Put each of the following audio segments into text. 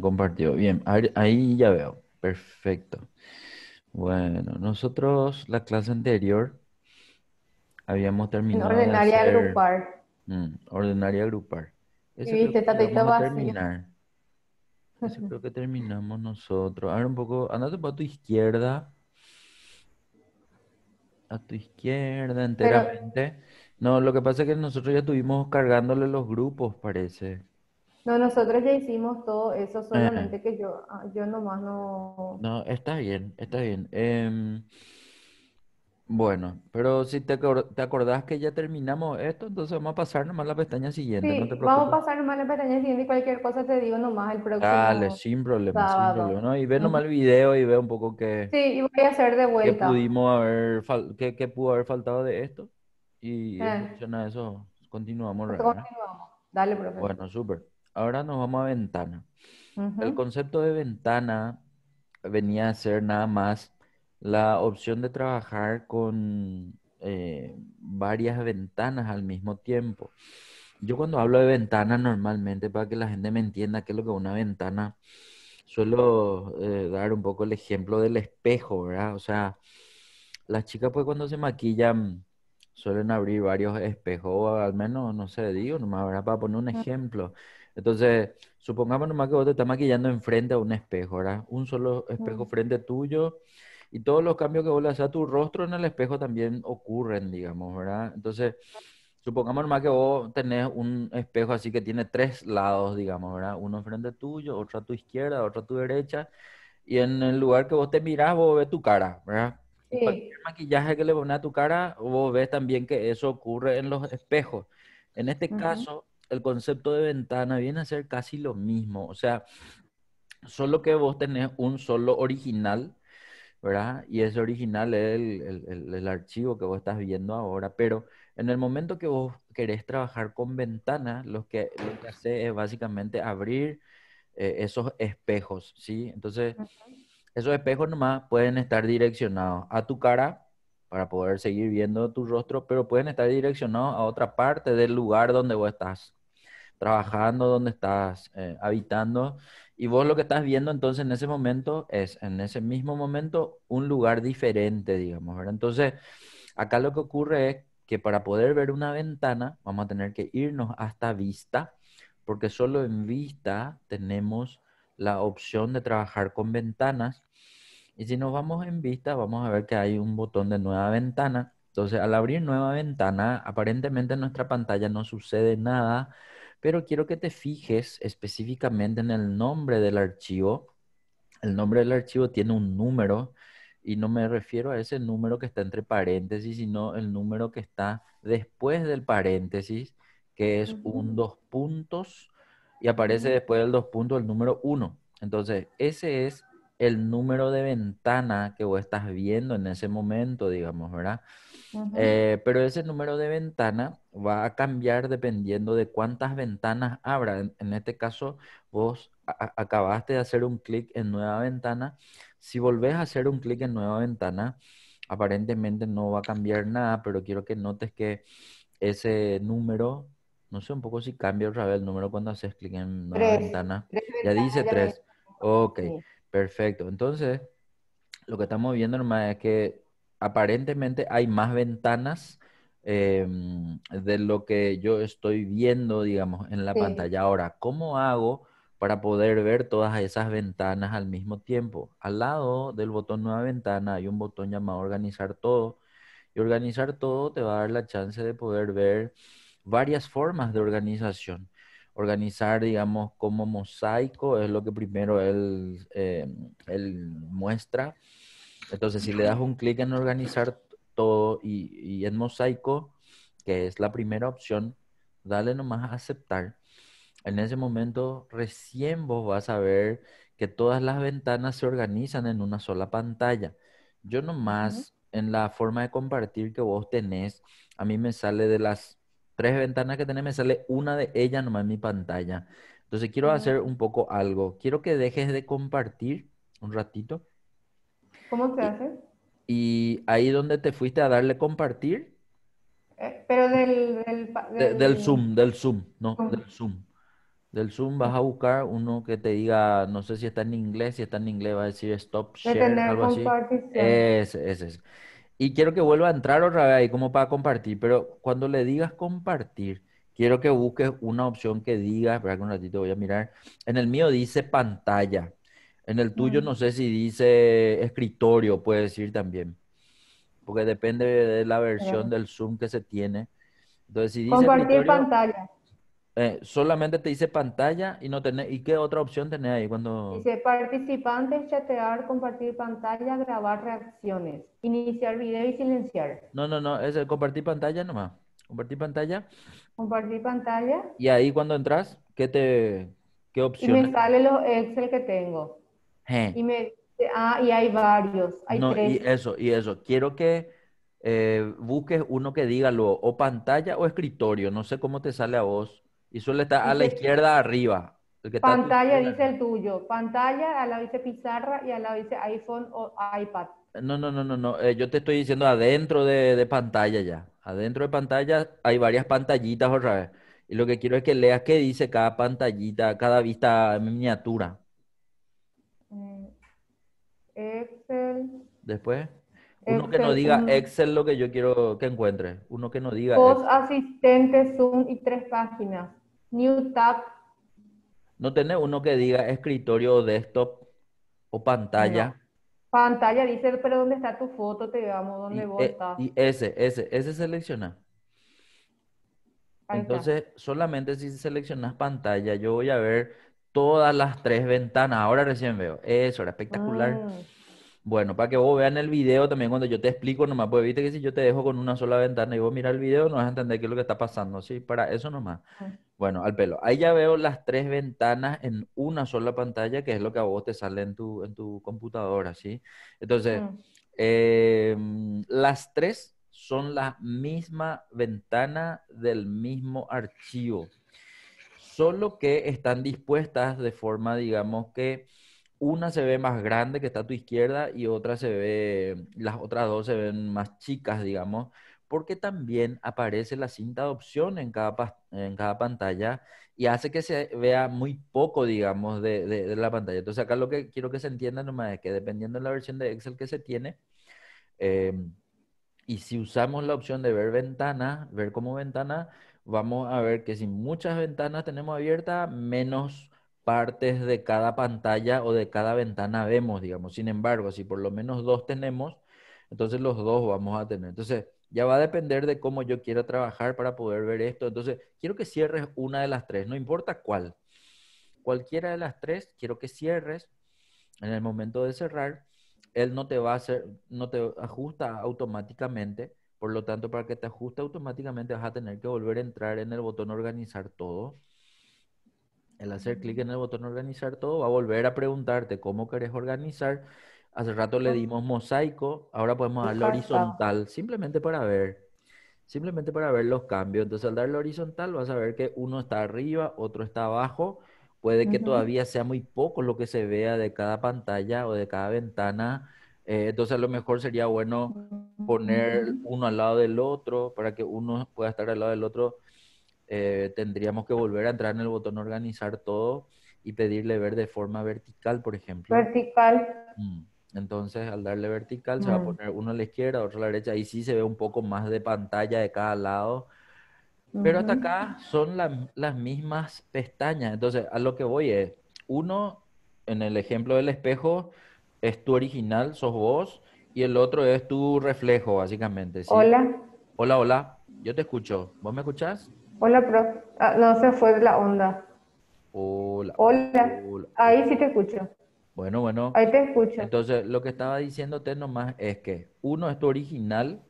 Compartido. Bien, ahí ya veo. Perfecto. Bueno, nosotros la clase anterior habíamos terminado. En ordenar y agrupar. Mm, y agrupar. Eso creo que terminamos nosotros. Ahora un poco, andate para tu izquierda. A tu izquierda enteramente. No, lo que pasa es que nosotros ya estuvimos cargándole los grupos, parece. No, nosotros ya hicimos todo eso, ah, solamente que yo, ah, yo nomás no... No, está bien, está bien. Em, bueno, pero si te, acordás que ya terminamos esto, entonces vamos a pasar nomás la pestaña siguiente. vamos a pasar nomás la pestaña siguiente y cualquier cosa te digo nomás el próximo. Dale, sin problema, sin ¿no? Y ve nomás el video y ve un poco qué... Sí, y voy a hacer de vuelta. Qué, pudimos haber qué, pudo haber faltado de esto? Y eh. eso continuamos. Continuamos. Dale, profe Bueno, súper ahora nos vamos a ventana. El concepto de ventana venía a ser nada más la opción de trabajar con eh, varias ventanas al mismo tiempo. Yo cuando hablo de ventana normalmente, para que la gente me entienda qué es lo que es una ventana, suelo eh, dar un poco el ejemplo del espejo, ¿verdad? O sea, las chicas pues cuando se maquillan suelen abrir varios espejos, o al menos, no sé, digo nomás, ¿verdad? Para poner un ejemplo. Entonces, supongamos nomás que vos te estás maquillando enfrente a un espejo, ¿verdad? Un solo espejo frente tuyo y todos los cambios que vos le haces a tu rostro en el espejo también ocurren, digamos, ¿verdad? Entonces, supongamos nomás que vos tenés un espejo así que tiene tres lados, digamos, ¿verdad? Uno enfrente tuyo, otro a tu izquierda, otro a tu derecha y en el lugar que vos te mirás vos ves tu cara, ¿verdad? Cualquier maquillaje que le pones a tu cara, vos ves también que eso ocurre en los espejos. En este caso, el concepto de ventana viene a ser casi lo mismo. O sea, solo que vos tenés un solo original, ¿verdad? Y ese original es el, archivo que vos estás viendo ahora. Pero en el momento que vos querés trabajar con ventana, lo que, lo que hace es básicamente abrir eh, esos espejos, ¿sí? Entonces, esos espejos nomás pueden estar direccionados a tu cara para poder seguir viendo tu rostro, pero pueden estar direccionados a otra parte del lugar donde vos estás trabajando, donde estás eh, habitando. Y vos lo que estás viendo entonces en ese momento es, en ese mismo momento, un lugar diferente, digamos, Entonces, acá lo que ocurre es que para poder ver una ventana, vamos a tener que irnos hasta vista, porque solo en vista tenemos la opción de trabajar con ventanas. Y si nos vamos en vista, vamos a ver que hay un botón de nueva ventana. Entonces, al abrir nueva ventana, aparentemente en nuestra pantalla no sucede nada, pero quiero que te fijes específicamente en el nombre del archivo. El nombre del archivo tiene un número y no me refiero a ese número que está entre paréntesis, sino el número que está después del paréntesis, que es un dos puntos y aparece después del dos puntos el número uno. Entonces, ese es el número de ventana que vos estás viendo en ese momento, digamos, ¿verdad? Eh, pero ese número de ventana va a cambiar dependiendo de cuántas ventanas abra. En, este caso, vos acabaste de hacer un clic en nueva ventana. Si volvés a hacer un clic en nueva ventana, aparentemente no va a cambiar nada, pero quiero que notes que ese número, no sé un poco si cambia otra el número cuando haces clic en nueva ventana. ya dice tres. Ok, perfecto. Entonces, lo que estamos viendo nomás es que aparentemente hay más ventanas em, de lo que yo estoy viendo, digamos, en la pantalla. Ahora, ¿cómo hago para poder ver todas esas ventanas al mismo tiempo? Al lado del botón Nueva Ventana hay un botón llamado Organizar Todo. Y organizar todo te va a dar la chance de poder ver varias formas de organización. Organizar, digamos, como mosaico es lo que primero él em, muestra entonces, si le das un clic en organizar todo y, en mosaico, que es la primera opción, dale nomás a aceptar. En ese momento recién vos vas a ver que todas las ventanas se organizan en una sola pantalla. Yo nomás en la forma de compartir que vos tenés, a mí me sale de las tres ventanas que tenés, me sale una de ellas nomás en mi pantalla. Entonces quiero hacer un poco algo. Quiero que dejes de compartir un ratito ¿Cómo se hace? Y ahí donde te fuiste a darle compartir. Eh, pero del, del, Zoom, del Zoom, no, del Zoom. Del Zoom vas a buscar uno que te diga, no sé si está en inglés, si está en inglés va a decir stop, share, algo así. Y quiero que vuelva a entrar otra vez ahí como para compartir, pero cuando le digas compartir, quiero que busques una opción que diga, espera un ratito voy a mirar. En el mío dice pantalla. En el tuyo no sé si dice escritorio, puede decir también, porque depende de la versión del Zoom que se tiene. Entonces, si dice Compartir pantalla. Eh, solamente te dice pantalla y no tenés, ¿y qué otra opción tenés ahí cuando? Dice participantes, chatear, compartir pantalla, grabar reacciones, iniciar video y silenciar. No, no, no, es el compartir pantalla nomás. Compartir pantalla. Compartir pantalla. Y ahí cuando entras, ¿qué te, qué opción? Y me sale los Excel que tengo. Y me ah, y hay varios, hay no, Y eso, y eso. Quiero que eh, busques uno que diga lo, o pantalla o escritorio, no sé cómo te sale a vos. Y suele estar a la izquierda arriba. pantalla dice el tuyo. Pantalla, a la dice pizarra y a la dice iPhone o iPad. No, no, no, no, no. Eh, yo te estoy diciendo adentro de, de, pantalla ya. Adentro de pantalla hay varias pantallitas otra vez. Y lo que quiero es que leas qué dice cada pantallita, cada vista miniatura. Excel. Después. Uno que no diga Excel lo que yo quiero que encuentre. Uno que no diga. Post asistente, Zoom y tres páginas. New Tab. No tenés uno que diga escritorio o desktop o pantalla. Pantalla dice, pero ¿dónde está tu foto? Te digamos, ¿dónde vos e, estás? Y ese, ese, ese selecciona. Entonces, solamente si seleccionas pantalla, yo voy a ver todas las tres ventanas. Ahora recién veo. Eso era espectacular. Ah. Bueno, para que vos vean el video también cuando yo te explico nomás, pues viste que si yo te dejo con una sola ventana y vos miras el video, no vas a entender qué es lo que está pasando, ¿sí? Para eso nomás. Ah. Bueno, al pelo. Ahí ya veo las tres ventanas en una sola pantalla, que es lo que a vos te sale en tu, en tu computadora, ¿sí? Entonces, ah. em, las tres son la misma ventana del mismo archivo solo que están dispuestas de forma, digamos que una se ve más grande que está a tu izquierda y otra se ve, las otras dos se ven más chicas, digamos, porque también aparece la cinta de opción en cada, en cada pantalla y hace que se vea muy poco, digamos, de, la pantalla. Entonces acá lo que quiero que se entienda nomás es que dependiendo de la versión de Excel que se tiene, em, y si usamos la opción de ver ventana, ver como ventana, vamos a ver que si muchas ventanas tenemos abiertas, menos partes de cada pantalla o de cada ventana vemos, digamos. Sin embargo, si por lo menos dos tenemos, entonces los dos vamos a tener. Entonces, ya va a depender de cómo yo quiera trabajar para poder ver esto. Entonces, quiero que cierres una de las tres, no importa cuál. Cualquiera de las tres, quiero que cierres. En el momento de cerrar, él no te va a hacer, no te ajusta automáticamente por lo tanto, para que te ajuste automáticamente vas a tener que volver a entrar en el botón organizar todo. El hacer clic en mm. el botón organizar todo va a volver a preguntarte cómo querés organizar. Hace rato le dimos mosaico, ahora podemos darle horizontal, simplemente para ver. Simplemente para ver los cambios. Entonces, al darle horizontal, vas a ver que uno está arriba, otro está abajo. Puede que todavía sea muy poco lo que se vea de cada pantalla o de cada ventana eh, entonces a lo mejor sería bueno poner mm. uno al lado del otro para que uno pueda estar al lado del otro. Eh, tendríamos que volver a entrar en el botón organizar todo y pedirle ver de forma vertical, por ejemplo. Vertical. Mm, entonces, al darle vertical, se va a mm. poner uno a la izquierda, otro a la derecha. Ahí sí se ve un poco más de pantalla de cada lado. Pero hasta acá son las mismas pestañas. Entonces, a lo que voy es, uno, en el ejemplo del espejo, es tu original, sos vos, y el otro es tu reflejo, básicamente. Hola. Hola, hola. Yo te escucho. ¿Vos me escuchás? Hola, pro ah, no, se fue la onda. Hola, hola. Ahí sí te escucho. Bueno, bueno. Ahí te escucho. Entonces, lo que estaba diciéndote nomás es que uno es tu original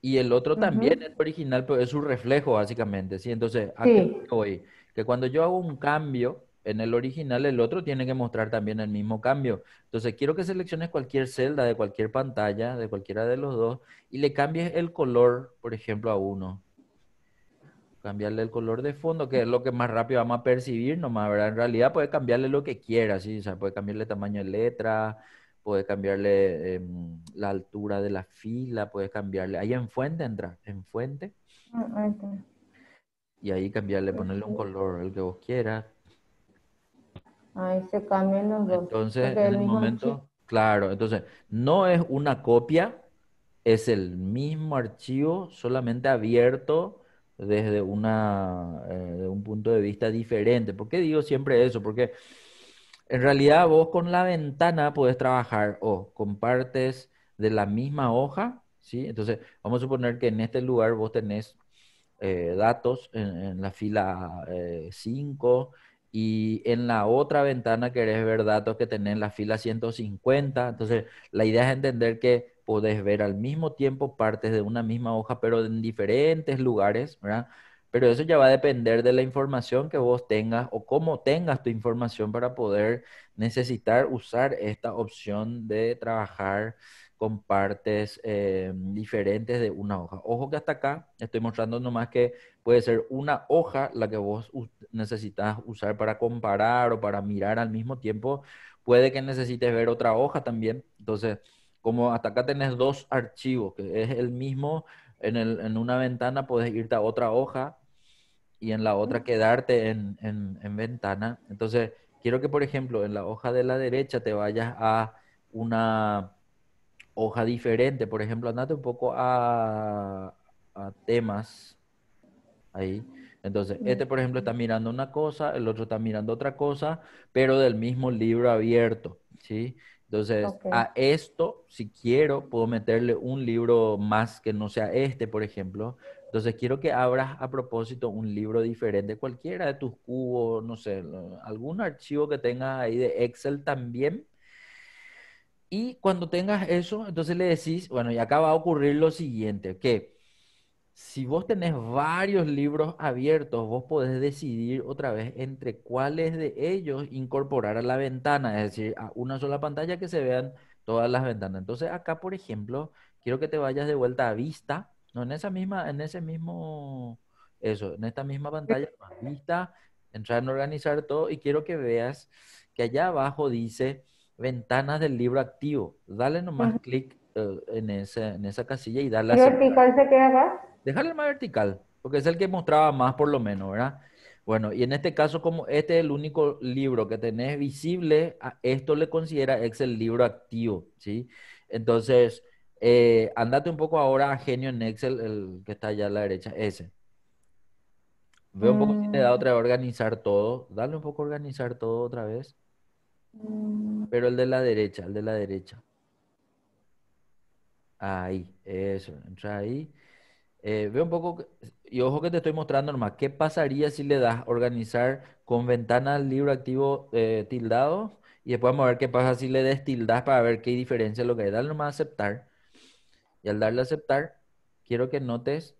y el otro también es tu original, pero es su reflejo, básicamente. ¿sí? Entonces, aquí sí. Que cuando yo hago un cambio, en el original el otro tiene que mostrar también el mismo cambio. Entonces quiero que selecciones cualquier celda de cualquier pantalla, de cualquiera de los dos, y le cambies el color, por ejemplo, a uno. Cambiarle el color de fondo, que es lo que más rápido vamos a percibir nomás, ¿verdad? En realidad puedes cambiarle lo que quieras. ¿sí? O sea, puede cambiarle tamaño de letra, puede cambiarle em, la altura de la fila, puedes cambiarle... Ahí en fuente entra, en fuente. Ah, y ahí cambiarle, ponerle un color, el que vos quieras Ahí se cambian los Entonces, el momento, claro, entonces, no es una copia, es el mismo archivo, solamente abierto desde una, eh, de un punto de vista diferente. ¿Por qué digo siempre eso? Porque en realidad vos con la ventana podés trabajar o compartes de la misma hoja, ¿sí? Entonces, vamos a suponer que en este lugar vos tenés eh, datos en, la fila 5, eh, y en la otra ventana querés ver datos que tenés en la fila 150. Entonces, la idea es entender que podés ver al mismo tiempo partes de una misma hoja, pero en diferentes lugares, ¿verdad? Pero eso ya va a depender de la información que vos tengas o cómo tengas tu información para poder necesitar usar esta opción de trabajar con partes eh, diferentes de una hoja. Ojo que hasta acá estoy mostrando nomás que puede ser una hoja la que vos necesitas usar para comparar o para mirar al mismo tiempo. Puede que necesites ver otra hoja también. Entonces, como hasta acá tenés dos archivos, que es el mismo, en, una ventana puedes irte a otra hoja y en la otra quedarte en, en ventana. Entonces, quiero que, por ejemplo, en la hoja de la derecha te vayas a una hoja diferente. Por ejemplo, andate un poco a, a temas ahí. Entonces, este, por ejemplo, está mirando una cosa, el otro está mirando otra cosa, pero del mismo libro abierto, ¿sí? Entonces, a esto, si quiero, puedo meterle un libro más que no sea este, por ejemplo. Entonces, quiero que abras a propósito un libro diferente, cualquiera de tus cubos, no sé, algún archivo que tengas ahí de Excel también y cuando tengas eso, entonces le decís, bueno, y acá va a ocurrir lo siguiente, que si vos tenés varios libros abiertos, vos podés decidir otra vez entre cuáles de ellos incorporar a la ventana, es decir, a una sola pantalla que se vean todas las ventanas. Entonces acá, por ejemplo, quiero que te vayas de vuelta a vista, no en esa misma, en ese mismo, eso, en esta misma pantalla, vista, entrar en organizar todo y quiero que veas que allá abajo dice ventanas del libro activo. Dale nomás clic eh, en, en esa casilla y dale. ¿Y vertical se queda acá? Déjale más vertical, porque es el que mostraba más por lo menos, ¿verdad? Bueno, y en este caso, como este es el único libro que tenés visible, esto le considera Excel libro activo, ¿sí? Entonces, eh, andate un poco ahora a Genio en Excel, el que está allá a la derecha, ese. Veo un poco si te da mm. otra vez organizar todo. Dale un poco organizar todo otra vez. Pero el de la derecha, el de la derecha. Ahí, eso, entra ahí. Eh, ve un poco, y ojo que te estoy mostrando nomás, ¿qué pasaría si le das organizar con ventana al libro activo eh, tildado? Y después vamos a ver qué pasa si le des tildas para ver qué diferencia es lo que hay. Dale nomás aceptar. Y al darle aceptar, quiero que notes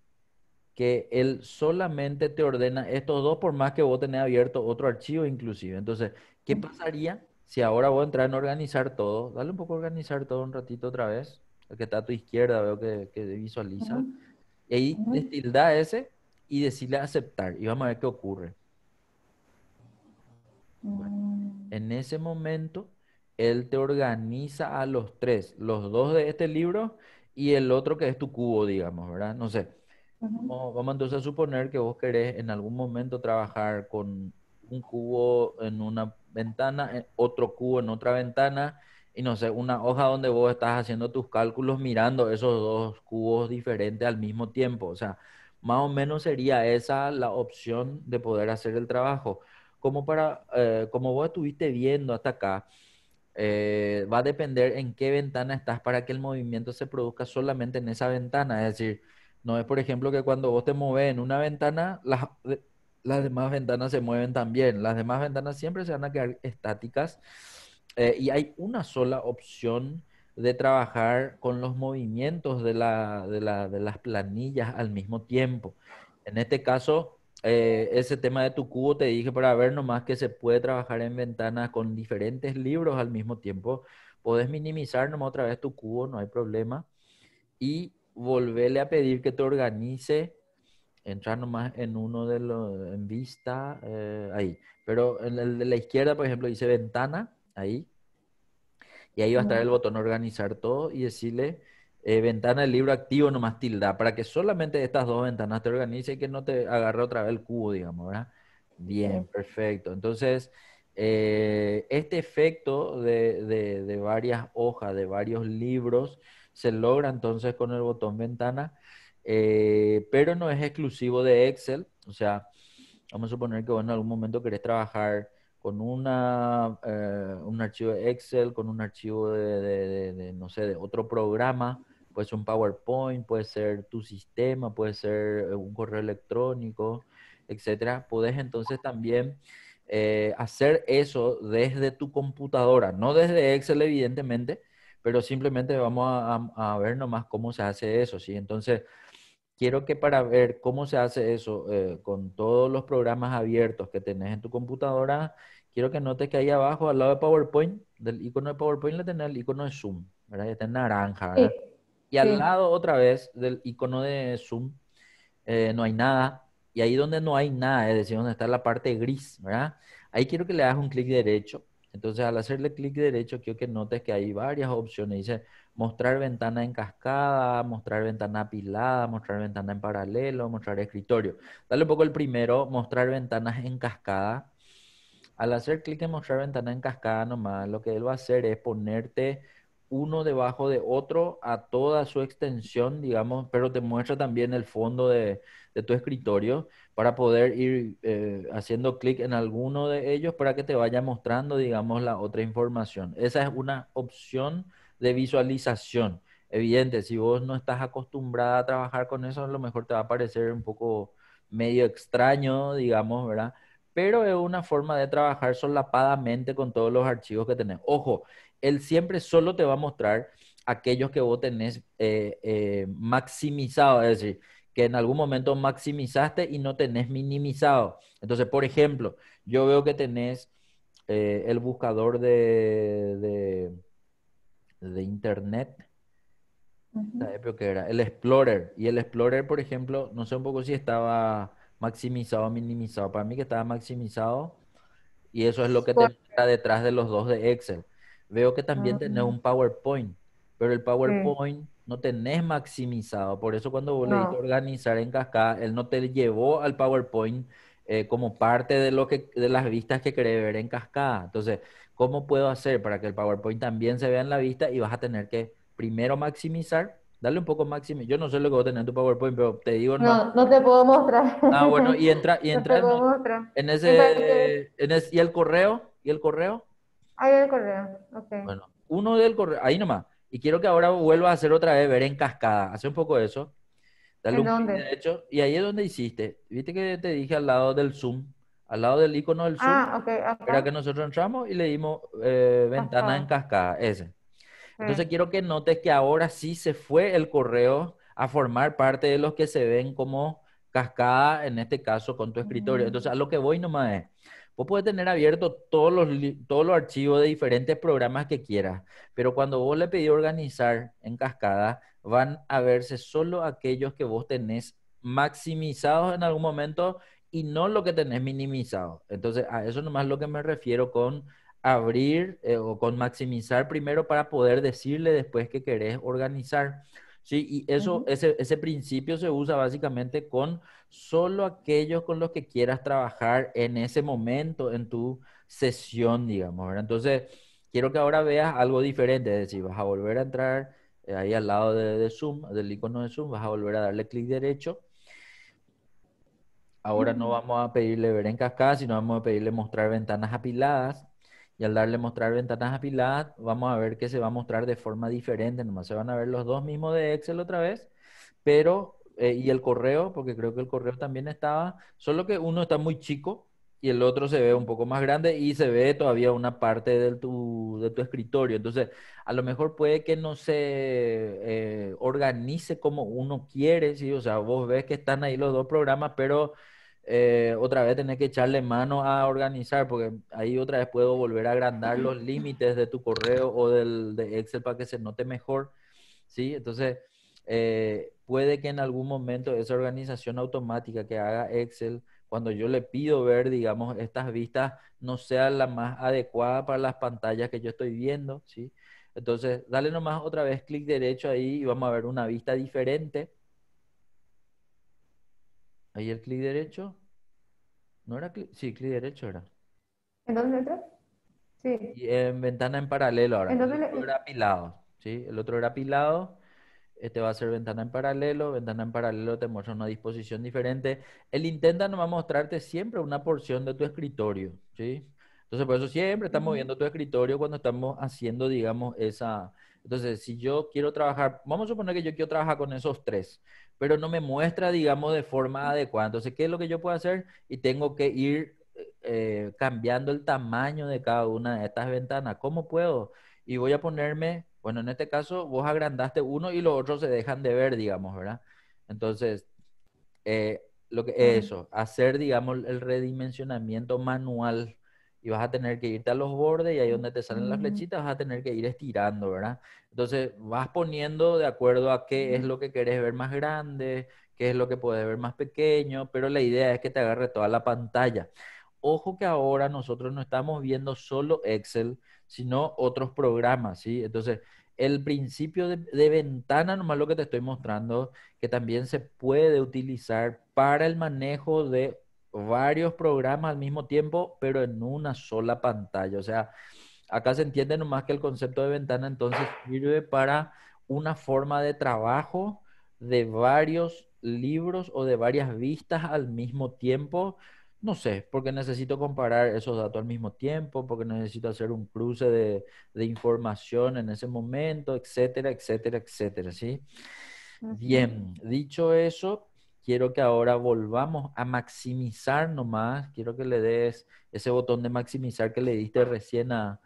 que él solamente te ordena estos dos por más que vos tenés abierto otro archivo inclusive. Entonces, ¿qué pasaría si ahora voy a entrar en organizar todo, dale un poco a organizar todo un ratito otra vez. El que está a tu izquierda, veo que, visualiza. Y ahí ese y decirle aceptar. Y vamos a ver qué ocurre. Mm. en ese momento, él te organiza a los tres, los dos de este libro y el otro que es tu cubo, digamos, ¿verdad? No sé. vamos, vamos, entonces a suponer que vos querés en algún momento trabajar con un cubo en una ventana, otro cubo en otra ventana y no sé, una hoja donde vos estás haciendo tus cálculos mirando esos dos cubos diferentes al mismo tiempo. O sea, más o menos sería esa la opción de poder hacer el trabajo. Como, para, eh, como vos estuviste viendo hasta acá, eh, va a depender en qué ventana estás para que el movimiento se produzca solamente en esa ventana. Es decir, no es, por ejemplo, que cuando vos te mueves en una ventana, las las demás ventanas se mueven también. Las demás ventanas siempre se van a quedar estáticas eh, y hay una sola opción de trabajar con los movimientos de, de, las planillas al mismo tiempo. En este caso, eh, ese tema de tu cubo te dije para ver nomás que se puede trabajar en ventanas con diferentes libros al mismo tiempo. Podés minimizar nomás otra vez tu cubo, no hay problema. Y volverle a pedir que te organice entrar nomás en uno de los, en vista, eh, ahí. Pero en el de la izquierda, por ejemplo, dice ventana, ahí. Y ahí va a estar el botón organizar todo y decirle eh, ventana del libro activo nomás tilda, para que solamente estas dos ventanas te organice y que no te agarre otra vez el cubo, digamos, ¿verdad? Bien, perfecto. Entonces, eh, este efecto de varias hojas, de varios libros, se logra entonces con el botón ventana eh, pero no es exclusivo de Excel. O sea, vamos a suponer que vos en algún momento querés trabajar con una, eh, un archivo de Excel, con un archivo de, no sé, de otro programa, puede ser un PowerPoint, puede ser tu sistema, puede ser eh, un correo electrónico, etcétera. Puedes entonces también hacer eso desde tu computadora, no desde Excel evidentemente, pero simplemente vamos a ver nomás cómo se hace eso, ¿sí? Entonces, quiero que para ver cómo se hace eso eh, con todos los programas abiertos que tenés en tu computadora, quiero que notes que ahí abajo, al lado de PowerPoint, del icono de PowerPoint, le tenés el icono de Zoom, ¿verdad? está en naranja, ¿verdad? Y al lado, otra vez, del icono de Zoom, eh, no hay nada. Y ahí donde no hay nada, es decir, donde está la parte gris, ¿verdad? Ahí quiero que le hagas un clic derecho entonces, al hacerle clic derecho, quiero que notes que hay varias opciones. Dice mostrar ventana en cascada, mostrar ventana apilada, mostrar ventana en paralelo, mostrar escritorio. Dale un poco el primero, mostrar ventanas en cascada. Al hacer clic en mostrar ventana en cascada, nomás lo que él va a hacer es ponerte uno debajo de otro a toda su extensión, digamos, pero te muestra también el fondo de, de tu escritorio para poder ir eh, haciendo clic en alguno de ellos para que te vaya mostrando, digamos, la otra información. Esa es una opción de visualización. Evidente, si vos no estás acostumbrada a trabajar con eso, a lo mejor te va a parecer un poco medio extraño, digamos, ¿verdad? Pero es una forma de trabajar solapadamente con todos los archivos que tenés. Ojo, él siempre solo te va a mostrar aquellos que vos tenés eh, eh, maximizado, es decir, que en algún momento maximizaste y no tenés minimizado. Entonces, por ejemplo, yo veo que tenés eh, el buscador de, de, internet, era? El Explorer. Y el Explorer, por ejemplo, no sé un poco si estaba maximizado o minimizado. Para mí que estaba maximizado y eso es lo que está detrás de los dos de Excel. Veo que también tenés ah. un PowerPoint, pero el PowerPoint no tenés maximizado. Por eso cuando vos le organizar en Cascada, él no te llevó al PowerPoint eh, como parte de, lo que, de las vistas que querés ver en Cascada. Entonces, ¿cómo puedo hacer para que el PowerPoint también se vea en la vista y vas a tener que primero maximizar Dale un poco máximo. Yo no sé lo que vos tenés en tu PowerPoint, pero te digo. No, no, te puedo mostrar. Ah, bueno, y entra, y entra ese, en ese, ¿Y el correo? ¿Y el correo? Ahí el correo, ok. Bueno, uno del correo, ahí nomás. Y quiero que ahora vuelvas a hacer otra vez, ver en cascada. Hace un poco eso. Dale ¿En dónde? Hecho, y ahí es donde hiciste. Viste que te dije al lado del Zoom, al lado del icono del Zoom. Ah, Era que nosotros entramos y le dimos eh, ventana en cascada, ese. Entonces quiero que notes que ahora sí se fue el correo a formar parte de los que se ven como cascada, en este caso con tu escritorio. Mm. Entonces a lo que voy nomás es, Vos podés tener abierto todos los, todos los archivos de diferentes programas que quieras, pero cuando vos le pedís organizar en cascada, van a verse solo aquellos que vos tenés maximizados en algún momento y no lo que tenés minimizado. Entonces, a eso nomás lo que me refiero con abrir eh, o con maximizar primero para poder decirle después que querés organizar. ¿sí? Y eso, ese, ese principio se usa básicamente con solo aquellos con los que quieras trabajar en ese momento, en tu sesión, digamos, ¿verdad? Entonces, quiero que ahora veas algo diferente, es decir, vas a volver a entrar eh, ahí al lado de Zoom, del icono de Zoom, vas a volver a darle clic derecho. Ahora no vamos a pedirle ver en cascada, sino vamos a pedirle mostrar ventanas apiladas. Y al darle mostrar ventanas apiladas, vamos a ver que se va a mostrar de forma diferente, nomás se van a ver los dos mismos de Excel otra vez, pero, eh, y el correo, porque creo que el correo también estaba, solo que uno está muy chico y el otro se ve un poco más grande y se ve todavía una parte de tu, de tu escritorio. Entonces, a lo mejor puede que no se eh, organice como uno quiere, ¿sí? O sea, vos ves que están ahí los dos programas, pero eh, otra vez tener que echarle mano a organizar, porque ahí otra vez puedo volver a agrandar los límites de tu correo o del de Excel para que se note mejor, ¿sí? Entonces, eh, puede que en algún momento esa organización automática que haga Excel, cuando yo le pido ver, digamos, estas vistas, no sea la más adecuada para las pantallas que yo estoy viendo, ¿sí? Entonces, dale nomás otra vez clic derecho ahí y vamos a ver una vista diferente Ahí el clic derecho. ¿No era clic? Sí, clic derecho era. ¿En dónde entra? Sí. Y en ventana en paralelo ahora. el otro era apilado. ¿sí? El otro era apilado. Este va a ser ventana en paralelo. Ventana en paralelo te muestra una disposición diferente. El intenta va a mostrarte siempre una porción de tu escritorio. ¿sí? Entonces, por eso siempre estamos viendo tu escritorio cuando estamos haciendo, digamos, esa. Entonces, si yo quiero trabajar, vamos a suponer que yo quiero trabajar con esos tres pero no me muestra, digamos, de forma adecuada. Entonces, ¿qué es lo que yo puedo hacer? Y tengo que ir eh, cambiando el tamaño de cada una de estas ventanas. ¿Cómo puedo? Y voy a ponerme, bueno, en este caso, vos agrandaste uno y los otros se dejan de ver, digamos, ¿verdad? Entonces, eh, lo que, eso, hacer, digamos, el redimensionamiento manual y vas a tener que irte a los bordes y ahí donde te salen las flechitas vas a tener que ir estirando, ¿verdad? Entonces vas poniendo de acuerdo a qué es lo que querés ver más grande, qué es lo que puedes ver más pequeño, pero la idea es que te agarre toda la pantalla. Ojo que ahora nosotros no estamos viendo solo Excel, sino otros programas, ¿sí? Entonces, el principio de, de ventana, nomás lo que te estoy mostrando, que también se puede utilizar para el manejo de varios programas al mismo tiempo, pero en una sola pantalla. O sea, acá se entiende nomás que el concepto de ventana entonces sirve para una forma de trabajo de varios libros o de varias vistas al mismo tiempo. No sé, porque necesito comparar esos datos al mismo tiempo, porque necesito hacer un cruce de, información en ese momento, etcétera, etcétera, etcétera, ¿sí? Bien, dicho eso, quiero que ahora volvamos a maximizar nomás, quiero que le des ese botón de maximizar que le diste recién al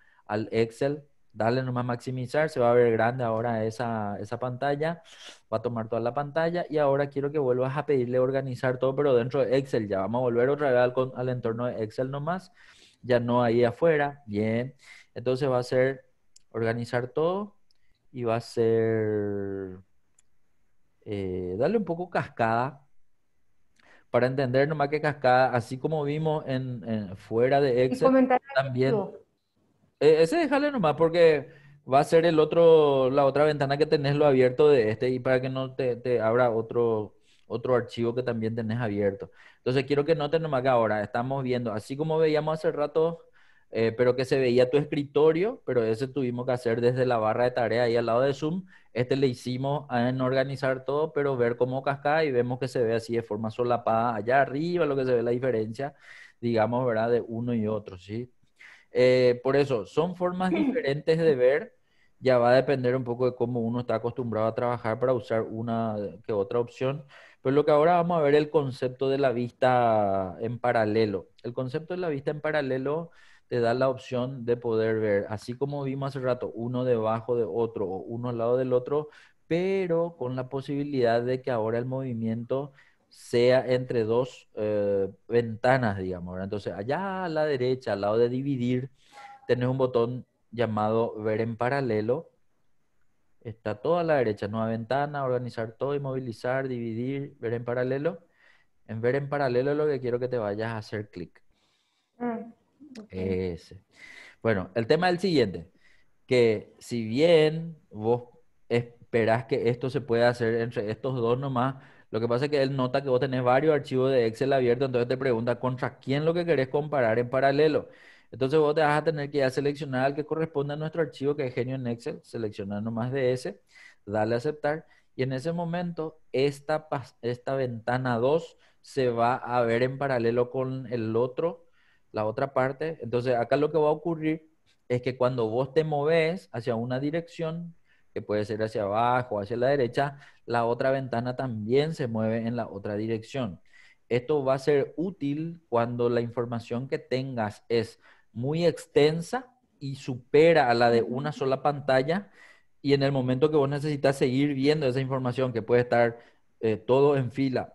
Excel, dale nomás maximizar, se va a ver grande ahora esa, pantalla, va a tomar toda la pantalla y ahora quiero que vuelvas a pedirle organizar todo, pero dentro de Excel ya, vamos a volver otra vez al, al entorno de Excel nomás, ya no ahí afuera, bien, entonces va a ser organizar todo y va a ser... Eh, darle un poco cascada para entender nomás que cascada, así como vimos en, fuera de Excel, también. E, ese déjale nomás porque va a ser el otro, la otra ventana que tenés lo abierto de este y para que no te, abra otro, otro archivo que también tenés abierto. Entonces quiero que noten nomás que ahora estamos viendo, así como veíamos hace rato eh, pero que se veía tu escritorio, pero ese tuvimos que hacer desde la barra de tarea ahí al lado de Zoom. Este le hicimos en organizar todo, pero ver cómo cascada y vemos que se ve así de forma solapada allá arriba, lo que se ve la diferencia, digamos, ¿verdad? De uno y otro, ¿sí? Eh, por eso, son formas diferentes de ver, ya va a depender un poco de cómo uno está acostumbrado a trabajar para usar una que otra opción. Pero lo que ahora vamos a ver el concepto de la vista en paralelo. El concepto de la vista en paralelo te da la opción de poder ver, así como vimos hace rato, uno debajo de otro o uno al lado del otro, pero con la posibilidad de que ahora el movimiento sea entre dos eh, ventanas, digamos. Entonces, allá a la derecha, al lado de dividir, tenés un botón llamado ver en paralelo. Está toda a la derecha, nueva ventana, organizar todo, movilizar, dividir, ver en paralelo. En ver en paralelo lo que quiero que te vayas a hacer clic. Mm. Ese. Bueno, el tema es el siguiente, que si bien vos esperás que esto se pueda hacer entre estos dos nomás, lo que pasa es que él nota que vos tenés varios archivos de Excel abiertos, entonces te pregunta contra quién lo que querés comparar en paralelo. Entonces vos te vas a tener que ya seleccionar al que corresponde a nuestro archivo que es Genio en Excel, seleccionar nomás de ese, darle a aceptar y en ese momento esta, esta ventana 2 se va a ver en paralelo con el otro la otra parte. Entonces, acá lo que va a ocurrir es que cuando vos te moves hacia una dirección, que puede ser hacia abajo, hacia la derecha, la otra ventana también se mueve en la otra dirección. Esto va a ser útil cuando la información que tengas es muy extensa y supera a la de una sola pantalla y en el momento que vos necesitas seguir viendo esa información que puede estar eh, todo en fila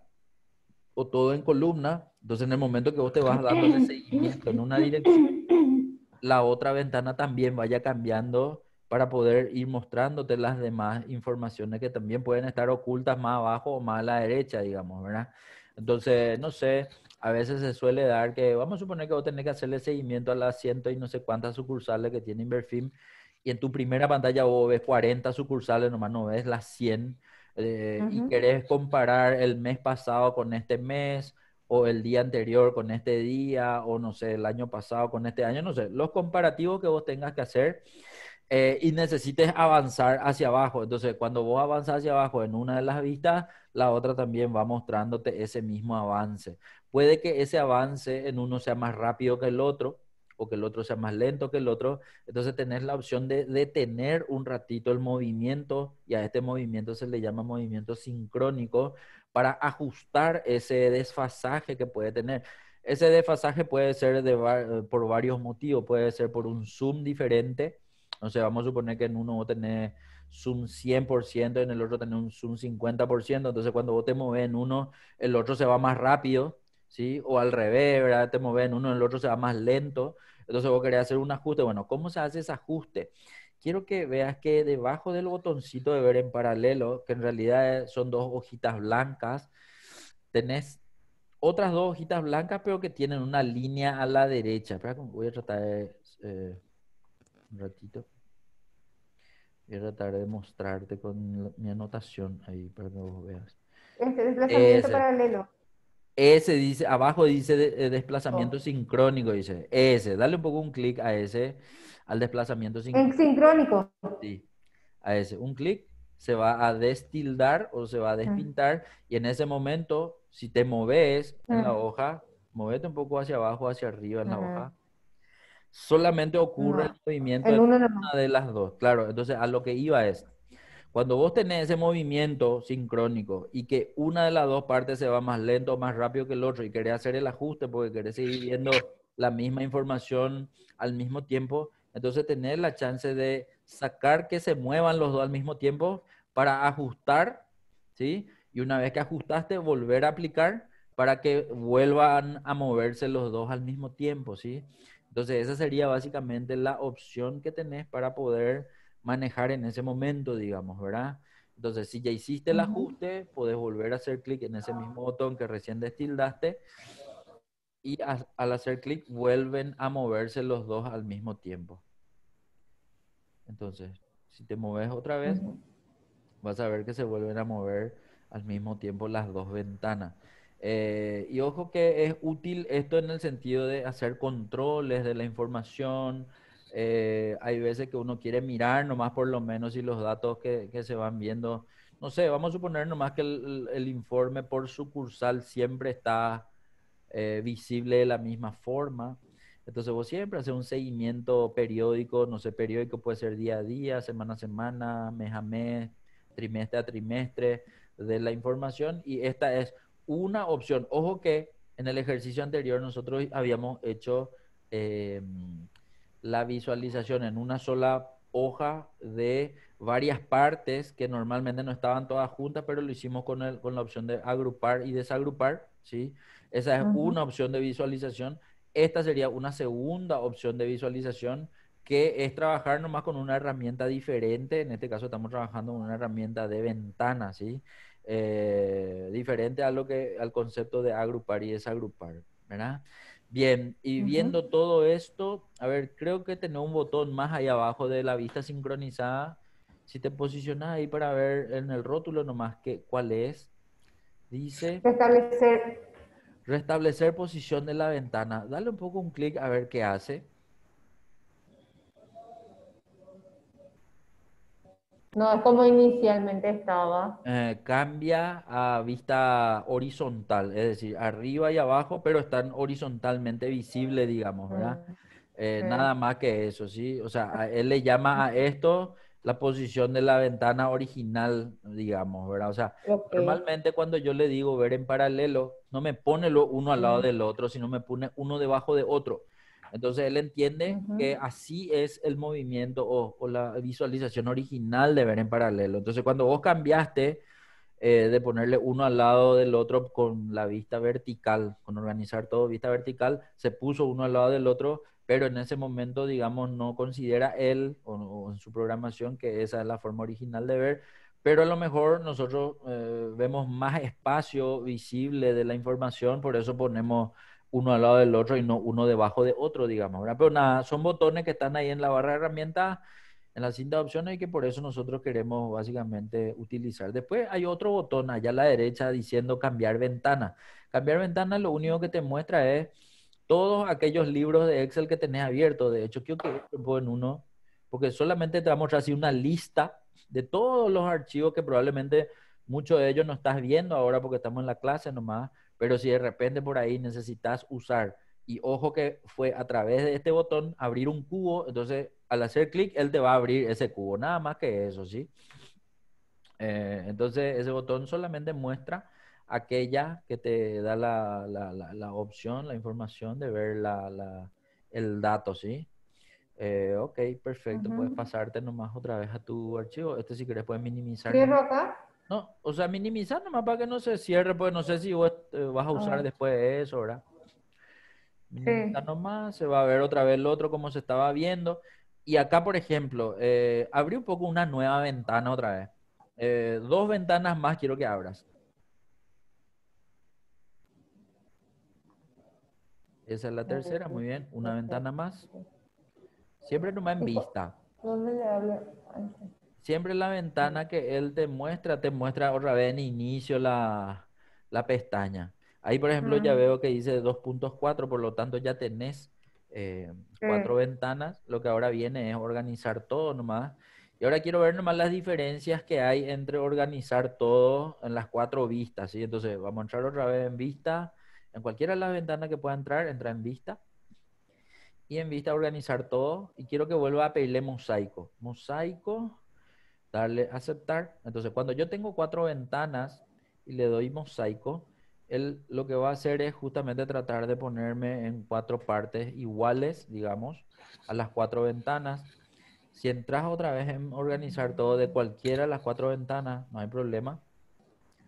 o todo en columna, entonces, en el momento que vos te vas dando ese seguimiento en una dirección, la otra ventana también vaya cambiando para poder ir mostrándote las demás informaciones que también pueden estar ocultas más abajo o más a la derecha, digamos, ¿verdad? Entonces, no sé, a veces se suele dar que, vamos a suponer que vos tenés que hacerle seguimiento a las ciento y no sé cuántas sucursales que tiene Inverfim, y en tu primera pantalla vos ves 40 sucursales, nomás no ves las 100, eh, y querés comparar el mes pasado con este mes, o el día anterior con este día, o no sé, el año pasado con este año, no sé, los comparativos que vos tengas que hacer eh, y necesites avanzar hacia abajo. Entonces, cuando vos avanzas hacia abajo en una de las vistas, la otra también va mostrándote ese mismo avance. Puede que ese avance en uno sea más rápido que el otro, o que el otro sea más lento que el otro. Entonces tenés la opción de detener un ratito el movimiento y a este movimiento se le llama movimiento sincrónico para ajustar ese desfasaje que puede tener. Ese desfasaje puede ser eh, por varios motivos, puede ser por un zoom diferente, o vamos a suponer que en uno vos tenés zoom 100%, en el otro tenés un zoom 50%, entonces cuando vos te mueves en uno, el otro se va más rápido, ¿sí? O al revés, ¿verdad? Te mueves en uno, el otro se va más lento, entonces vos querés hacer un ajuste. Bueno, ¿cómo se hace ese ajuste? quiero que veas que debajo del botoncito de ver en paralelo, que en realidad son dos hojitas blancas, tenés otras dos hojitas blancas, pero que tienen una línea a la derecha. Espera, voy a tratar de, eh, un ratito. Voy tratar de mostrarte con mi anotación ahí para que vos veas. Este desplazamiento paralelo. Ese dice, abajo dice eh, oh. desplazamiento sincrónico, dice. Ese, dale un poco un clic a ese, al desplazamiento sincrónico. sincrónico. Sí, a ese. Un clic se va a destildar o se va a ah. despintar y en ese momento, si te moves en la ah. hoja, movete un poco hacia abajo, hacia arriba en la hoja, solamente ocurre ah. el movimiento en una de las dos. Claro, entonces a lo que iba es, cuando vos tenés ese movimiento sincrónico y que una de las dos partes se va más lento o más rápido que el otro y querés hacer el ajuste porque querés seguir viendo la misma información al mismo tiempo, entonces tenés la chance de sacar que se muevan los dos al mismo tiempo para ajustar, ¿sí? Y una vez que ajustaste, volver a aplicar para que vuelvan a moverse los dos al mismo tiempo, ¿sí? Entonces esa sería básicamente la opción que tenés para poder manejar en ese momento, digamos, ¿verdad? Entonces, si ya hiciste el ajuste, puedes volver a hacer clic en ese mismo ah. botón que recién destildaste y al hacer clic vuelven a moverse los dos al mismo tiempo. Entonces, si te mueves otra vez, vas a ver que se vuelven a mover al mismo tiempo las dos ventanas. Eh, y ojo que es útil esto en el sentido de hacer controles de la información, eh, hay veces que uno quiere mirar nomás por lo menos y los datos que, se van viendo. No sé, vamos a suponer nomás que el, informe por sucursal siempre está eh, visible de la misma forma. Entonces vos siempre haces un seguimiento periódico, no sé, periódico puede ser día a día, semana a semana, mes a mes, trimestre a trimestre de la información y esta es una opción. Ojo que en el ejercicio anterior nosotros habíamos hecho... Eh, la visualización en una sola hoja de varias partes que normalmente no estaban todas juntas, pero lo hicimos con, con la opción de agrupar y desagrupar, ¿sí? Esa es una opción de visualización. Esta sería una segunda opción de visualización que es trabajar nomás con una herramienta diferente. En este caso estamos trabajando con una herramienta de ventanas ¿sí? Eh, diferente a lo que, al concepto de agrupar y desagrupar, ¿verdad? Bien, y viendo todo esto, a ver, creo que tiene un botón más ahí abajo de la vista sincronizada, si te posicionas ahí para ver en el rótulo nomás que, cuál es, dice... Restablecer. Restablecer posición de la ventana. Dale un poco un clic a ver qué hace. No, es como inicialmente estaba. Eh, cambia a vista horizontal, es decir, arriba y abajo, pero están horizontalmente visibles, digamos, ¿verdad? Mm, eh, nada más que eso, ¿sí? O sea, él le llama a esto la posición de la ventana original, digamos, ¿verdad? O sea, normalmente cuando yo le digo ver en paralelo, no me pone lo uno al lado del otro, sino me pone uno debajo de otro. Entonces él entiende que así es el movimiento o, la visualización original de ver en paralelo. Entonces cuando vos cambiaste eh, de ponerle uno al lado del otro con la vista vertical, con organizar todo vista vertical, se puso uno al lado del otro, pero en ese momento, digamos, no considera él o, en su programación que esa es la forma original de ver, pero a lo mejor nosotros eh, vemos más espacio visible de la información, por eso ponemos uno al lado del otro y no uno debajo de otro, digamos. Pero nada, son botones que están ahí en la barra de herramientas, en la cinta de opciones y que por eso nosotros queremos básicamente utilizar. Después hay otro botón allá a la derecha diciendo cambiar ventana. Cambiar ventana lo único que te muestra es todos aquellos libros de Excel que tenés abiertos. De hecho, quiero que en uno, porque solamente te vamos a así una lista de todos los archivos que probablemente muchos de ellos no estás viendo ahora porque estamos en la clase nomás pero si de repente por ahí necesitas usar, y ojo que fue a través de este botón abrir un cubo, entonces al hacer clic, él te va a abrir ese cubo, nada más que eso, ¿sí? Eh, entonces ese botón solamente muestra aquella que te da la, opción, la información de ver el dato, ¿sí? Eh, ok, perfecto. Puedes pasarte nomás otra vez a tu archivo. Este, si quieres, puedes minimizar. ¿Cierro acá? No, o sea, minimizando más para que no se cierre, pues no sé si vos eh, vas a ah. usar después de eso, ¿verdad? Minimizar se va a ver otra vez lo otro como se estaba viendo. Y acá, por ejemplo, eh, abrí un poco una nueva ventana otra vez. Eh, dos ventanas más quiero que abras. Esa es la tercera, muy bien. Una ventana más. Siempre nomás en vista. ¿Dónde le hablo? Siempre la ventana que él te muestra, te muestra otra vez en inicio la, pestaña. Ahí, por ejemplo, ya mm. veo que dice 2.4, por lo tanto ya tenés eh, cuatro ventanas. Lo que ahora viene es organizar todo nomás. Y ahora quiero ver nomás las diferencias que hay entre organizar todo en las cuatro vistas, ¿sí? Entonces, vamos a entrar otra vez en vista. En cualquiera de las ventanas que pueda entrar, entra en vista. Y en vista organizar todo. Y quiero que vuelva a pedirle mosaico. Mosaico darle aceptar. Entonces, cuando yo tengo cuatro ventanas y le doy mosaico, él lo que va a hacer es justamente tratar de ponerme en cuatro partes iguales, digamos, a las cuatro ventanas. Si entras otra vez en organizar todo de cualquiera de las cuatro ventanas, no hay problema.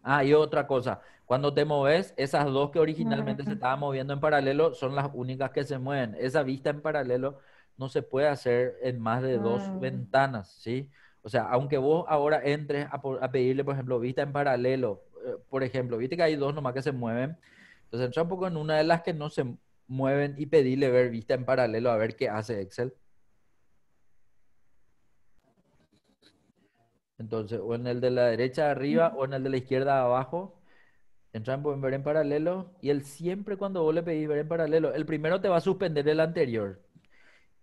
Ah, y otra cosa, cuando te moves, esas dos que originalmente se estaban moviendo en paralelo son las únicas que se mueven. Esa vista en paralelo no se puede hacer en más de dos ah. ventanas, ¿sí? sí o sea, aunque vos ahora entres a, pedirle, por ejemplo, vista en paralelo, eh, por ejemplo, viste que hay dos nomás que se mueven. Entonces entra un poco en una de las que no se mueven y pedirle ver vista en paralelo a ver qué hace Excel. Entonces, o en el de la derecha arriba o en el de la izquierda abajo. Entran en ver en paralelo y él siempre cuando vos le pedís ver en paralelo, el primero te va a suspender el anterior.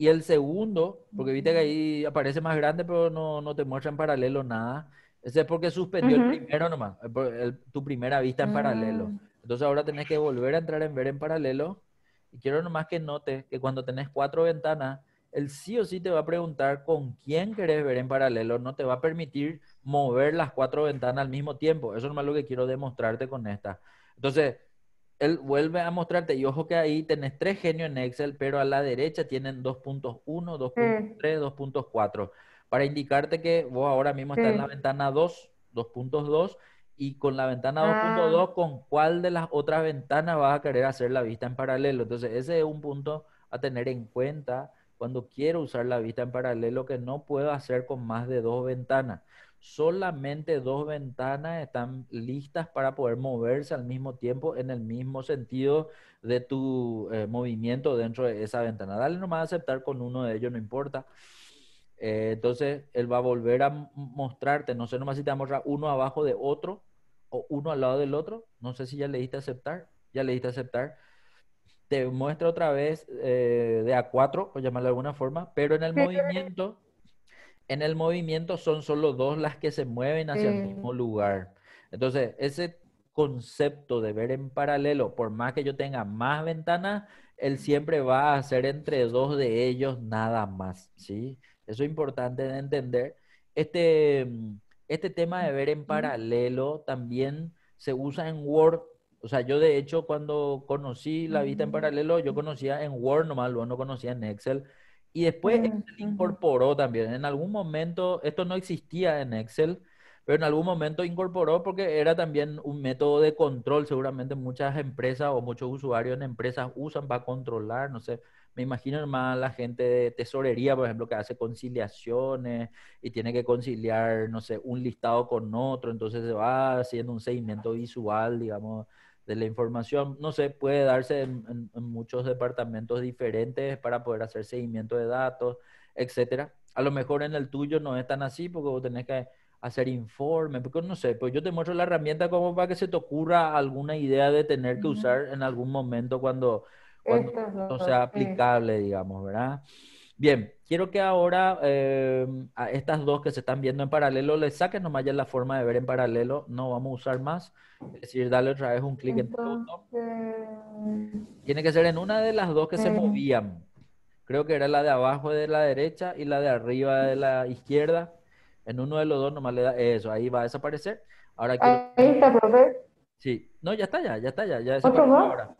Y el segundo, porque viste que ahí aparece más grande, pero no, te muestra en paralelo nada. Ese es porque suspendió el primero nomás, tu primera vista en paralelo. Ah. Entonces ahora tenés que volver a entrar en ver en paralelo. Y quiero nomás que notes que cuando tenés cuatro ventanas, el sí o sí te va a preguntar con quién querés ver en paralelo. No te va a permitir mover las cuatro ventanas al mismo tiempo. Eso es lo que quiero demostrarte con esta. Entonces, él vuelve a mostrarte, y ojo que ahí tenés tres genios en Excel, pero a la derecha tienen 2.1, 2.3, 2.4, para indicarte que vos ahora mismo estás en la ventana 2, 2.2, y con la ventana 2.2, ah. ¿con cuál de las otras ventanas vas a querer hacer la vista en paralelo? Entonces, ese es un punto a tener en cuenta cuando quiero usar la vista en paralelo que no puedo hacer con más de dos ventanas solamente dos ventanas están listas para poder moverse al mismo tiempo en el mismo sentido de tu eh, movimiento dentro de esa ventana. Dale nomás a aceptar con uno de ellos, no importa. Eh, entonces, él va a volver a mostrarte, no sé nomás si te va a mostrar uno abajo de otro o uno al lado del otro. No sé si ya le diste aceptar, ya le diste aceptar. Te muestra otra vez eh, de a cuatro, o llamarlo de alguna forma, pero en el movimiento en el movimiento son solo dos las que se mueven hacia el mismo em. lugar. Entonces, ese concepto de ver en paralelo, por más que yo tenga más ventanas, él siempre va a ser entre dos de ellos nada más, ¿sí? Eso es importante de entender. Este, este tema de ver en paralelo también se usa en Word. O sea, yo de hecho cuando conocí la vista en mm. paralelo, yo conocía en Word nomás, luego no conocía en Excel. Y después mm, Excel incorporó también, en algún momento, esto no existía en Excel, pero en algún momento incorporó porque era también un método de control, seguramente muchas empresas o muchos usuarios en empresas usan para controlar, no sé, me imagino más la gente de tesorería, por ejemplo, que hace conciliaciones y tiene que conciliar, no sé, un listado con otro, entonces se va haciendo un seguimiento visual, digamos, la información, no sé, puede darse en, muchos departamentos diferentes para poder hacer seguimiento de datos, etcétera. A lo mejor en el tuyo no es tan así porque vos tenés que hacer informe, porque no sé, pues yo te muestro la herramienta como para que se te ocurra alguna idea de tener que usar en algún momento cuando, cuando no sea aplicable, digamos, ¿verdad? Bien, quiero que ahora eh, a estas dos que se están viendo en paralelo les saquen nomás ya la forma de ver en paralelo, no vamos a usar más, es decir, dale otra vez un clic en todo. Tiene que ser en una de las dos que se eh, movían. Creo que era la de abajo de la derecha y la de arriba de la izquierda. En uno de los dos nomás le da eso, ahí va a desaparecer. Ahora Ahí está, profe. Sí, no, ya está ya, ya está ya, ya desapareció ahora.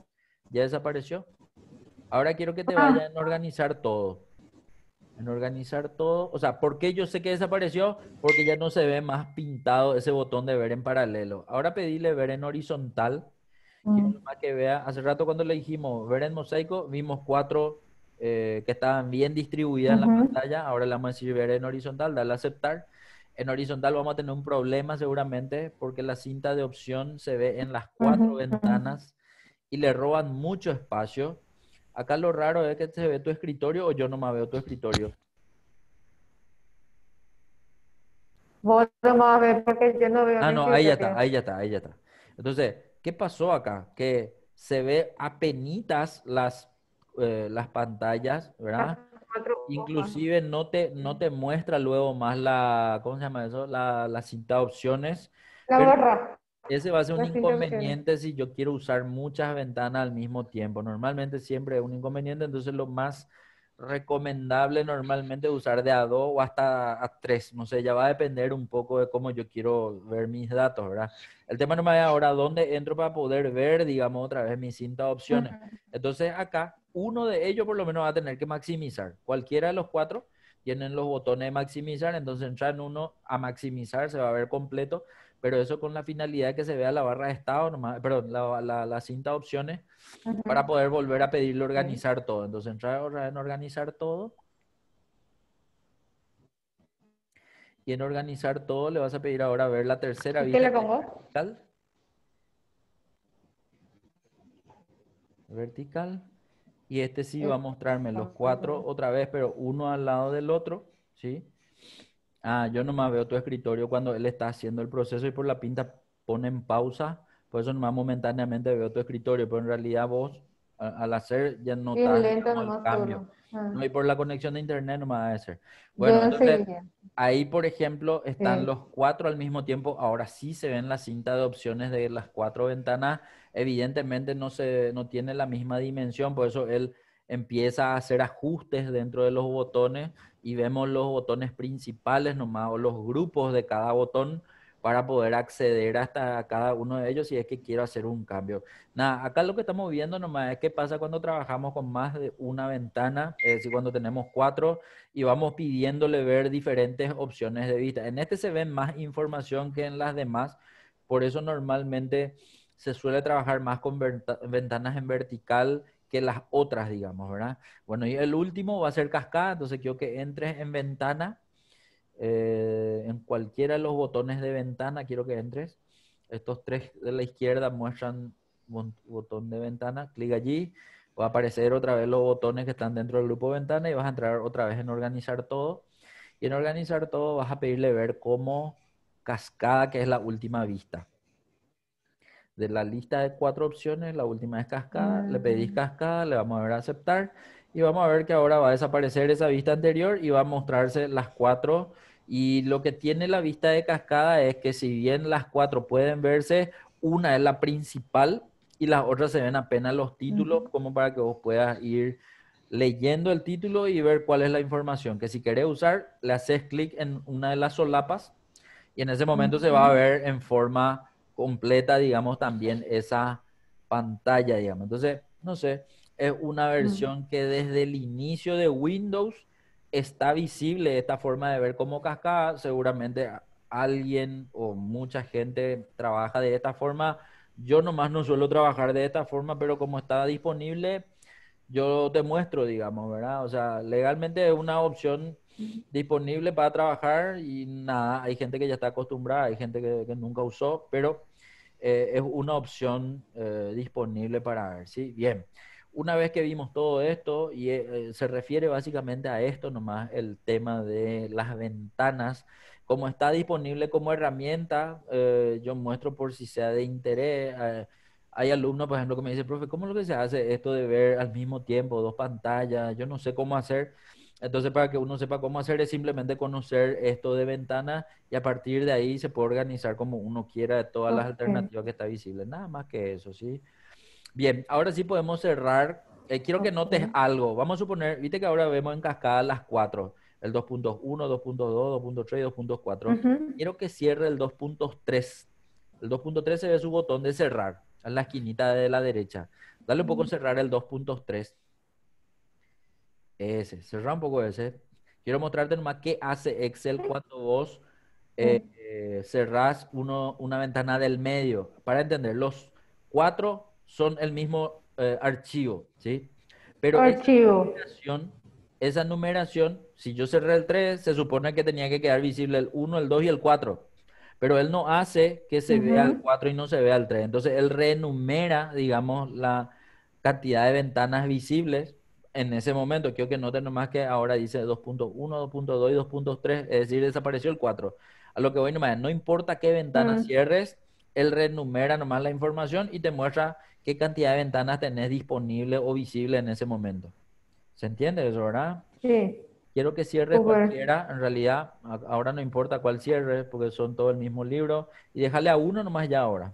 Ya desapareció. Ahora quiero que te ah. vayan a organizar todo organizar todo. O sea, porque yo sé que desapareció? Porque ya no se ve más pintado ese botón de ver en paralelo. Ahora pedíle ver en horizontal. Mm. que vea, hace rato cuando le dijimos ver en mosaico, vimos cuatro eh, que estaban bien distribuidas en la pantalla. Ahora le vamos a decir ver en horizontal, dale a aceptar. En horizontal vamos a tener un problema seguramente porque la cinta de opción se ve en las cuatro ventanas y le roban mucho espacio. Acá lo raro es que se ve tu escritorio o yo no me veo tu escritorio. Vos no me ver porque yo no veo. Ah, no, ahí ya está, ahí ya está, ahí ya está. Entonces, ¿qué pasó acá? Que se ve apenitas las, eh, las pantallas, ¿verdad? Inclusive no te, no te muestra luego más la, ¿cómo se llama eso? La, la cinta de opciones. La barra. Ese va a ser un inconveniente si yo quiero usar muchas ventanas al mismo tiempo. Normalmente siempre es un inconveniente, entonces lo más recomendable normalmente es usar de a dos o hasta a tres. No sé, ya va a depender un poco de cómo yo quiero ver mis datos, ¿verdad? El tema no me va ahora dónde entro para poder ver, digamos, otra vez mis cinta de opciones. Entonces acá, uno de ellos por lo menos va a tener que maximizar. Cualquiera de los cuatro tienen los botones de maximizar, entonces entran uno a maximizar, se va a ver completo pero eso con la finalidad de que se vea la barra de estado, nomás, perdón, la, cinta de opciones, para poder volver a pedirle organizar todo. Entonces entrar en organizar todo. Y en organizar todo le vas a pedir ahora ver la tercera ¿Qué le pongo? Vertical. vertical. Y este sí va a este mostrarme los cuatro otra vez, pero uno al lado del otro, ¿sí? sí Ah, yo nomás veo tu escritorio cuando él está haciendo el proceso y por la pinta pone en pausa. Por eso nomás momentáneamente veo tu escritorio, pero en realidad vos al hacer ya no el cambio. Ah. ¿no? Y por la conexión de internet nomás a ser. Bueno, entonces ahí por ejemplo están los cuatro al mismo tiempo. Ahora sí se ven la cinta de opciones de las cuatro ventanas. Evidentemente no, se, no tiene la misma dimensión, por eso él empieza a hacer ajustes dentro de los botones y vemos los botones principales nomás o los grupos de cada botón para poder acceder hasta cada uno de ellos si es que quiero hacer un cambio. Nada, acá lo que estamos viendo nomás es qué pasa cuando trabajamos con más de una ventana, es decir, cuando tenemos cuatro y vamos pidiéndole ver diferentes opciones de vista. En este se ve más información que en las demás, por eso normalmente se suele trabajar más con ventanas en vertical que las otras, digamos, ¿verdad? Bueno, y el último va a ser cascada, entonces quiero que entres en ventana, eh, en cualquiera de los botones de ventana quiero que entres. Estos tres de la izquierda muestran un botón de ventana, clic allí, va a aparecer otra vez los botones que están dentro del grupo de ventana y vas a entrar otra vez en organizar todo. Y en organizar todo vas a pedirle ver como cascada, que es la última vista de la lista de cuatro opciones, la última es cascada, le pedís mm. cascada, le vamos a ver a aceptar y vamos a ver que ahora va a desaparecer esa vista anterior y va a mostrarse las cuatro. Y lo que tiene la vista de cascada es que si bien las cuatro pueden verse, una es la principal y las otras se ven apenas los títulos como para que vos puedas ir leyendo el título y ver cuál es la información. Que si querés usar, le haces clic en una de las solapas y en ese momento se va a ver en forma completa, digamos, también esa pantalla, digamos. Entonces, no sé, es una versión que desde el inicio de Windows está visible esta forma de ver como cascada. Seguramente alguien o mucha gente trabaja de esta forma. Yo nomás no suelo trabajar de esta forma, pero como está disponible, yo te muestro, digamos, ¿verdad? O sea, legalmente es una opción disponible para trabajar y nada, hay gente que ya está acostumbrada, hay gente que, nunca usó, pero eh, es una opción eh, disponible para ver, ¿sí? Bien, una vez que vimos todo esto, y eh, se refiere básicamente a esto nomás, el tema de las ventanas, como está disponible como herramienta, yo muestro por si sea de interés hay alumnos, por ejemplo, que me dicen, profe, ¿cómo lo que se hace esto de ver al mismo tiempo dos pantallas? Yo no sé cómo hacer. Entonces, para que uno sepa cómo hacer, es simplemente conocer esto de ventana y a partir de ahí se puede organizar como uno quiera de todas las alternativas que está visible. Nada más que eso, ¿sí? Bien, ahora sí podemos cerrar. Eh, quiero que notes algo. Vamos a suponer, viste que ahora vemos en cascada las cuatro. El 2.1, 2.2, 2.3, 2.4. Quiero que cierre el 2.3. El 2.3 se ve su botón de cerrar, en la esquinita de la derecha. Dale un poco a cerrar el 2.3 ese. Cerrar un poco ese. Quiero mostrarte nomás qué hace Excel cuando vos eh, eh, cerrás una ventana del medio. Para entender, los cuatro son el mismo eh, archivo, ¿sí? Pero archivo. Esa, numeración, numeración, si yo cerré el 3, se supone que tenía que quedar visible el 1, el 2 y el 4. Pero él no hace que se vea el 4 y no se vea el 3. Entonces él renumera, digamos, la cantidad de ventanas visibles en ese momento, quiero que noten nomás que ahora dice 2.1, 2.2 y 2.3, es decir, desapareció el 4. A lo que voy nomás, no importa qué ventana mm. cierres, él renumera nomás la información y te muestra qué cantidad de ventanas tenés disponible o visible en ese momento. ¿Se entiende eso, verdad? Sí. Quiero que cierres cualquiera, en realidad, ahora no importa cuál cierres, porque son todo el mismo libro, y déjale a uno nomás ya ahora.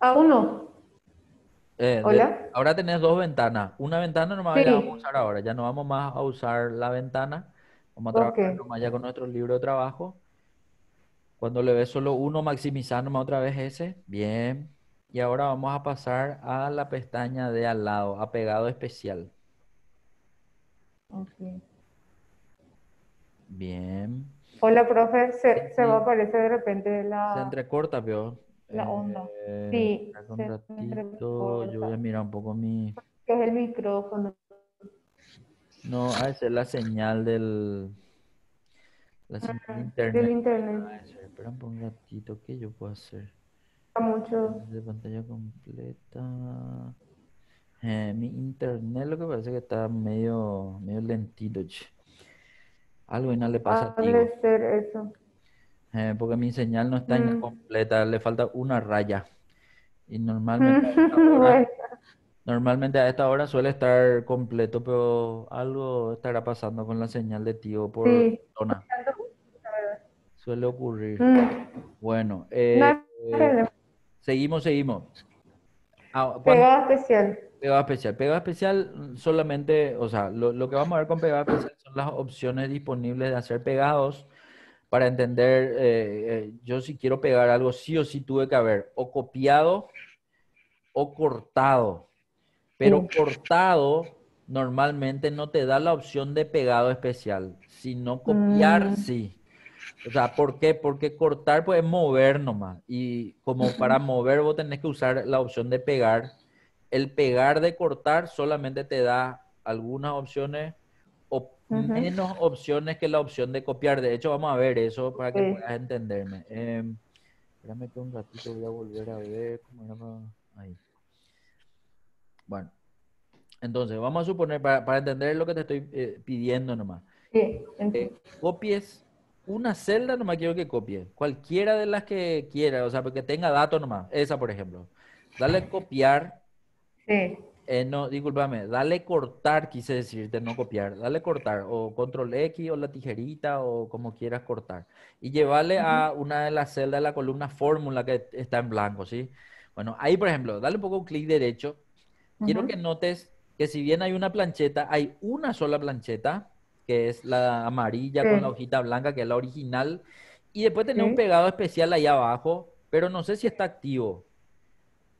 A uno. Eh, Hola. ahora tenés dos ventanas. Una ventana nomás la vamos a usar ahora. Ya no vamos más a usar la ventana. Vamos a trabajar ya con nuestro libro de trabajo. Cuando le ves solo uno, maximizar nomás otra vez ese. Bien. Y ahora vamos a pasar a la pestaña de al lado, a pegado especial. Okay. Bien. Hola, profe. Se, va a aparecer de repente la... Se entrecorta, peor. La onda. Eh, sí. Un ratito, yo voy a mirar un poco mi... ¿Qué es el micrófono? No, esa es la señal del... La señal internet. Ah, del internet. Ah, espera un ratito, ¿qué yo puedo hacer? Mucho. De pantalla completa. Eh, mi internet lo que parece que está medio, medio lentito. Algo y no le pasa ah, a ti. ser eso. Eh, porque mi señal no está mm. completa, le falta una raya. Y normalmente a, esta hora, suele estar completo, pero algo estará pasando con la señal de tío por zona. Suele ocurrir. Mm. Bueno, eh, seguimos, seguimos. Ah, pegado especial. Pegado especial. especial solamente, o sea, lo, que vamos a ver con pegado especial son las opciones disponibles de hacer pegados para entender, eh, eh, yo si quiero pegar algo, sí o sí tuve que haber o copiado o cortado. Pero cortado normalmente no te da la opción de pegado especial, sino copiar mm. sí. O sea, ¿por qué? Porque cortar pues es mover nomás. Y como para mover vos tenés que usar la opción de pegar. El pegar de cortar solamente te da algunas opciones menos opciones que la opción de copiar. De hecho, vamos a ver eso para que puedas entenderme. Em, espérame un ratito voy a volver a ver cómo era Bueno, entonces vamos a suponer, para, entender lo que te estoy eh, pidiendo nomás. Sí, eh, copies una celda, nomás quiero que copie. Cualquiera de las que quiera, o sea, porque tenga datos nomás. Esa, por ejemplo. Dale copiar. Sí. Eh, no, discúlpame, dale cortar, quise decirte, no copiar. Dale cortar, o control X, o la tijerita, o como quieras cortar. Y llevarle a una de las celdas de la columna fórmula que está en blanco, ¿sí? Bueno, ahí, por ejemplo, dale un poco un clic derecho. Quiero que notes que si bien hay una plancheta, hay una sola plancheta, que es la amarilla con la hojita blanca, que es la original. Y después tiene un pegado especial ahí abajo, pero no sé si está activo.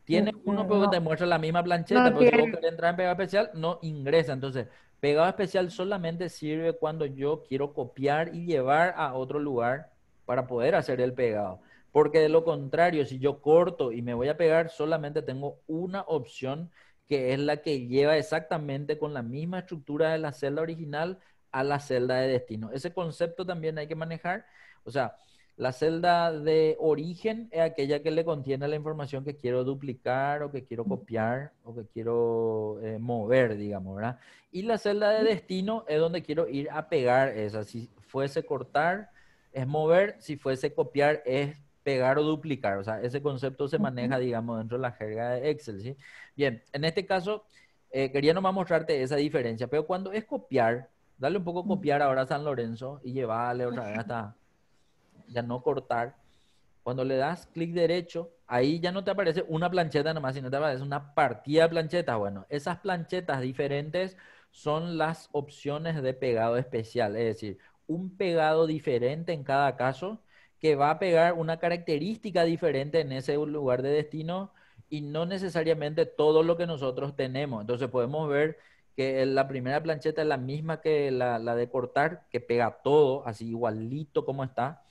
Tiene uno, pero te muestra la misma plancheta, pero si vos entrar en pegado especial, no ingresa. Entonces, pegado especial solamente sirve cuando yo quiero copiar y llevar a otro lugar para poder hacer el pegado. Porque de lo contrario, si yo corto y me voy a pegar, solamente tengo una opción que es la que lleva exactamente con la misma estructura de la celda original a la celda de destino. Ese concepto también hay que manejar. O sea, la celda de origen es aquella que le contiene la información que quiero duplicar o que quiero copiar o que quiero eh, mover, digamos, ¿verdad? Y la celda de destino es donde quiero ir a pegar esa. Si fuese cortar, es mover. Si fuese copiar, es pegar o duplicar. O sea, ese concepto se maneja, digamos, dentro de la jerga de Excel, ¿sí? Bien, en este caso, eh, quería nomás mostrarte esa diferencia. Pero cuando es copiar, dale un poco copiar ahora a San Lorenzo y llevarle otra vez hasta ya no cortar. Cuando le das clic derecho, ahí ya no te aparece una plancheta nomás, sino te aparece una partida de planchetas. Bueno, esas planchetas diferentes son las opciones de pegado especial, es decir, un pegado diferente en cada caso que va a pegar una característica diferente en ese lugar de destino y no necesariamente todo lo que nosotros tenemos. Entonces podemos ver que la primera plancheta es la misma que la, la de cortar, que pega todo, así igualito como está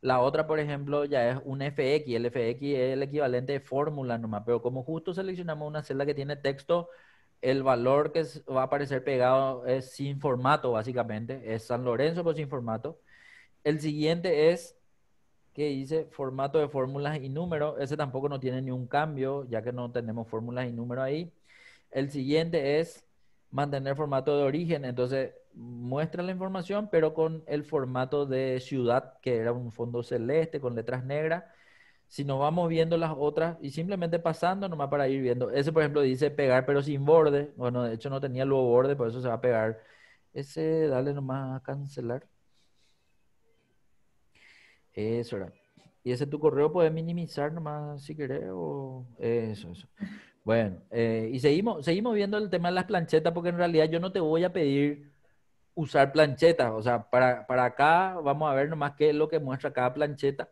la otra, por ejemplo, ya es un FX. El FX es el equivalente de fórmula nomás, pero como justo seleccionamos una celda que tiene texto, el valor que va a aparecer pegado es sin formato, básicamente. Es San Lorenzo, por sin formato. El siguiente es que dice formato de fórmulas y número Ese tampoco no tiene ni un cambio, ya que no tenemos fórmulas y número ahí. El siguiente es mantener formato de origen. Entonces, muestra la información, pero con el formato de ciudad, que era un fondo celeste con letras negras. Si nos vamos viendo las otras y simplemente pasando nomás para ir viendo. Ese, por ejemplo, dice pegar pero sin borde. Bueno, de hecho no tenía luego borde, por eso se va a pegar. Ese, dale nomás a cancelar. Eso era. Y ese tu correo puede minimizar nomás si querés o... Eso, eso. Bueno, eh, y seguimos, seguimos viendo el tema de las planchetas porque en realidad yo no te voy a pedir usar planchetas. O sea, para, para, acá vamos a ver nomás qué es lo que muestra cada plancheta.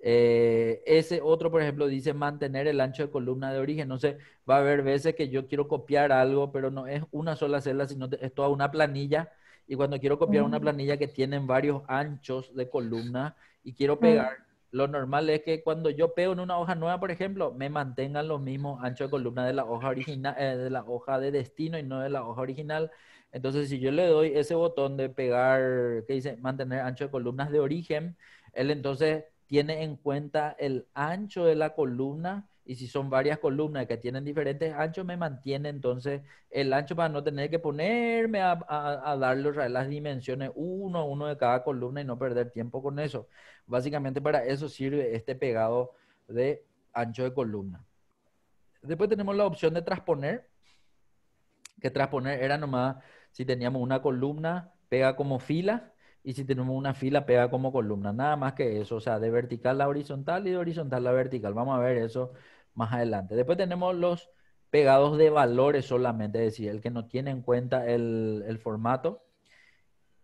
Eh, ese otro, por ejemplo, dice mantener el ancho de columna de origen. No sé, va a haber veces que yo quiero copiar algo, pero no es una sola celda, sino es toda una planilla. Y cuando quiero copiar una planilla que tienen varios anchos de columna y quiero pegar, lo normal es que cuando yo pego en una hoja nueva, por ejemplo, me mantengan los mismos anchos de columna de la hoja original, eh, de la hoja de destino y no de la hoja original entonces, si yo le doy ese botón de pegar, que dice mantener ancho de columnas de origen, él entonces tiene en cuenta el ancho de la columna y si son varias columnas que tienen diferentes anchos, me mantiene entonces el ancho para no tener que ponerme a, a darle las dimensiones uno a uno de cada columna y no perder tiempo con eso. Básicamente para eso sirve este pegado de ancho de columna. Después tenemos la opción de transponer, que transponer era nomás si teníamos una columna, pega como fila, y si tenemos una fila, pega como columna. Nada más que eso, o sea, de vertical a horizontal y de horizontal a vertical. Vamos a ver eso más adelante. Después tenemos los pegados de valores solamente, es decir, el que no tiene en cuenta el, el formato,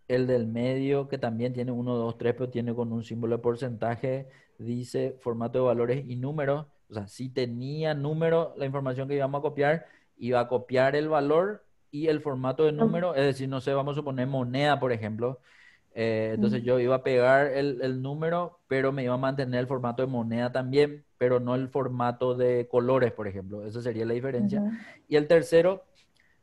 el del medio que también tiene 1, 2, 3, pero tiene con un símbolo de porcentaje, dice formato de valores y números, o sea, si tenía número la información que íbamos a copiar, iba a copiar el valor y el formato de número, es decir, no sé, vamos a poner moneda, por ejemplo. Eh, entonces yo iba a pegar el, número, pero me iba a mantener el formato de moneda también, pero no el formato de colores, por ejemplo. Esa sería la diferencia. Y el tercero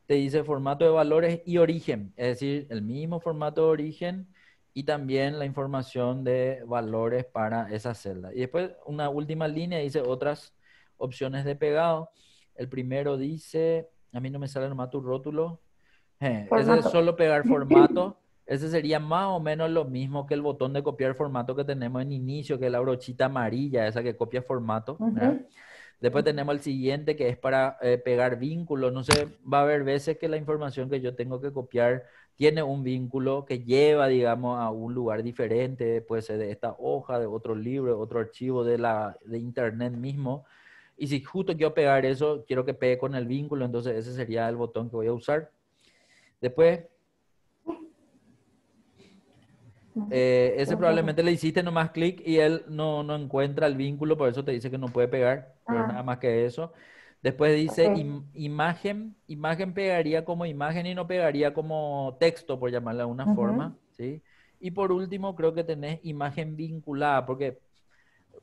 te dice formato de valores y origen, es decir, el mismo formato de origen y también la información de valores para esa celda. Y después una última línea dice otras opciones de pegado. El primero dice a mí no me sale nomás tu rótulo. ese es solo pegar formato. Ese sería más o menos lo mismo que el botón de copiar formato que tenemos en inicio, que es la brochita amarilla, esa que copia formato. Después tenemos el siguiente que es para eh, pegar vínculo. No sé, va a haber veces que la información que yo tengo que copiar tiene un vínculo que lleva, digamos, a un lugar diferente, puede ser de esta hoja, de otro libro, otro archivo de la de internet mismo. Y si justo quiero pegar eso, quiero que pegue con el vínculo, entonces ese sería el botón que voy a usar. Después, eh, ese probablemente le hiciste nomás clic y él no, encuentra el vínculo, por eso te dice que no puede pegar, pero ah. nada más que eso. Después dice imagen, imagen pegaría como imagen y no pegaría como texto, por llamarla de una forma, ¿sí? Y por último, creo que tenés imagen vinculada, porque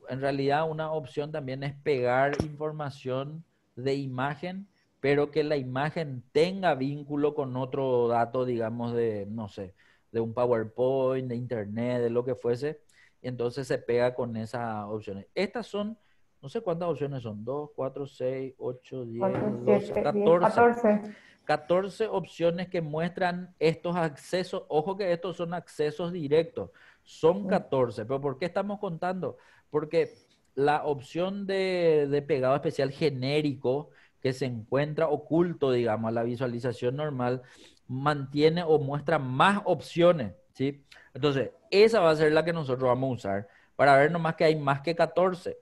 en realidad una opción también es pegar información de imagen, pero que la imagen tenga vínculo con otro dato, digamos, de, no sé, de un PowerPoint, de Internet, de lo que fuese. Y entonces se pega con esas opciones. Estas son, no sé cuántas opciones son, 2, 4, 6, 8, 10, 12, 14. 14 opciones que muestran estos accesos. Ojo que estos son accesos directos. Son 14, pero ¿por qué estamos contando? porque la opción de, pegado especial genérico que se encuentra oculto, digamos, a la visualización normal, mantiene o muestra más opciones, ¿sí? Entonces, esa va a ser la que nosotros vamos a usar para ver nomás que hay más que 14.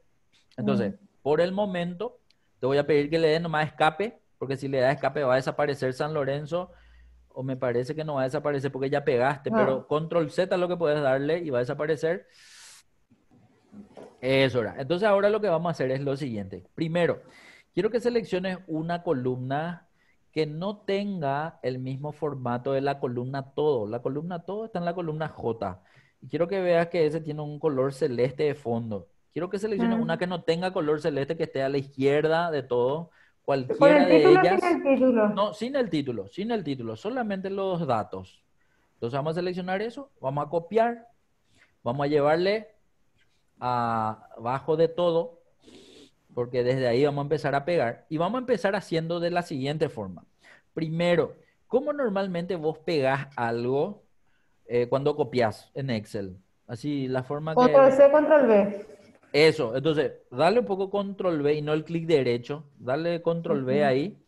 Entonces, mm. por el momento, te voy a pedir que le des nomás escape, porque si le da escape va a desaparecer San Lorenzo, o me parece que no va a desaparecer porque ya pegaste, ah. pero control Z es lo que puedes darle y va a desaparecer. Eso era. Entonces ahora lo que vamos a hacer es lo siguiente. Primero, quiero que selecciones una columna que no tenga el mismo formato de la columna todo. La columna todo está en la columna J. Y quiero que veas que ese tiene un color celeste de fondo. Quiero que selecciones ah. una que no tenga color celeste, que esté a la izquierda de todo. Cualquiera de ellas. Sin el título. No, sin el título, sin el título, solamente los datos. Entonces vamos a seleccionar eso, vamos a copiar, vamos a llevarle abajo de todo, porque desde ahí vamos a empezar a pegar y vamos a empezar haciendo de la siguiente forma. Primero, ¿cómo normalmente vos pegás algo eh, cuando copias en Excel? Así, la forma que... Control C, Control B. Eso, entonces, dale un poco Control V y no el clic derecho, dale Control B ahí.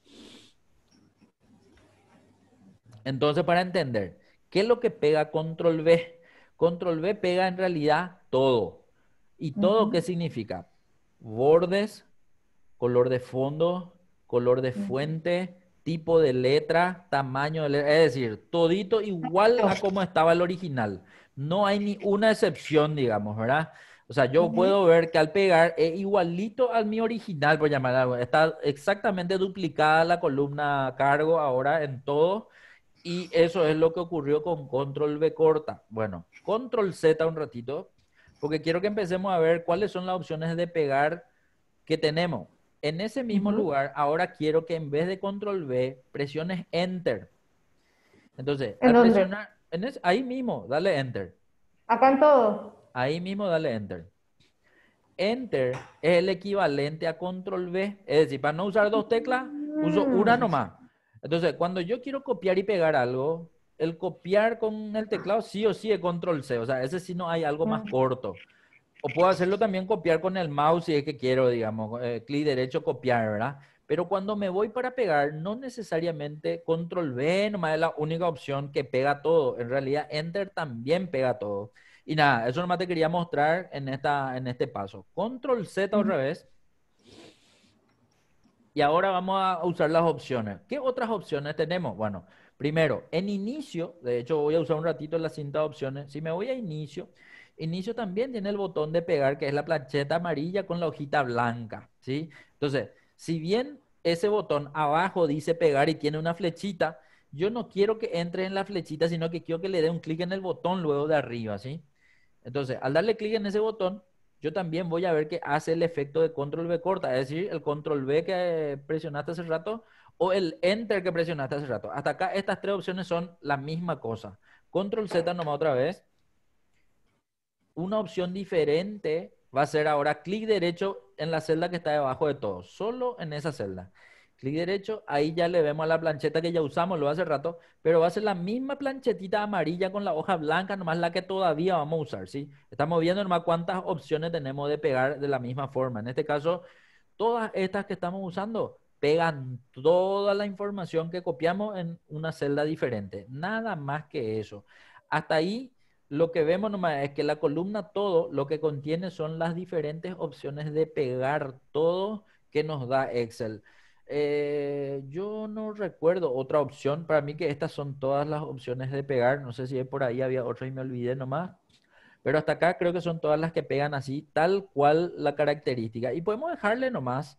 Entonces, para entender, ¿qué es lo que pega Control B? Control V pega en realidad todo. ¿Y todo qué significa? Bordes, color de fondo, color de fuente, tipo de letra, tamaño de letra. Es decir, todito igual a como estaba el original. No hay ni una excepción, digamos, ¿verdad? O sea, yo puedo ver que al pegar es igualito al mi original, por llamar algo. Está exactamente duplicada la columna cargo ahora en todo. Y eso es lo que ocurrió con control B corta. Bueno, control Z un ratito porque quiero que empecemos a ver cuáles son las opciones de pegar que tenemos. En ese mismo lugar, ahora quiero que en vez de control B, presiones enter. Entonces, presionar, ahí mismo, dale enter. Acá en todo. Ahí mismo, dale enter. Enter es el equivalente a control B. Es decir, para no usar dos teclas, uso una mm. nomás. Entonces, cuando yo quiero copiar y pegar algo, el copiar con el teclado sí o sí es control C, o sea, ese sí no hay algo más corto. O puedo hacerlo también copiar con el mouse si es que quiero, digamos, eh, clic derecho, copiar, ¿verdad? Pero cuando me voy para pegar, no necesariamente control B nomás es la única opción que pega todo. En realidad, enter también pega todo. Y nada, eso nomás te quería mostrar en, esta, en este paso. Control Z al revés. Y ahora vamos a usar las opciones. ¿Qué otras opciones tenemos? Bueno, Primero, en inicio, de hecho voy a usar un ratito la cinta de opciones. Si me voy a inicio, inicio también tiene el botón de pegar, que es la plancheta amarilla con la hojita blanca, ¿sí? Entonces, si bien ese botón abajo dice pegar y tiene una flechita, yo no quiero que entre en la flechita, sino que quiero que le dé un clic en el botón luego de arriba, ¿sí? Entonces, al darle clic en ese botón, yo también voy a ver que hace el efecto de control B corta, es decir, el control B que presionaste hace rato, o el Enter que presionaste hace rato. Hasta acá estas tres opciones son la misma cosa. Control Z nomás otra vez. Una opción diferente va a ser ahora clic derecho en la celda que está debajo de todo. Solo en esa celda. Clic derecho, ahí ya le vemos a la plancheta que ya usamos, lo hace rato, pero va a ser la misma planchetita amarilla con la hoja blanca, nomás la que todavía vamos a usar, ¿sí? Estamos viendo nomás cuántas opciones tenemos de pegar de la misma forma. En este caso, todas estas que estamos usando pegan toda la información que copiamos en una celda diferente. Nada más que eso. Hasta ahí lo que vemos nomás es que la columna todo lo que contiene son las diferentes opciones de pegar todo que nos da Excel. Eh, yo no recuerdo otra opción. Para mí que estas son todas las opciones de pegar. No sé si por ahí había otra y me olvidé nomás. Pero hasta acá creo que son todas las que pegan así, tal cual la característica. Y podemos dejarle nomás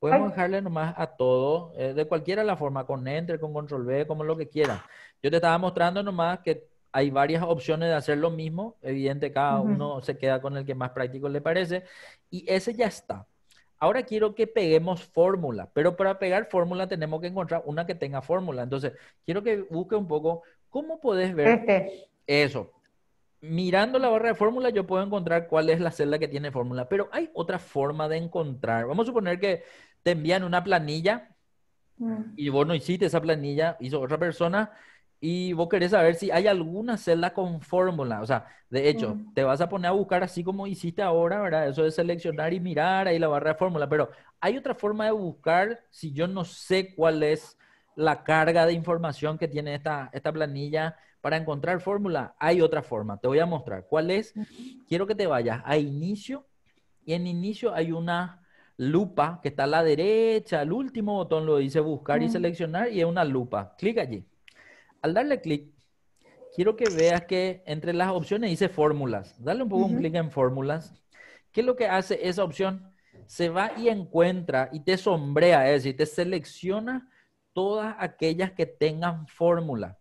Podemos dejarle nomás a todo, eh, de cualquiera la forma, con Enter, con Control B, como lo que quieras. Yo te estaba mostrando nomás que hay varias opciones de hacer lo mismo. Evidente, cada uno se queda con el que más práctico le parece. Y ese ya está. Ahora quiero que peguemos fórmula, pero para pegar fórmula tenemos que encontrar una que tenga fórmula. Entonces, quiero que busque un poco cómo podés ver este. eso. Mirando la barra de fórmula, yo puedo encontrar cuál es la celda que tiene fórmula, pero hay otra forma de encontrar. Vamos a suponer que te envían una planilla mm. y vos no hiciste esa planilla, hizo otra persona y vos querés saber si hay alguna celda con fórmula. O sea, de hecho, mm. te vas a poner a buscar así como hiciste ahora, ¿verdad? Eso de seleccionar y mirar ahí la barra de fórmula. Pero hay otra forma de buscar si yo no sé cuál es la carga de información que tiene esta, esta planilla para encontrar fórmula. Hay otra forma, te voy a mostrar cuál es. Mm. Quiero que te vayas a inicio y en inicio hay una lupa que está a la derecha, el último botón lo dice buscar y mm. seleccionar y es una lupa. Clic allí. Al darle clic, quiero que veas que entre las opciones dice fórmulas. Dale un poco un clic en fórmulas. ¿Qué es lo que hace esa opción? Se va y encuentra y te sombrea, es decir, te selecciona todas aquellas que tengan fórmula,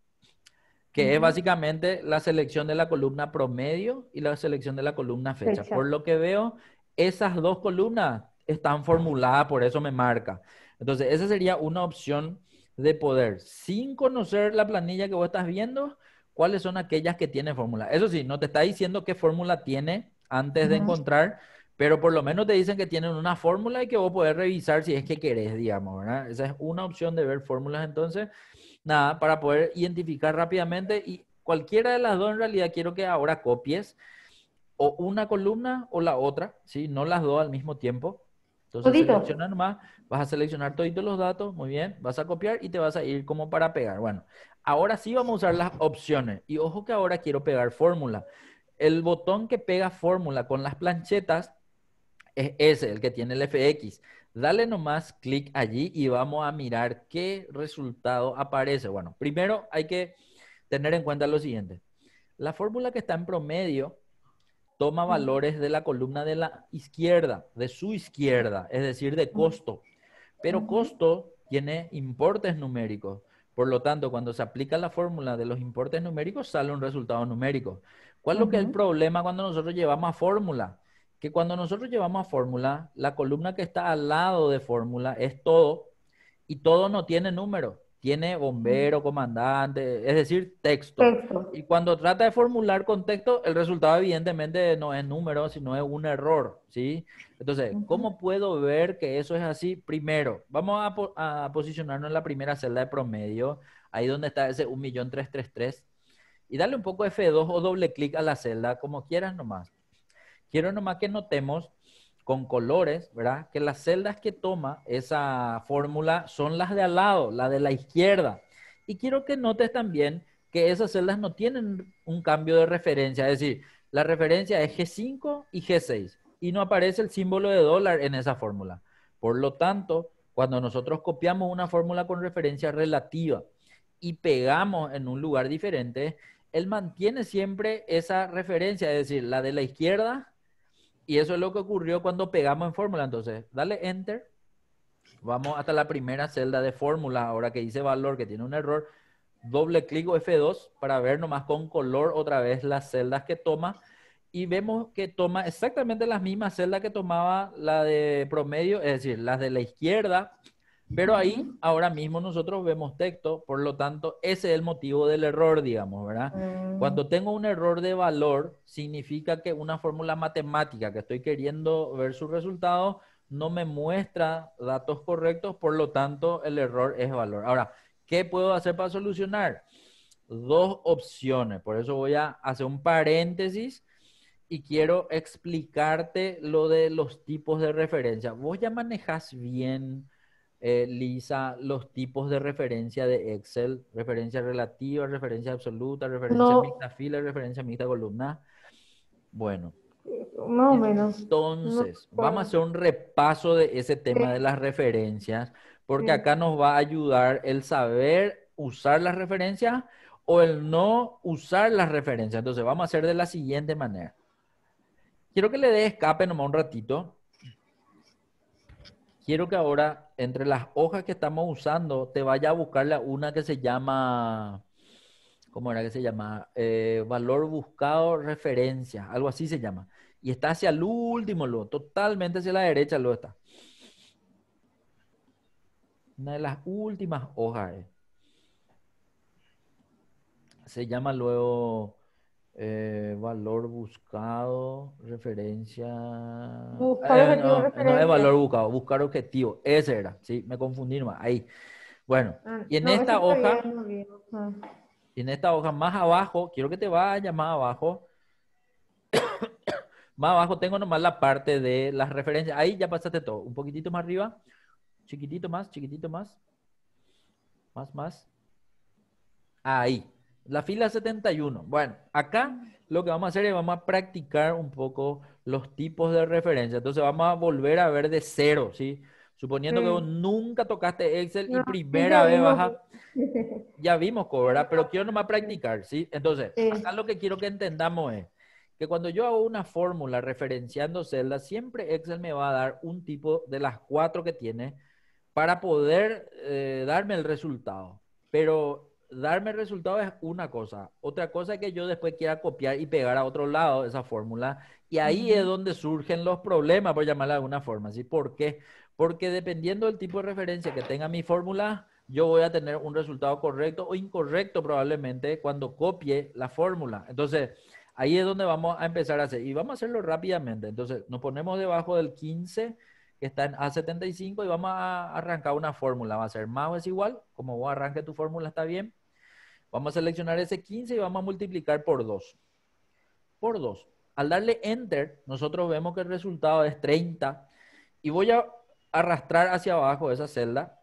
que es básicamente la selección de la columna promedio y la selección de la columna fecha. Por lo que veo, esas dos columnas están formuladas, por eso me marca. Entonces, esa sería una opción de poder, sin conocer la planilla que vos estás viendo, cuáles son aquellas que tienen fórmula. Eso sí, no te está diciendo qué fórmula tiene antes de encontrar, pero por lo menos te dicen que tienen una fórmula y que vos podés revisar si es que querés, digamos, ¿verdad? Esa es una opción de ver fórmulas entonces, nada, para poder identificar rápidamente y cualquiera de las dos en realidad quiero que ahora copies o una columna o la otra, ¿sí? No las dos al mismo tiempo entonces ¿Todito? nomás, vas a seleccionar todos los datos, muy bien, vas a copiar y te vas a ir como para pegar. Bueno, ahora sí vamos a usar las opciones. Y ojo que ahora quiero pegar fórmula. El botón que pega fórmula con las planchetas es ese, el que tiene el FX. Dale nomás clic allí y vamos a mirar qué resultado aparece. Bueno, primero hay que tener en cuenta lo siguiente. La fórmula que está en promedio toma valores de la columna de la izquierda, de su izquierda, es decir, de costo. Pero costo tiene importes numéricos. Por lo tanto, cuando se aplica la fórmula de los importes numéricos, sale un resultado numérico. ¿Cuál es que es el problema cuando nosotros llevamos a fórmula? Que cuando nosotros llevamos a fórmula, la columna que está al lado de fórmula es todo y todo no tiene número tiene bombero, comandante, es decir, texto. Y cuando trata de formular con texto, el resultado evidentemente no es número, sino es un error, ¿sí? Entonces, ¿cómo puedo ver que eso es así? Primero, vamos a, a posicionarnos en la primera celda de promedio, ahí donde está ese 1.333, y darle un poco F2 o doble clic a la celda, como quieras nomás. Quiero nomás que notemos con colores, ¿verdad? Que las celdas que toma esa fórmula son las de al lado, la de la izquierda. Y quiero que notes también que esas celdas no tienen un cambio de referencia, es decir, la referencia es G5 y G6 y no aparece el símbolo de dólar en esa fórmula. Por lo tanto, cuando nosotros copiamos una fórmula con referencia relativa y pegamos en un lugar diferente, él mantiene siempre esa referencia, es decir, la de la izquierda y eso es lo que ocurrió cuando pegamos en fórmula. Entonces, dale enter. Vamos hasta la primera celda de fórmula, ahora que dice valor, que tiene un error. Doble clic o F2 para ver nomás con color otra vez las celdas que toma. Y vemos que toma exactamente las mismas celdas que tomaba la de promedio, es decir, las de la izquierda pero ahí, ahora mismo nosotros vemos texto, por lo tanto, ese es el motivo del error, digamos, ¿verdad? Mm. Cuando tengo un error de valor, significa que una fórmula matemática que estoy queriendo ver su resultado no me muestra datos correctos, por lo tanto, el error es valor. Ahora, ¿qué puedo hacer para solucionar? Dos opciones, por eso voy a hacer un paréntesis y quiero explicarte lo de los tipos de referencia. Vos ya manejas bien eh, lisa, los tipos de referencia de Excel, referencia relativa, referencia absoluta, referencia mixta fila, referencia mixta columna. Bueno. Más o menos. Entonces, vamos a hacer un repaso de ese tema de las referencias, porque acá nos va a ayudar el saber usar las referencias o el no usar las referencias. Entonces, vamos a hacer de la siguiente manera. Quiero que le dé escape nomás un ratito quiero que ahora, entre las hojas que estamos usando, te vaya a buscar una que se llama, ¿cómo era que se llama? Eh, valor buscado referencia, algo así se llama. Y está hacia el último, lo, totalmente hacia la derecha, lo está. Una de las últimas hojas. Eh. Se llama luego eh, valor buscado, referencia. Buscar eh, no, no es valor buscado, buscar objetivo. Ese era, sí, me confundí nomás. Ahí. Bueno, ah, y en esta hoja, en esta hoja más abajo, quiero que te vaya más abajo. más abajo tengo nomás la parte de las referencias. Ahí ya pasaste todo. Un poquitito más arriba, chiquitito más, chiquitito más, más, más. Ahí. La fila 71. Bueno, acá lo que vamos a hacer es vamos a practicar un poco los tipos de referencia. Entonces vamos a volver a ver de cero, ¿sí? Suponiendo que vos nunca tocaste Excel y primera vez baja Ya vimos, ¿verdad? Pero quiero nomás practicar, ¿sí? Entonces, acá lo que quiero que entendamos es que cuando yo hago una fórmula referenciando celdas, siempre Excel me va a dar un tipo de las cuatro que tiene para poder eh, darme el resultado. Pero darme resultados es una cosa. Otra cosa es que yo después quiera copiar y pegar a otro lado esa fórmula. Y ahí es donde surgen los problemas, por llamarla de alguna forma. ¿sí? ¿Por qué? Porque dependiendo del tipo de referencia que tenga mi fórmula, yo voy a tener un resultado correcto o incorrecto probablemente cuando copie la fórmula. Entonces, ahí es donde vamos a empezar a hacer. Y vamos a hacerlo rápidamente. Entonces, nos ponemos debajo del 15 que está en A75 y vamos a arrancar una fórmula. Va a ser más o es igual, como vos arranques tu fórmula está bien. Vamos a seleccionar ese 15 y vamos a multiplicar por 2. Por 2. Al darle Enter, nosotros vemos que el resultado es 30. Y voy a arrastrar hacia abajo esa celda.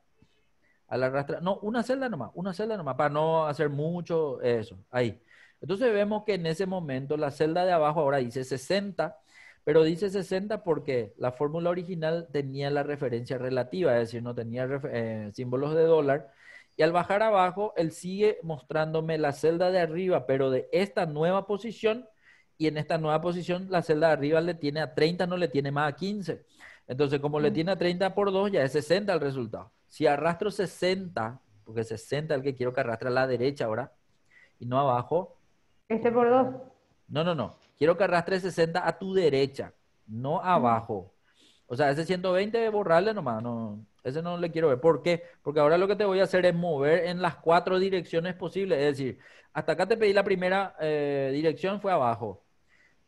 Al arrastrar, no, una celda nomás, una celda nomás, para no hacer mucho eso. Ahí. Entonces vemos que en ese momento la celda de abajo ahora dice 60, pero dice 60 porque la fórmula original tenía la referencia relativa, es decir, no tenía eh, símbolos de dólar, y al bajar abajo, él sigue mostrándome la celda de arriba, pero de esta nueva posición. Y en esta nueva posición, la celda de arriba le tiene a 30, no le tiene más a 15. Entonces, como le mm. tiene a 30 por 2, ya es 60 el resultado. Si arrastro 60, porque 60 es el que quiero que arrastre a la derecha ahora, y no abajo. ¿Este por 2? No, no, no. Quiero que arrastre 60 a tu derecha, no mm. abajo. O sea, ese 120 borrarle nomás, no. Ese no le quiero ver. ¿Por qué? Porque ahora lo que te voy a hacer es mover en las cuatro direcciones posibles. Es decir, hasta acá te pedí la primera eh, dirección, fue abajo.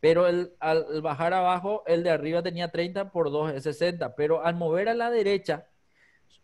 Pero el, al bajar abajo, el de arriba tenía 30 por 2 es 60. Pero al mover a la derecha,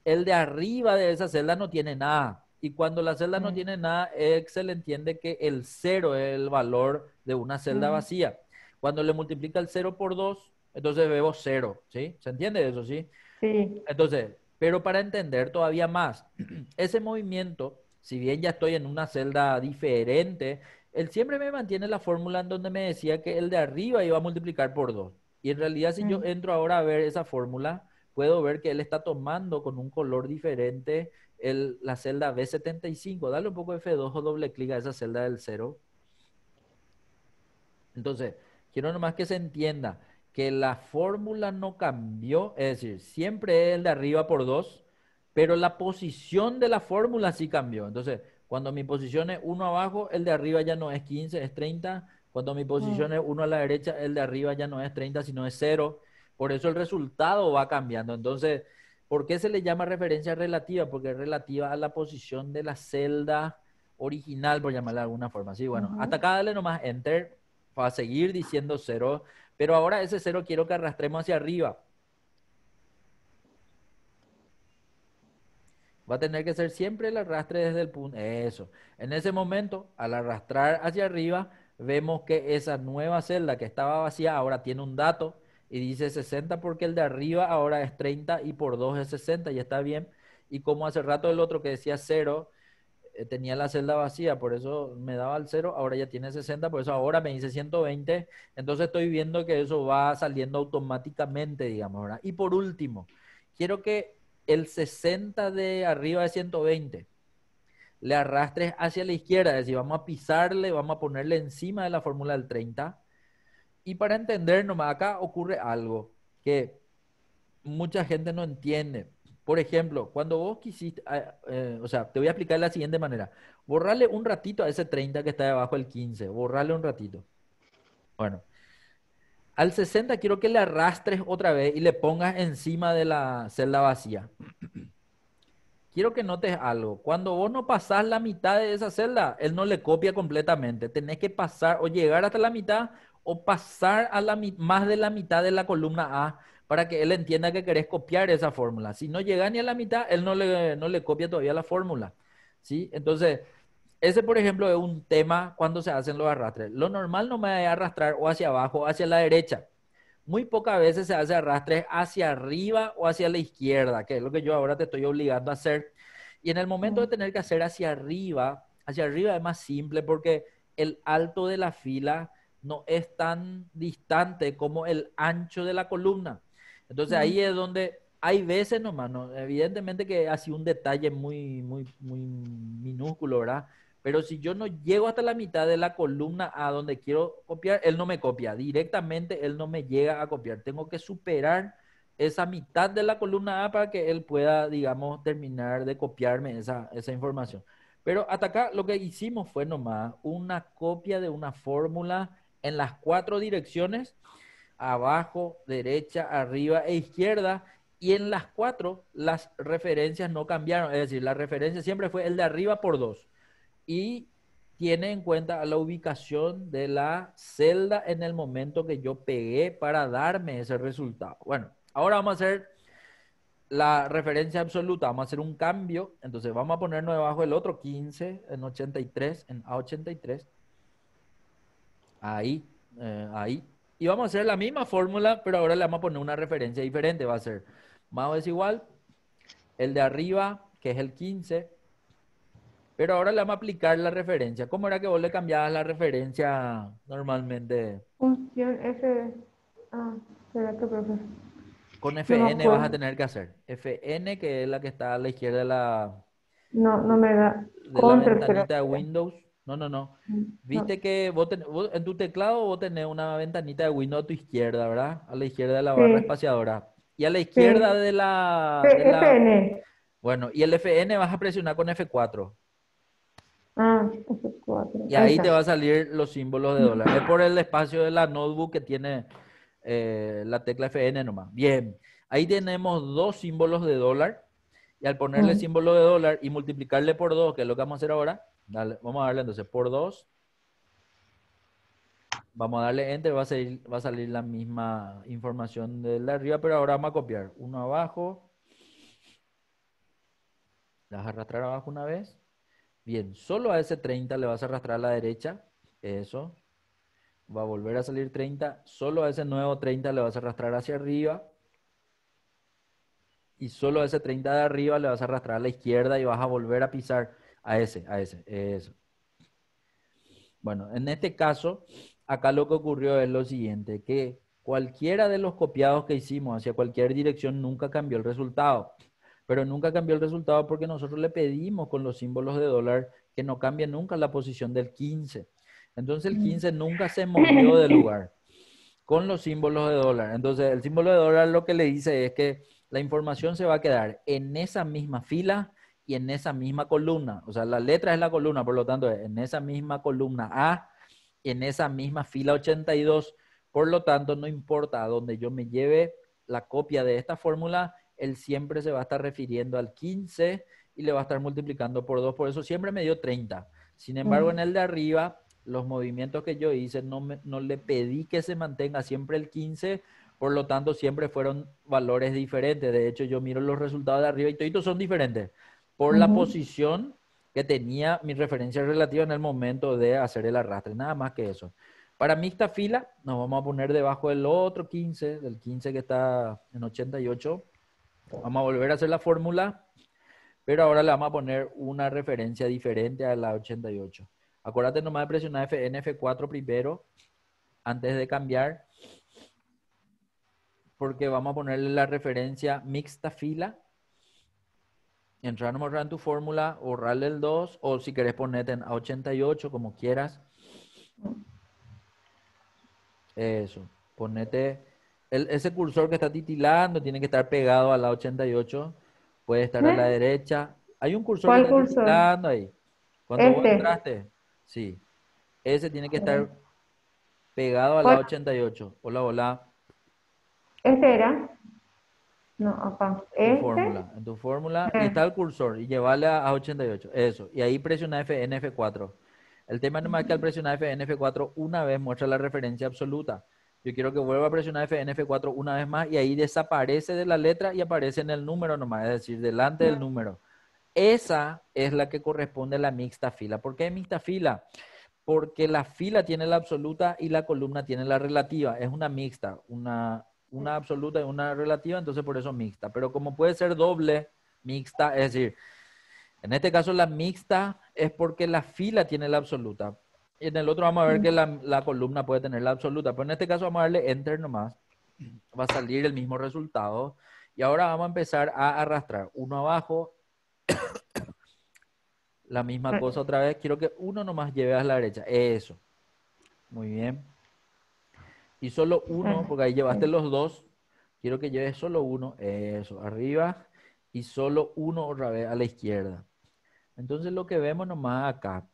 el de arriba de esa celda no tiene nada. Y cuando la celda no mm. tiene nada, Excel entiende que el 0 es el valor de una celda mm. vacía. Cuando le multiplica el 0 por 2, entonces veo 0, ¿sí? ¿Se entiende eso, sí? Sí. Entonces, pero para entender todavía más ese movimiento, si bien ya estoy en una celda diferente, él siempre me mantiene la fórmula en donde me decía que el de arriba iba a multiplicar por 2. Y en realidad si yo mm. entro ahora a ver esa fórmula, puedo ver que él está tomando con un color diferente la celda B75. Dale un poco F2 o doble clic a esa celda del 0. Entonces, quiero nomás que se entienda que la fórmula no cambió, es decir, siempre es el de arriba por 2, pero la posición de la fórmula sí cambió. Entonces, cuando mi posición es uno abajo, el de arriba ya no es 15, es 30. Cuando mi posición mm. es uno a la derecha, el de arriba ya no es 30, sino es 0. Por eso el resultado va cambiando. Entonces, ¿por qué se le llama referencia relativa? Porque es relativa a la posición de la celda original, por llamarla de alguna forma. así bueno, hasta acá dale nomás enter para seguir diciendo cero pero ahora ese cero quiero que arrastremos hacia arriba. Va a tener que ser siempre el arrastre desde el punto. Eso. En ese momento, al arrastrar hacia arriba, vemos que esa nueva celda que estaba vacía ahora tiene un dato y dice 60 porque el de arriba ahora es 30 y por 2 es 60 y está bien. Y como hace rato el otro que decía 0, eh, tenía la celda vacía, por eso me daba el cero, ahora ya tiene 60, por eso ahora me dice 120, entonces estoy viendo que eso va saliendo automáticamente, digamos, ahora Y por último, quiero que el 60 de arriba de 120 le arrastres hacia la izquierda, es decir, vamos a pisarle, vamos a ponerle encima de la fórmula del 30. Y para entender nomás, acá ocurre algo que mucha gente no entiende. Por ejemplo, cuando vos quisiste, ah, eh, o sea, te voy a explicar de la siguiente manera. Borrale un ratito a ese 30 que está debajo del 15, Borrale un ratito. Bueno, al 60 quiero que le arrastres otra vez y le pongas encima de la celda vacía. Quiero que notes algo. Cuando vos no pasás la mitad de esa celda, él no le copia completamente. Tenés que pasar o llegar hasta la mitad o pasar a la, más de la mitad de la columna A para que él entienda que querés copiar esa fórmula. Si no llega ni a la mitad, él no le, no le copia todavía la fórmula. ¿sí? Entonces, ese, por ejemplo, es un tema cuando se hacen los arrastres. Lo normal no me a arrastrar o hacia abajo o hacia la derecha. Muy pocas veces se hace arrastres hacia arriba o hacia la izquierda, que es lo que yo ahora te estoy obligando a hacer. Y en el momento de tener que hacer hacia arriba, hacia arriba es más simple porque el alto de la fila no es tan distante como el ancho de la columna. Entonces ahí es donde hay veces nomás, evidentemente que ha sido un detalle muy, muy, muy minúsculo, ¿verdad? Pero si yo no llego hasta la mitad de la columna a donde quiero copiar, él no me copia. Directamente él no me llega a copiar. Tengo que superar esa mitad de la columna A para que él pueda, digamos, terminar de copiarme esa, esa información. Pero hasta acá lo que hicimos fue nomás una copia de una fórmula en las cuatro direcciones abajo, derecha, arriba e izquierda. Y en las cuatro las referencias no cambiaron. Es decir, la referencia siempre fue el de arriba por dos. Y tiene en cuenta la ubicación de la celda en el momento que yo pegué para darme ese resultado. Bueno, ahora vamos a hacer la referencia absoluta. Vamos a hacer un cambio. Entonces vamos a ponernos debajo del otro 15 en 83, en A83. Ahí, eh, ahí. Y vamos a hacer la misma fórmula, pero ahora le vamos a poner una referencia diferente. Va a ser Mao es igual, el de arriba, que es el 15. Pero ahora le vamos a aplicar la referencia. ¿Cómo era que vos le cambiabas la referencia normalmente? Función F. Ah, será que profe. Con FN vas a tener que hacer. FN, que es la que está a la izquierda de la. No, no me da. la ventanita de Windows. No, no, no. Mm, Viste que vos, en tu teclado vos tenés una ventanita de Windows a tu izquierda, ¿verdad? A la izquierda de la barra espaciadora. Y a la izquierda de, la, FN. Bueno, y el FN vas a presionar con F4. Ah, F4. Y ahí, te van a salir los símbolos de dólar. Es por el espacio de la notebook que tiene eh, la tecla FN nomás. Bien. Ahí tenemos dos símbolos de dólar. Y al ponerle símbolo de dólar y multiplicarle por dos, que es lo que vamos a hacer ahora, vamos a darle entonces por 2. Vamos a darle enter, va a, salir, va a salir la misma información de la arriba, pero ahora vamos a copiar. Uno abajo. vas a arrastrar abajo una vez. Bien, solo a ese 30 le vas a arrastrar a la derecha. Eso. Va a volver a salir 30. Solo a ese nuevo 30 le vas a arrastrar hacia arriba. Y solo a ese 30 de arriba le vas a arrastrar a la izquierda y vas a volver a pisar a ese, a ese, eso. Bueno, en este caso, acá lo que ocurrió es lo siguiente, que cualquiera de los copiados que hicimos hacia cualquier dirección nunca cambió el resultado. Pero nunca cambió el resultado porque nosotros le pedimos con los símbolos de dólar que no cambie nunca la posición del 15. Entonces el 15 nunca se movió de lugar con los símbolos de dólar. Entonces el símbolo de dólar lo que le dice es que la información se va a quedar en esa misma fila, y en esa misma columna, o sea, la letra es la columna, por lo tanto, en esa misma columna A, en esa misma fila 82, por lo tanto, no importa a dónde yo me lleve la copia de esta fórmula, él siempre se va a estar refiriendo al 15 y le va a estar multiplicando por 2, por eso siempre me dio 30. Sin embargo, en el de arriba, los movimientos que yo hice, no, no le pedí que se mantenga siempre el 15, por lo tanto, siempre fueron valores diferentes. De hecho, yo miro los resultados de arriba y todos son diferentes por la posición que tenía mi referencia relativa en el momento de hacer el arrastre, nada más que eso. Para mixta fila, nos vamos a poner debajo del otro 15, del 15 que está en 88. Vamos a volver a hacer la fórmula, pero ahora le vamos a poner una referencia diferente a la 88. Acuérdate nomás de presionar fnf 4 primero, antes de cambiar, porque vamos a ponerle la referencia mixta fila morrar en tu fórmula, ahorrarle el 2 o si querés ponerte en A88 como quieras. Eso, ponete... El, ese cursor que está titilando tiene que estar pegado a la 88. Puede estar a la ¿Eh? derecha. Hay un cursor está cursor? ahí. Cuando este. Sí. Ese tiene que estar pegado a la 88. Hola, hola. ¿Este era? No, acá. En Tu este fórmula, tu fórmula y está eh. el cursor y llevarle a 88. Eso. Y ahí presiona fnf 4 El tema nomás es que al presionar fnf 4 una vez muestra la referencia absoluta. Yo quiero que vuelva a presionar fnf 4 una vez más y ahí desaparece de la letra y aparece en el número nomás, es decir, delante del número. Esa es la que corresponde a la mixta fila. ¿Por qué mixta fila? Porque la fila tiene la absoluta y la columna tiene la relativa. Es una mixta, una una absoluta y una relativa, entonces por eso mixta. Pero como puede ser doble mixta, es decir, en este caso la mixta es porque la fila tiene la absoluta. Y en el otro vamos a ver que la, la, columna puede tener la absoluta. Pero en este caso vamos a darle enter nomás. Va a salir el mismo resultado. Y ahora vamos a empezar a arrastrar. Uno abajo. la misma cosa otra vez. Quiero que uno nomás lleve a la derecha. Eso. Muy bien y solo uno, porque ahí llevaste los dos. Quiero que lleves solo uno, eso, arriba y solo uno otra vez a la izquierda. Entonces lo que vemos nomás acá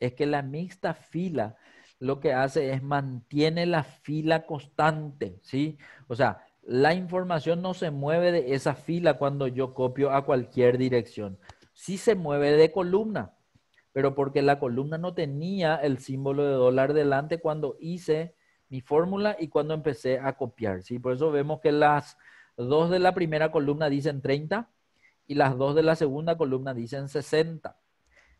es que la mixta fila lo que hace es mantiene la fila constante, ¿sí? O sea, la información no se mueve de esa fila cuando yo copio a cualquier dirección. Sí se mueve de columna, pero porque la columna no tenía el símbolo de dólar delante cuando hice mi fórmula y cuando empecé a copiar, ¿sí? Por eso vemos que las dos de la primera columna dicen 30 y las dos de la segunda columna dicen 60.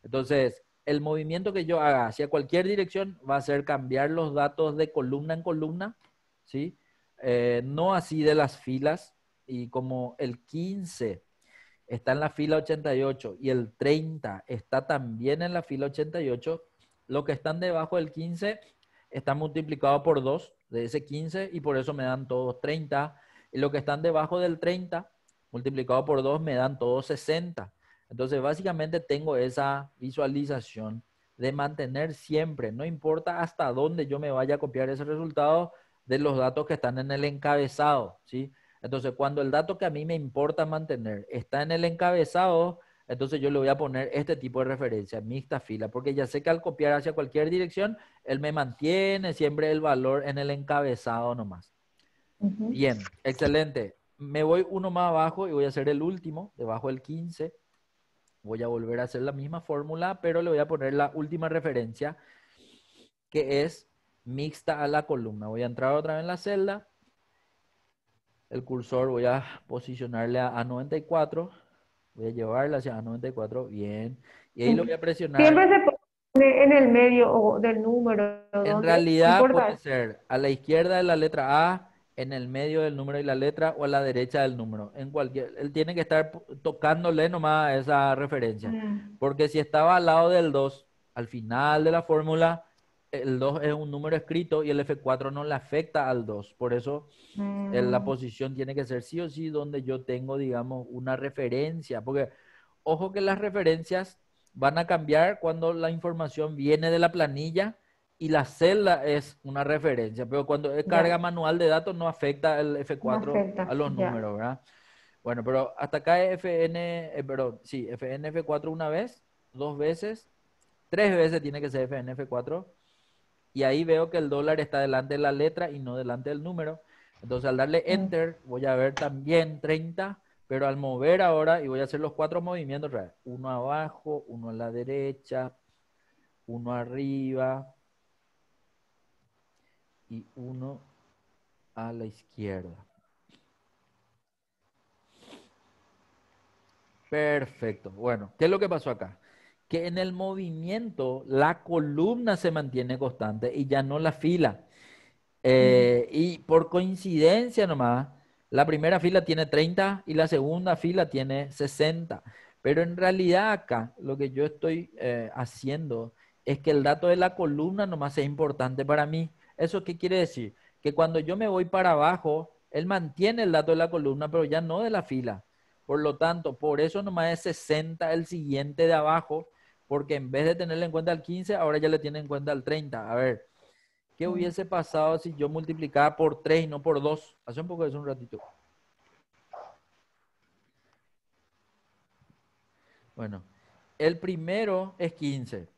Entonces, el movimiento que yo haga hacia cualquier dirección va a ser cambiar los datos de columna en columna, ¿sí? Eh, no así de las filas y como el 15 está en la fila 88 y el 30 está también en la fila 88, lo que están debajo del 15 está multiplicado por 2 de ese 15 y por eso me dan todos 30. Y lo que están debajo del 30 multiplicado por 2 me dan todos 60. Entonces básicamente tengo esa visualización de mantener siempre, no importa hasta dónde yo me vaya a copiar ese resultado de los datos que están en el encabezado, ¿sí? Entonces, cuando el dato que a mí me importa mantener está en el encabezado, entonces yo le voy a poner este tipo de referencia, mixta fila, porque ya sé que al copiar hacia cualquier dirección, él me mantiene siempre el valor en el encabezado nomás. Bien, excelente. Me voy uno más abajo y voy a hacer el último, debajo del 15. Voy a volver a hacer la misma fórmula, pero le voy a poner la última referencia, que es mixta a la columna. Voy a entrar otra vez en la celda. El cursor voy a posicionarle a, 94. Voy a llevarla hacia 94. Bien. Y ahí lo voy a presionar en el medio del número. En realidad puede ser a la izquierda de la letra A, en el medio del número y la letra o a la derecha del número. En cualquier, él tiene que estar tocándole nomás esa referencia. Mm. Porque si estaba al lado del 2, al final de la fórmula, el 2 es un número escrito y el F4 no le afecta al 2. Por eso en eh, la mm. posición tiene que ser sí o sí donde yo tengo, digamos, una referencia. Porque ojo que las referencias van a cambiar cuando la información viene de la planilla y la celda es una referencia, pero cuando es carga manual de datos no afecta el F4 a los números, ¿verdad? Bueno, pero hasta acá FN, eh, pero sí, FNF4 una vez, dos veces, tres veces tiene que ser FNF4. Y ahí veo que el dólar está delante de la letra y no delante del número. Entonces al darle mm. Enter, voy a ver también 30 pero al mover ahora, y voy a hacer los cuatro movimientos, uno abajo, uno a la derecha, uno arriba y uno a la izquierda. Perfecto. Bueno, ¿qué es lo que pasó acá? Que en el movimiento la columna se mantiene constante y ya no la fila. Eh, y por coincidencia nomás, la primera fila tiene 30 y la segunda fila tiene 60. Pero en realidad acá lo que yo estoy eh, haciendo es que el dato de la columna nomás es importante para mí. ¿Eso qué quiere decir? Que cuando yo me voy para abajo, él mantiene el dato de la columna, pero ya no de la fila. Por lo tanto, por eso nomás es 60 el siguiente de abajo, porque en vez de tenerle en cuenta el 15, ahora ya le tiene en cuenta el 30. A ver, ¿Qué hubiese pasado si yo multiplicaba por 3 y no por 2? Hace un poco de un ratito. Bueno, el primero es 15,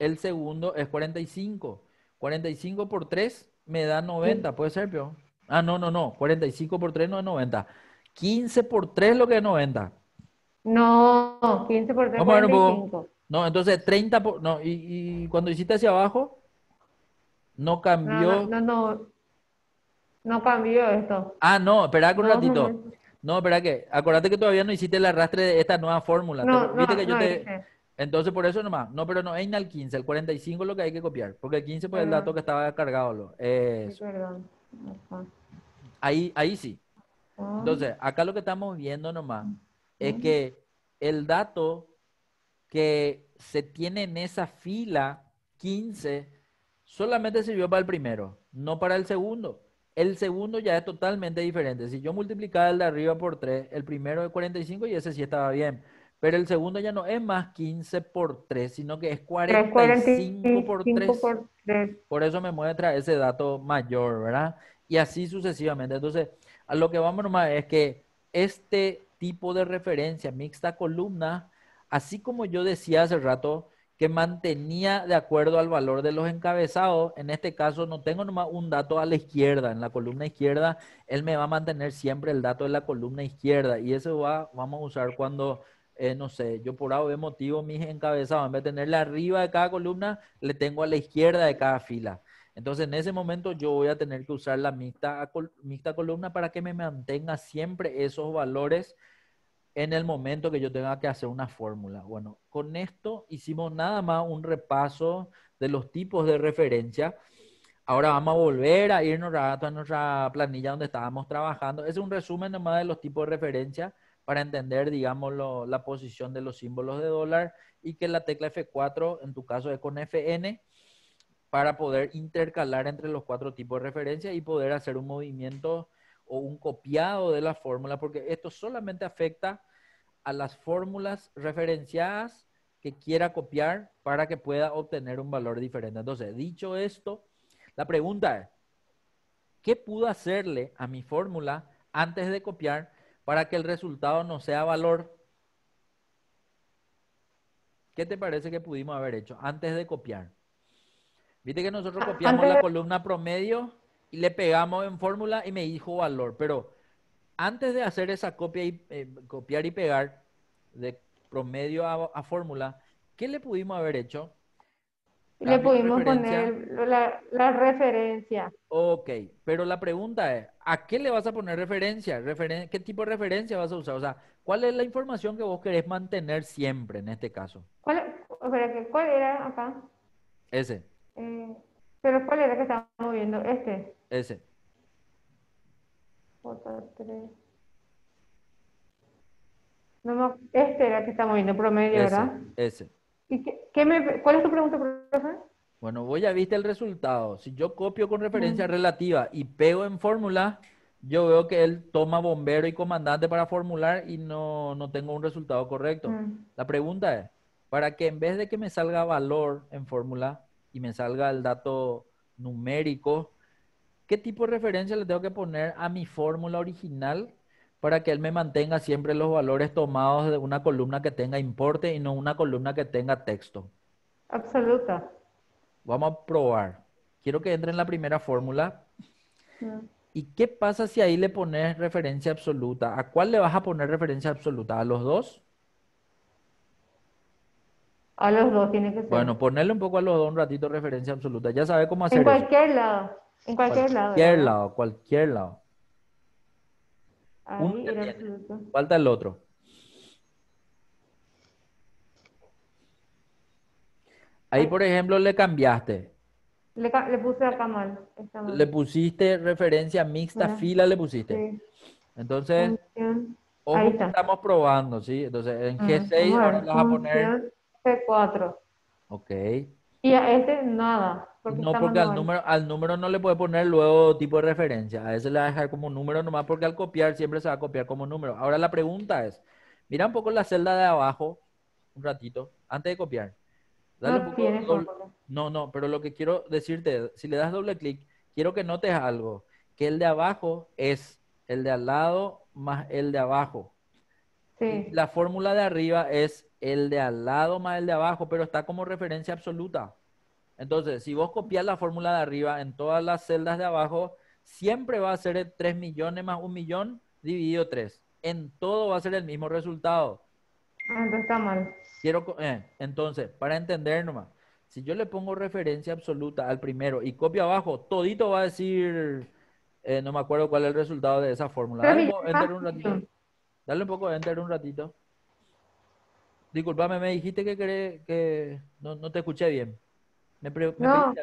el segundo es 45. 45 por 3 me da 90, ¿puede ser, Pio? Ah, no, no, no, 45 por 3 no es 90. 15 por 3 es lo que es 90. No, 15 por 3 es 45. No, entonces 30 por... No, y cuando hiciste hacia abajo... No cambió. No, no, no. cambió esto. Ah, no, espera un ratito. No, espera que, Acuérdate que todavía no hiciste el arrastre de esta nueva fórmula. Entonces, por eso nomás. No, pero no, en el 15, el 45 es lo que hay que copiar. Porque el 15 fue el dato que estaba cargado. Ahí, ahí sí. Ah. Entonces, acá lo que estamos viendo nomás es que el dato que se tiene en esa fila 15 solamente sirvió para el primero, no para el segundo. El segundo ya es totalmente diferente. Si yo multiplicaba el de arriba por 3, el primero es 45 y ese sí estaba bien. Pero el segundo ya no es más 15 por 3, sino que es 45, por, 3. por eso me muestra ese dato mayor, ¿verdad? Y así sucesivamente. Entonces, a lo que vamos nomás es que este tipo de referencia mixta columna, así como yo decía hace rato, mantenía de acuerdo al valor de los encabezados. En este caso, no tengo nomás un dato a la izquierda. En la columna izquierda, él me va a mantener siempre el dato de la columna izquierda. Y eso va, vamos a usar cuando, eh, no sé, yo por algo de motivo mis encabezados, en vez de tenerle arriba de cada columna, le tengo a la izquierda de cada fila. Entonces, en ese momento yo voy a tener que usar la mixta columna para que me mantenga siempre esos valores en el momento que yo tenga que hacer una fórmula. Bueno, con esto hicimos nada más un repaso de los tipos de referencia. Ahora vamos a volver a irnos a nuestra planilla donde estábamos trabajando. Es un resumen nomás de los tipos de referencia para entender, digamos, la posición de los símbolos de dólar y que la tecla F4, en tu caso, es con FN para poder intercalar entre los cuatro tipos de referencia y poder hacer un movimiento o un copiado de la fórmula, porque esto solamente afecta a las fórmulas referenciadas que quiera copiar para que pueda obtener un valor diferente. Entonces, dicho esto, la pregunta es, ¿qué pudo hacerle a mi fórmula antes de copiar para que el resultado no sea valor? ¿Qué te parece que pudimos haber hecho antes de copiar? Viste que nosotros ah, copiamos la columna promedio y le pegamos en fórmula y me dijo valor. Pero antes de hacer esa copia y eh, copiar y pegar de promedio a, fórmula, ¿qué le pudimos haber hecho? Le pudimos poner la, referencia. Ok, pero la pregunta es, ¿a qué le vas a poner referencia? ¿Qué tipo de referencia vas a usar? O sea, ¿cuál es la información que vos querés mantener siempre en este caso? ¿Cuál, ¿cuál era acá? Ese. Eh, ¿Pero cuál era que estaba moviendo? ¿Este? Ese. este era que está moviendo promedio, ¿verdad? Ese. ¿Y ¿Cuál es tu pregunta, profesor? Bueno, voy a viste el resultado. Si yo copio con referencia mm. relativa y pego en fórmula, yo veo que él toma bombero y comandante para formular y no, no tengo un resultado correcto. Mm. La pregunta es, para que en vez de que me salga valor en fórmula, y me salga el dato numérico, ¿qué tipo de referencia le tengo que poner a mi fórmula original para que él me mantenga siempre los valores tomados de una columna que tenga importe y no una columna que tenga texto? Absoluta. Vamos a probar. Quiero que entre en la primera fórmula. Mm. ¿Y qué pasa si ahí le pones referencia absoluta? ¿A cuál le vas a poner referencia absoluta? ¿A los dos? A los dos tiene que ser. Bueno, ponerle un poco a los dos un ratito referencia absoluta. Ya sabe cómo hacer. En cualquier lado. En cualquier, lado. lado. Cualquier lado, cualquier lado. Ahí absoluto. Falta el otro. Ahí, por ejemplo, le cambiaste. Le, le puse acá mal, Le pusiste referencia mixta, fila le pusiste. Entonces, hoy estamos probando, ¿sí? Entonces, en G6 ahora le vas a poner 4 Ok. Y a este nada. Porque no, porque al número, al número no le puede poner luego tipo de referencia. A ese le va a dejar como número nomás porque al copiar siempre se va a copiar como número. Ahora la pregunta es, mira un poco la celda de abajo, un ratito, antes de copiar. no, no, pero lo que quiero decirte, si le das doble clic, quiero que notes algo, que el de abajo es el de al lado más el de abajo. La fórmula de arriba es el de al lado más el de abajo, pero está como referencia absoluta. Entonces, si vos copias la fórmula de arriba en todas las celdas de abajo, siempre va a ser 3 millones más 1 millón dividido 3. En todo va a ser el mismo resultado. Ah, entonces está mal. Quiero, eh, entonces, para entender nomás, si yo le pongo referencia absoluta al primero y copio abajo, todito va a decir, eh, no me acuerdo cuál es el resultado de esa fórmula. Dale un poco de enter un ratito. Disculpame, me dijiste que, que no, te escuché bien. Me, no.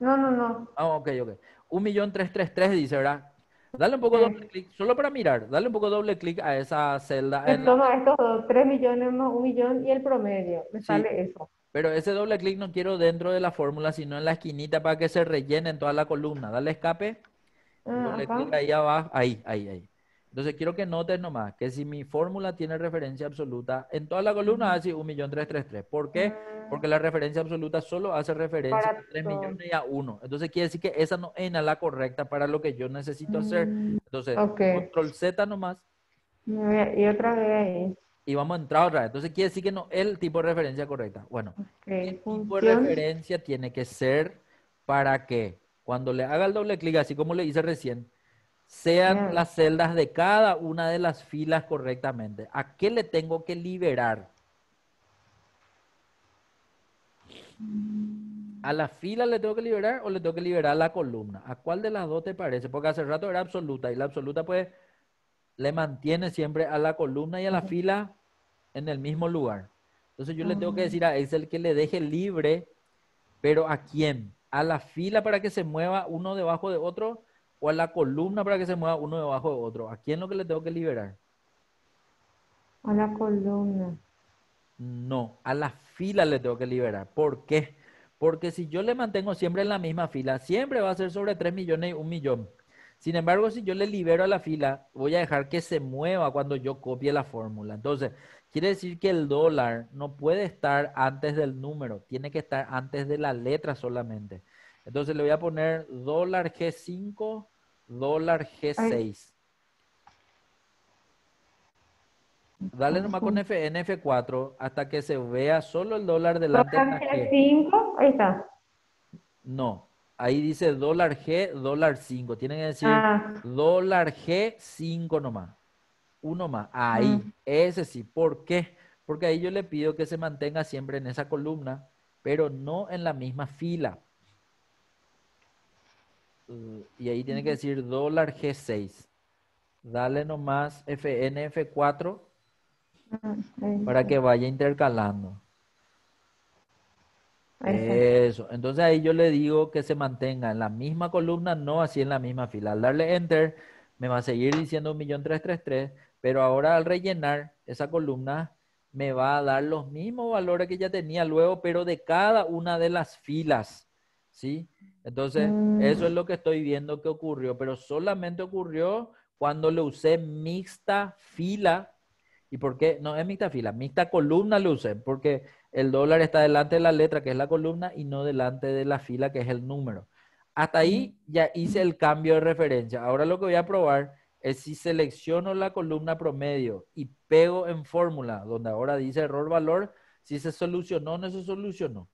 no, no, Ah, ok, ok. Un millón tres tres tres dice, ¿verdad? Dale un poco doble clic, solo para mirar, dale un poco doble clic a esa celda. estos dos, millones más un millón y el promedio, me sale eso. Pero ese doble clic no quiero dentro de la fórmula, sino en la esquinita para que se rellene en toda la columna. Dale escape, ah, doble clic ahí abajo, ahí, ahí, ahí. Entonces quiero que notes nomás que si mi fórmula tiene referencia absoluta, en toda la columna hace 1.333. ¿Por qué? Mm. Porque la referencia absoluta solo hace referencia a 3 millones y a 1. Entonces quiere decir que esa no es la correcta para lo que yo necesito hacer. Mm, Entonces, control Z nomás. Y otra vez Y vamos a entrar otra vez. Entonces quiere decir que no el tipo de referencia correcta. Bueno, ¿qué tipo de referencia tiene que ser para que cuando le haga el doble clic, así como le hice recién, sean las celdas de cada una de las filas correctamente. ¿A qué le tengo que liberar? ¿A la fila le tengo que liberar o le tengo que liberar la columna? ¿A cuál de las dos te parece? Porque hace rato era absoluta y la absoluta pues le mantiene siempre a la columna y a la fila en el mismo lugar. Entonces yo le tengo que decir a el que le deje libre, pero ¿a quién? ¿A la fila para que se mueva uno debajo de otro? o a la columna para que se mueva uno debajo de otro? ¿A quién es lo que le tengo que liberar? A la columna. No, a la fila le tengo que liberar. ¿Por qué? Porque si yo le mantengo siempre en la misma fila, siempre va a ser sobre 3 millones y 1 millón. Sin embargo, si yo le libero a la fila, voy a dejar que se mueva cuando yo copie la fórmula. Entonces, quiere decir que el dólar no puede estar antes del número, tiene que estar antes de la letra solamente. Entonces le voy a poner dólar G5, dólar G6. Dale nomás con F, 4 hasta que se vea solo el dólar delante. ¿Dólar G5? Ahí está. No, ahí dice dólar G, dólar 5. Tienen que decir ah. dólar G5 nomás. Uno más. Ahí, ah. ese sí. ¿Por qué? Porque ahí yo le pido que se mantenga siempre en esa columna, pero no en la misma fila. Mm, y ahí tiene que decir dólar G6. Dale nomás FNF4 ah, para que vaya intercalando. Eso. Entonces ahí yo le digo que se mantenga en la misma columna, no así en la misma fila. Al darle Enter, me va a seguir diciendo 1.333, pero ahora al rellenar esa columna, me va a dar los mismos valores que ya tenía luego, pero de cada una de las filas. ¿Sí? Entonces, eso es lo que estoy viendo que ocurrió, pero solamente ocurrió cuando le usé mixta fila. ¿Y por qué? No es mixta fila, mixta columna le usé, porque el dólar está delante de la letra, que es la columna, y no delante de la fila, que es el número. Hasta ahí ya hice el cambio de referencia. Ahora lo que voy a probar es si selecciono la columna promedio y pego en fórmula, donde ahora dice error valor, si se solucionó o no se solucionó.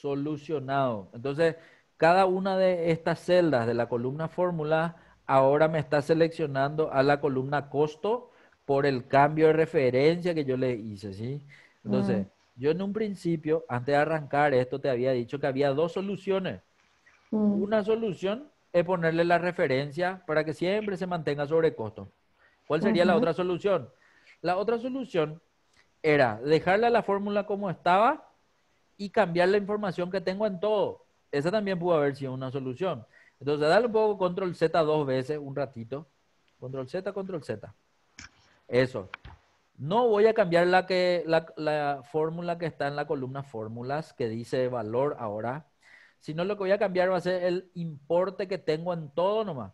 Solucionado. Entonces, cada una de estas celdas de la columna fórmula ahora me está seleccionando a la columna costo por el cambio de referencia que yo le hice, ¿sí? Entonces, yo en un principio, antes de arrancar esto, te había dicho que había dos soluciones. Mm. Una solución es ponerle la referencia para que siempre se mantenga sobre costo. ¿Cuál sería la otra solución? La otra solución era dejarle a la fórmula como estaba y cambiar la información que tengo en todo. Esa también pudo haber sido una solución. Entonces, dale un poco control Z dos veces, un ratito. Control Z, control Z. Eso. No voy a cambiar la, que, la, fórmula que está en la columna fórmulas, que dice valor ahora, sino lo que voy a cambiar va a ser el importe que tengo en todo nomás.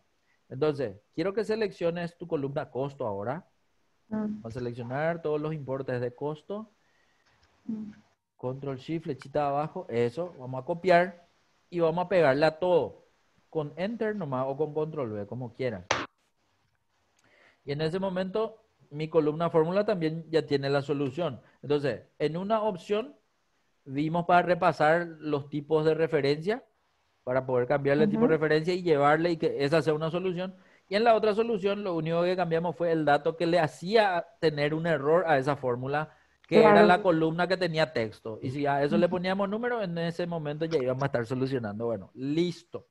Entonces, quiero que selecciones tu columna costo ahora. Mm. va a seleccionar todos los importes de costo. Mm. Control Shift, flechita abajo, eso, vamos a copiar y vamos a pegarla a todo. Con Enter nomás o con Control V, como quieran. Y en ese momento mi columna fórmula también ya tiene la solución. Entonces, en una opción vimos para repasar los tipos de referencia, para poder cambiarle el tipo de referencia y llevarle y que esa sea una solución. Y en la otra solución lo único que cambiamos fue el dato que le hacía tener un error a esa fórmula que era la columna que tenía texto. Y si a eso le poníamos números, en ese momento ya íbamos a estar solucionando. Bueno, listo.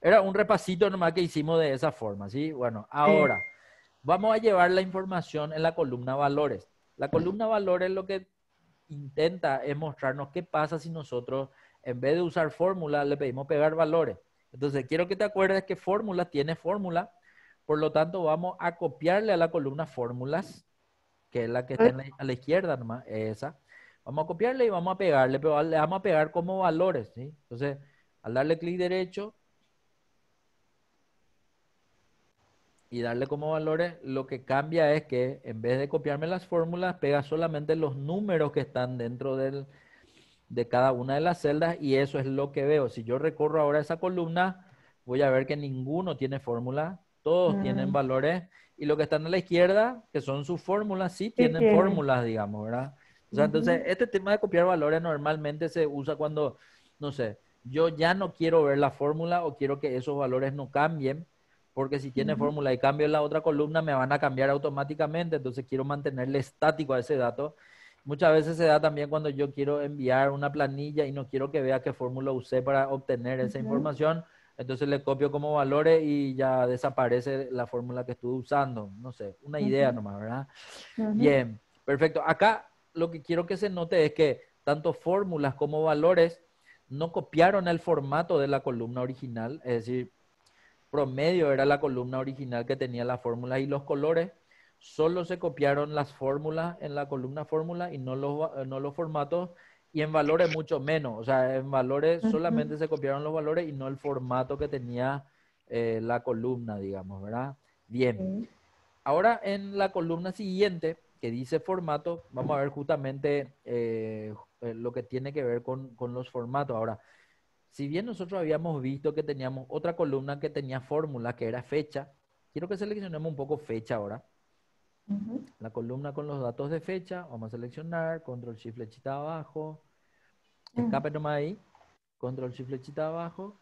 Era un repasito nomás que hicimos de esa forma, ¿sí? Bueno, ahora vamos a llevar la información en la columna valores. La columna valores lo que intenta es mostrarnos qué pasa si nosotros, en vez de usar fórmula, le pedimos pegar valores. Entonces, quiero que te acuerdes que fórmula tiene fórmula, por lo tanto, vamos a copiarle a la columna fórmulas que es la que está a la izquierda nomás, esa. Vamos a copiarle y vamos a pegarle, pero le vamos a pegar como valores, ¿sí? Entonces, al darle clic derecho y darle como valores, lo que cambia es que en vez de copiarme las fórmulas, pega solamente los números que están dentro de cada una de las celdas y eso es lo que veo. Si yo recorro ahora esa columna, voy a ver que ninguno tiene fórmula todos tienen valores. Y lo que están a la izquierda, que son sus fórmulas, sí tienen fórmulas, digamos, ¿verdad? entonces, este tema de copiar valores normalmente se usa cuando, no sé, yo ya no quiero ver la fórmula o quiero que esos valores no cambien, porque si tiene fórmula y cambio en la otra columna, me van a cambiar automáticamente, entonces quiero mantenerle estático a ese dato. Muchas veces se da también cuando yo quiero enviar una planilla y no quiero que vea qué fórmula usé para obtener esa información, entonces le copio como valores y ya desaparece la fórmula que estuve usando. No sé, una idea nomás, ¿verdad? Bien, perfecto. Acá lo que quiero que se note es que tanto fórmulas como valores no copiaron el formato de la columna original, es decir, promedio era la columna original que tenía la fórmula y los colores, solo se copiaron las fórmulas en la columna fórmula y no no los formatos y en valores mucho menos. O sea, en valores solamente se copiaron los valores y no el formato que tenía eh, la columna, digamos, ¿verdad? Bien. Ahora en la columna siguiente, que dice formato, vamos a ver justamente eh, eh, lo que tiene que ver con, con los formatos. Ahora, si bien nosotros habíamos visto que teníamos otra columna que tenía fórmula, que era fecha, quiero que seleccionemos un poco fecha ahora. La columna con los datos de fecha, vamos a seleccionar, control shift flechita abajo, escape nomás ahí, control shift flechita abajo,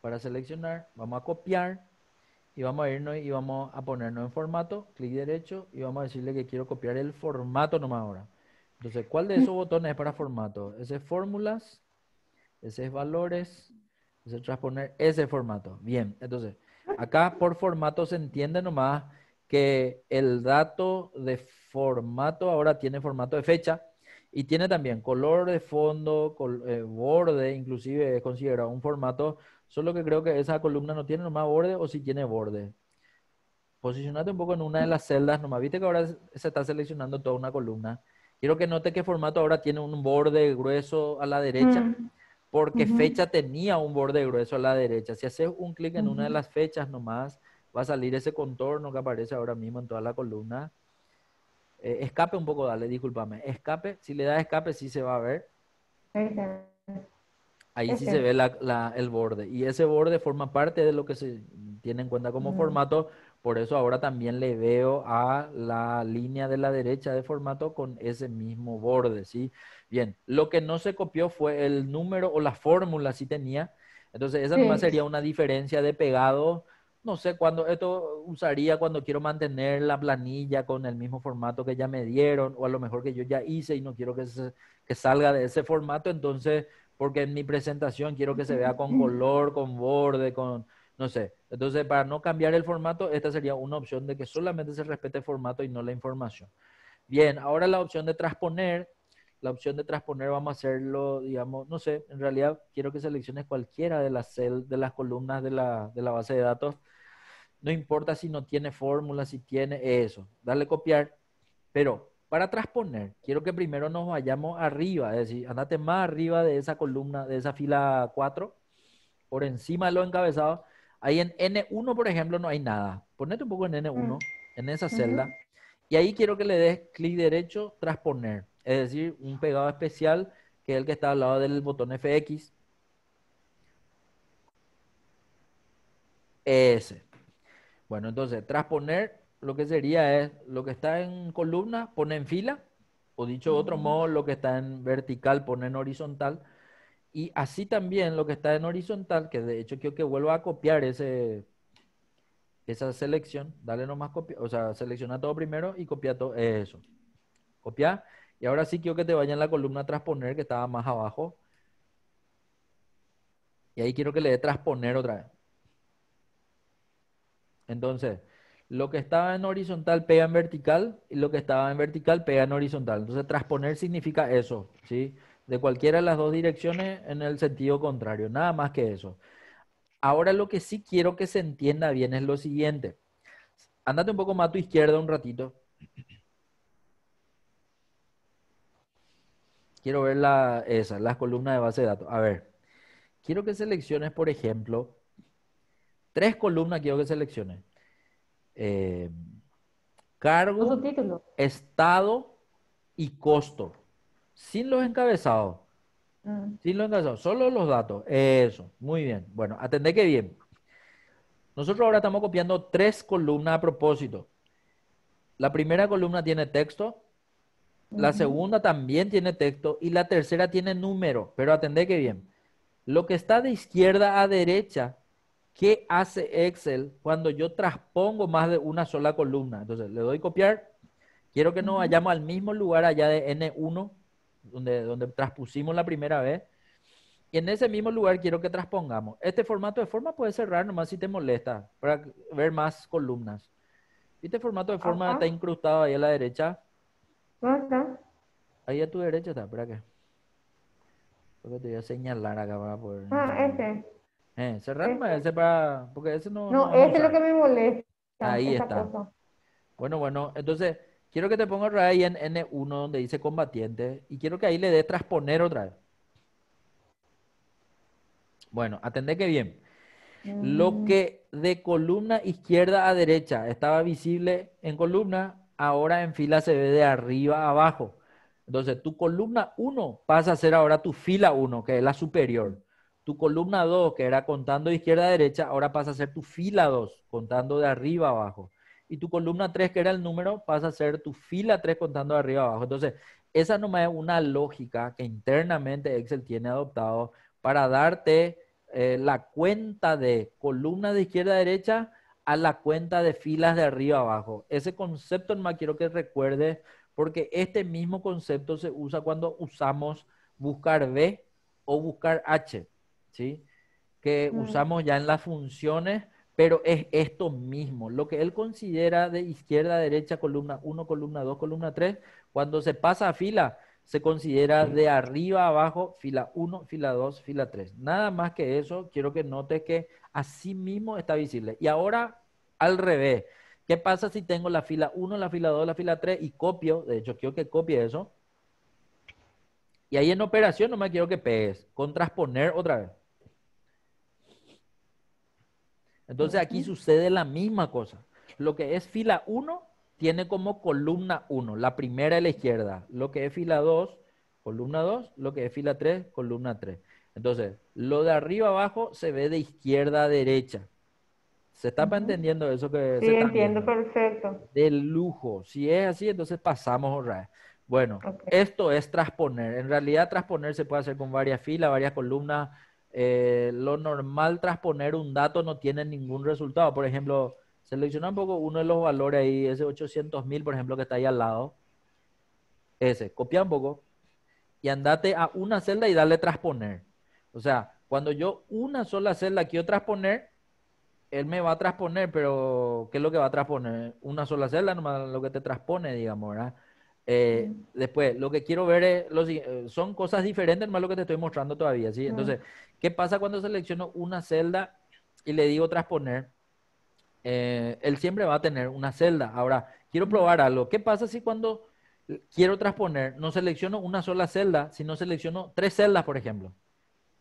para seleccionar, vamos a copiar y vamos a irnos y vamos a ponernos en formato, clic derecho y vamos a decirle que quiero copiar el formato nomás ahora. Entonces, ¿cuál de esos botones es para formato? Ese es fórmulas, ese es valores, ese es transponer, ese formato. Bien, entonces, acá por formato se entiende nomás que el dato de formato ahora tiene formato de fecha y tiene también color de fondo, eh, borde, inclusive es considerado un formato, solo que creo que esa columna no tiene nomás borde o si tiene borde. Posicionate un poco en una de las celdas nomás. Viste que ahora se está seleccionando toda una columna. Quiero que note que formato ahora tiene un borde grueso a la derecha. Mm. porque fecha tenía un borde grueso a la derecha. Si haces un clic en una de las fechas nomás, va a salir ese contorno que aparece ahora mismo en toda la columna. Eh, escape un poco, dale, discúlpame. Escape, si le da escape sí se va a ver. Ahí sí se ve la, el borde. Y ese borde forma parte de lo que se tiene en cuenta como formato. Por eso ahora también le veo a la línea de la derecha de formato con ese mismo borde, ¿sí? Bien, lo que no se copió fue el número o la fórmula, si tenía. Entonces, esa sí. nomás sería una diferencia de pegado no sé cuándo, esto usaría cuando quiero mantener la planilla con el mismo formato que ya me dieron, o a lo mejor que yo ya hice y no quiero que, salga de ese formato, entonces, porque en mi presentación quiero que se vea con color, con borde, con, no sé. Entonces, para no cambiar el formato, esta sería una opción de que solamente se respete el formato y no la información. Bien, ahora la opción de transponer, la opción de transponer vamos a hacerlo, digamos, no sé, en realidad quiero que selecciones cualquiera de las, de las columnas de la, de la base de datos no importa si no tiene fórmula, si tiene eso. Dale copiar. Pero para transponer, quiero que primero nos vayamos arriba, es decir, andate más arriba de esa columna, de esa fila 4, por encima de lo encabezado, Ahí en N1, por ejemplo, no hay nada. Ponete un poco en N1, mm. en esa celda. Y ahí quiero que le des clic derecho, transponer. Es decir, un pegado especial, que es el que está al lado del botón FX. Ese. Bueno, entonces, transponer lo que sería es eh, lo que está en columna, pone en fila, o dicho de otro mm. modo, lo que está en vertical, pone en horizontal. Y así también lo que está en horizontal, que de hecho quiero que vuelva a copiar ese, esa selección, dale nomás copia, o sea, selecciona todo primero y copia todo, eh, eso. Copia. Y ahora sí quiero que te vaya en la columna transponer, que estaba más abajo. Y ahí quiero que le dé transponer otra vez. Entonces, lo que estaba en horizontal pega en vertical y lo que estaba en vertical pega en horizontal. Entonces, transponer significa eso, ¿sí? De cualquiera de las dos direcciones en el sentido contrario, nada más que eso. Ahora lo que sí quiero que se entienda bien es lo siguiente. Andate un poco más a tu izquierda un ratito. Quiero ver las columnas de base de datos. A ver, quiero que selecciones, por ejemplo, Tres columnas quiero que seleccione. Eh, cargo, estado y costo. Sin los encabezados. Mm. Sin los encabezados. Solo los datos. Eso. Muy bien. Bueno, atendé que bien. Nosotros ahora estamos copiando tres columnas a propósito. La primera columna tiene texto, la segunda también tiene texto y la tercera tiene número, pero atendé que bien. Lo que está de izquierda a derecha ¿Qué hace Excel cuando yo transpongo más de una sola columna? Entonces, le doy copiar. Quiero que nos vayamos al mismo lugar allá de N1, donde, donde transpusimos la primera vez. Y en ese mismo lugar quiero que transpongamos. Este formato de forma puede cerrar nomás si te molesta, para ver más columnas. Este formato de forma está incrustado ahí a la derecha. está? Ahí a tu derecha está, espera qué? Creo que te voy a señalar acá para poder... Ah, ese. Eh, cerrarme este ese para. Porque ese no. No, ese es lo que me molesta. Ahí está. Bueno, bueno, entonces quiero que te ponga Ryan en N1 donde dice combatiente y quiero que ahí le dé transponer otra vez. Bueno, atendé que bien. Lo mm. que de columna izquierda a derecha estaba visible en columna, ahora en fila se ve de arriba a abajo. Entonces, tu columna 1 pasa a ser ahora tu fila 1, que es la superior. Tu columna 2, que era contando de izquierda a derecha, ahora pasa a ser tu fila 2, contando de arriba a abajo. Y tu columna 3, que era el número, pasa a ser tu fila 3, contando de arriba a abajo. Entonces, esa nomás es una lógica que internamente Excel tiene adoptado para darte eh, la cuenta de columna de izquierda a derecha a la cuenta de filas de arriba a abajo. Ese concepto nomás quiero que recuerdes porque este mismo concepto se usa cuando usamos buscar B o buscar H que mm. usamos ya en las funciones, pero es esto mismo, lo que él considera de izquierda a derecha, columna 1, columna 2, columna 3, cuando se pasa a fila, se considera de arriba a abajo, fila 1, fila 2, fila 3. Nada más que eso, quiero que notes que así mismo está visible. Y ahora, al revés, ¿qué pasa si tengo la fila 1, la fila 2, la fila 3 y copio? De hecho, quiero que copie eso. Y ahí en operación no me quiero que pegues, con transponer otra vez. Entonces aquí sucede la misma cosa. Lo que es fila 1 tiene como columna 1, la primera a la izquierda. Lo que es fila 2, columna 2. Lo que es fila 3, columna 3. Entonces, lo de arriba abajo se ve de izquierda a derecha. ¿Se está entendiendo eso que sí, entiendo perfecto. De lujo. Si es así, entonces pasamos otra Bueno, esto es transponer. En realidad, transponer se puede hacer con varias filas, varias columnas, eh, lo normal transponer un dato no tiene ningún resultado. Por ejemplo, selecciona un poco uno de los valores ahí, ese 800.000, por ejemplo, que está ahí al lado. Ese, copia un poco y andate a una celda y dale transponer. O sea, cuando yo una sola celda quiero transponer, él me va a transponer, pero ¿qué es lo que va a transponer? Una sola celda, nomás lo que te transpone, digamos, ¿verdad? Eh, después, lo que quiero ver eh, son cosas diferentes, más lo que te estoy mostrando todavía, ¿sí? Entonces, ¿qué pasa cuando selecciono una celda y le digo transponer? Eh, él siempre va a tener una celda. Ahora, quiero probar algo. ¿Qué pasa si cuando quiero transponer no selecciono una sola celda, sino selecciono tres celdas, por ejemplo?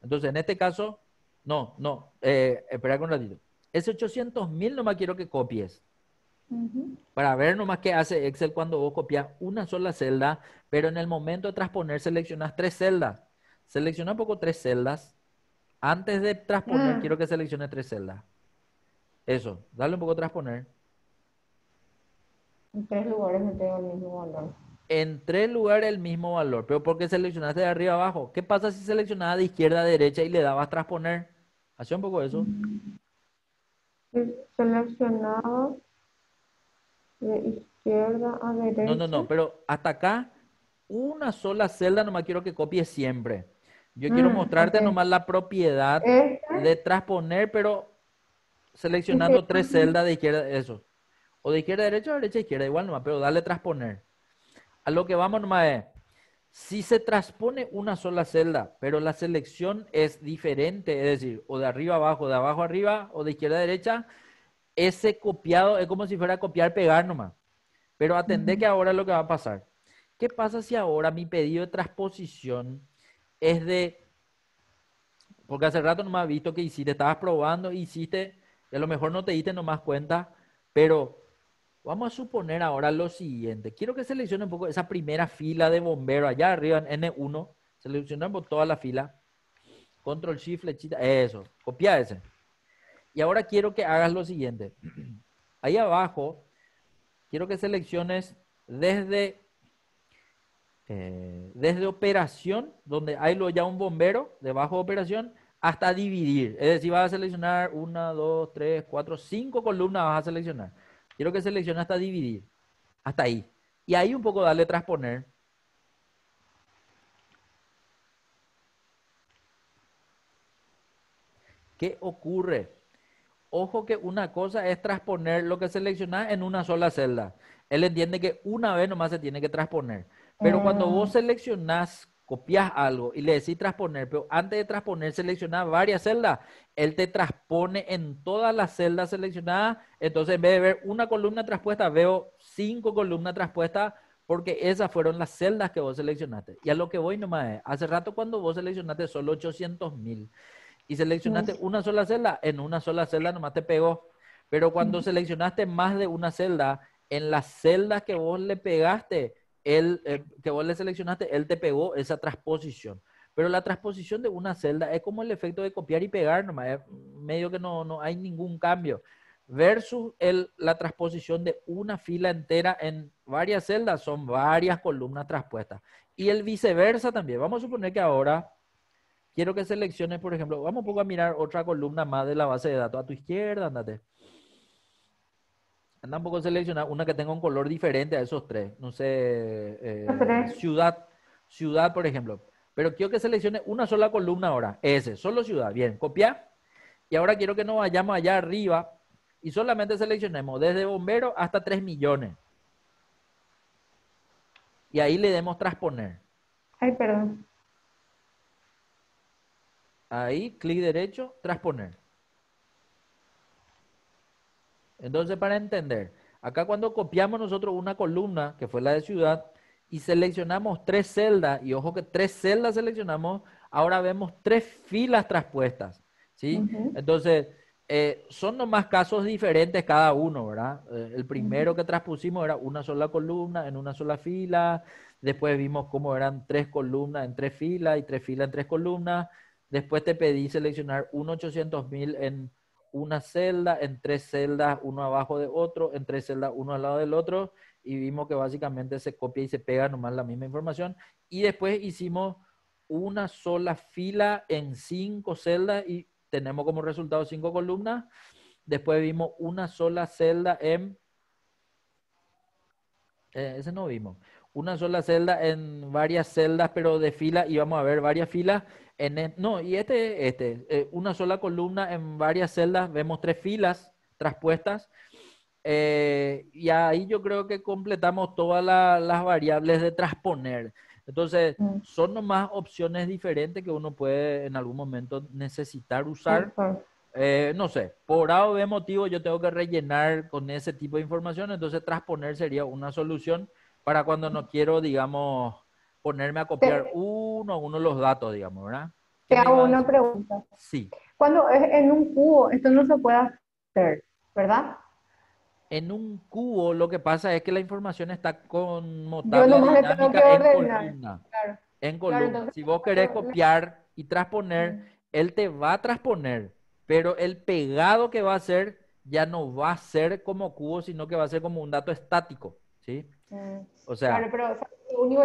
Entonces, en este caso, no, no, espera un ratito. Ese 800.000 nomás quiero que copies. Para ver nomás qué hace Excel cuando vos copias una sola celda, pero en el momento de transponer seleccionas tres celdas. Selecciona un poco tres celdas. Antes de transponer, ah. quiero que seleccione tres celdas. Eso, dale un poco a transponer. En tres lugares no tengo el mismo valor. En tres lugares el mismo valor, pero ¿por qué seleccionaste de arriba abajo? ¿Qué pasa si seleccionaba de izquierda a derecha y le dabas transponer? Hacía un poco eso. Seleccionado de izquierda a derecha. No, no, no, pero hasta acá una sola celda nomás quiero que copie siempre. Yo quiero mm, mostrarte nomás la propiedad de transponer, pero seleccionando tres celdas de izquierda, eso. O de izquierda a derecha o de derecha a izquierda, igual nomás, pero dale transponer. A lo que vamos nomás es, si se transpone una sola celda, pero la selección es diferente, es decir, o de arriba a abajo, de abajo a arriba, o de izquierda a derecha, ese copiado es como si fuera copiar, pegar nomás. Pero atender que ahora es lo que va a pasar. ¿Qué pasa si ahora mi pedido de transposición es de... Porque hace rato nomás ha visto que hiciste, estabas probando, hiciste, a lo mejor no te diste nomás cuenta, pero vamos a suponer ahora lo siguiente. Quiero que seleccione un poco esa primera fila de bomberos allá arriba en N1. Seleccionamos toda la fila. Control Shift, flechita, eso, copia ese. Y ahora quiero que hagas lo siguiente. Ahí abajo, quiero que selecciones desde, eh, desde operación, donde hay lo, ya un bombero, debajo de operación, hasta dividir. Es decir, vas a seleccionar una, dos, tres, cuatro, cinco columnas vas a seleccionar. Quiero que selecciones hasta dividir. Hasta ahí. Y ahí un poco darle transponer. ¿Qué ocurre? ojo que una cosa es transponer lo que seleccionás en una sola celda. Él entiende que una vez nomás se tiene que transponer. Pero cuando vos mm. seleccionás, copias algo y le decís transponer, pero antes de transponer seleccionás varias celdas, él te transpone en todas las celdas seleccionadas. Entonces, en vez de ver una columna traspuesta, veo cinco columnas traspuestas porque esas fueron las celdas que vos seleccionaste. Y a lo que voy nomás es, hace rato cuando vos seleccionaste solo 800 mil y seleccionaste una sola celda, en una sola celda nomás te pegó. Pero cuando seleccionaste más de una celda, en las celdas que vos le pegaste, él, eh, que vos le seleccionaste, él te pegó esa transposición. Pero la transposición de una celda es como el efecto de copiar y pegar nomás, es medio que no, no hay ningún cambio. Versus el, la transposición de una fila entera en varias celdas, son varias columnas traspuestas. Y el viceversa también. Vamos a suponer que ahora Quiero que selecciones, por ejemplo, vamos un poco a mirar otra columna más de la base de datos. A tu izquierda, andate. Anda un poco a seleccionar una que tenga un color diferente a esos tres. No sé, eh, ciudad, ciudad, por ejemplo. Pero quiero que seleccione una sola columna ahora. Ese, solo ciudad. Bien, Copia. Y ahora quiero que nos vayamos allá arriba y solamente seleccionemos desde bombero hasta 3 millones. Y ahí le demos transponer. Ay, perdón. Ahí, clic derecho, transponer. Entonces, para entender, acá cuando copiamos nosotros una columna, que fue la de ciudad, y seleccionamos tres celdas, y ojo que tres celdas seleccionamos, ahora vemos tres filas traspuestas, ¿sí? Entonces, eh, son nomás casos diferentes cada uno, ¿verdad? Eh, el primero que traspusimos era una sola columna en una sola fila, después vimos cómo eran tres columnas en tres filas y tres filas en tres columnas, Después te pedí seleccionar un 800.000 en una celda, en tres celdas, uno abajo de otro, en tres celdas, uno al lado del otro, y vimos que básicamente se copia y se pega nomás la misma información. Y después hicimos una sola fila en cinco celdas y tenemos como resultado cinco columnas. Después vimos una sola celda en... Eh, ese no vimos. Una sola celda en varias celdas, pero de fila, íbamos a ver varias filas e, no, y este, este, eh, una sola columna en varias celdas, vemos tres filas traspuestas. Eh, y ahí yo creo que completamos todas las variables de transponer. Entonces, mm. son nomás opciones diferentes que uno puede en algún momento necesitar usar. Eh, no sé, por A o B motivo yo tengo que rellenar con ese tipo de información, entonces transponer sería una solución para cuando no quiero, digamos, ponerme a copiar uno a uno los datos, digamos, ¿verdad? Te hago una pregunta. Sí. Cuando es en un cubo, esto no se puede hacer, ¿verdad? En un cubo lo que pasa es que la información está con... Yo nomás le tengo que en columna. En columna. si vos querés copiar y transponer, él te va a transponer, pero el pegado que va a hacer ya no va a ser como cubo, sino que va a ser como un dato estático, ¿sí? Mm. O sea... Claro, pero único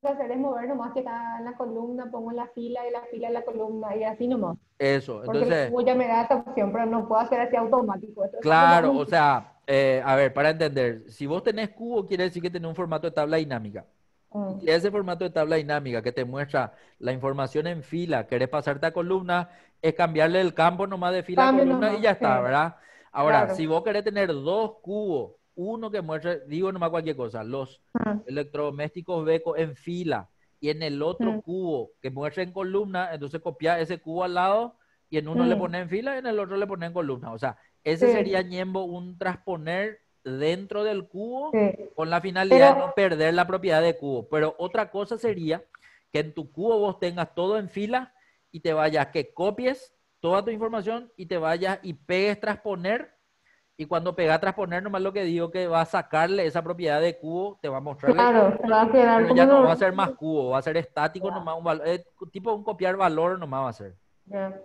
que hacer es mover nomás que está en la columna, pongo en la fila y la fila en la columna y así nomás. Eso, entonces. Porque ya me da esta opción, pero no puedo hacer así automático. claro, o sea, eh, a ver, para entender, si vos tenés cubo, quiere decir que tenés un formato de tabla dinámica. Y mm. ese formato de tabla dinámica que te muestra la información en fila, querés pasarte a columna, es cambiarle el campo nomás de fila a columna y ya está, ¿verdad? Ahora, si vos querés tener dos cubos uno que muestre, digo nomás cualquier cosa, los ah. electrodomésticos Beco en fila y en el otro ah. cubo que muestre en columna, entonces copia ese cubo al lado y en uno le ah. pone en fila y en el otro le pone en columna. O sea, ese sería Ñembo un transponer dentro del cubo con la finalidad de no perder la propiedad de cubo. Pero otra cosa sería que en tu cubo vos tengas todo en fila y te vayas, que copies toda tu información y te vayas y pegues transponer y cuando pega a transponer, nomás lo que digo que va a sacarle esa propiedad de cubo, te va a mostrar. Claro, va a quedar ya no va a ser más cubo, va a ser estático nomás, un valor, eh, tipo un copiar valor nomás va a ser.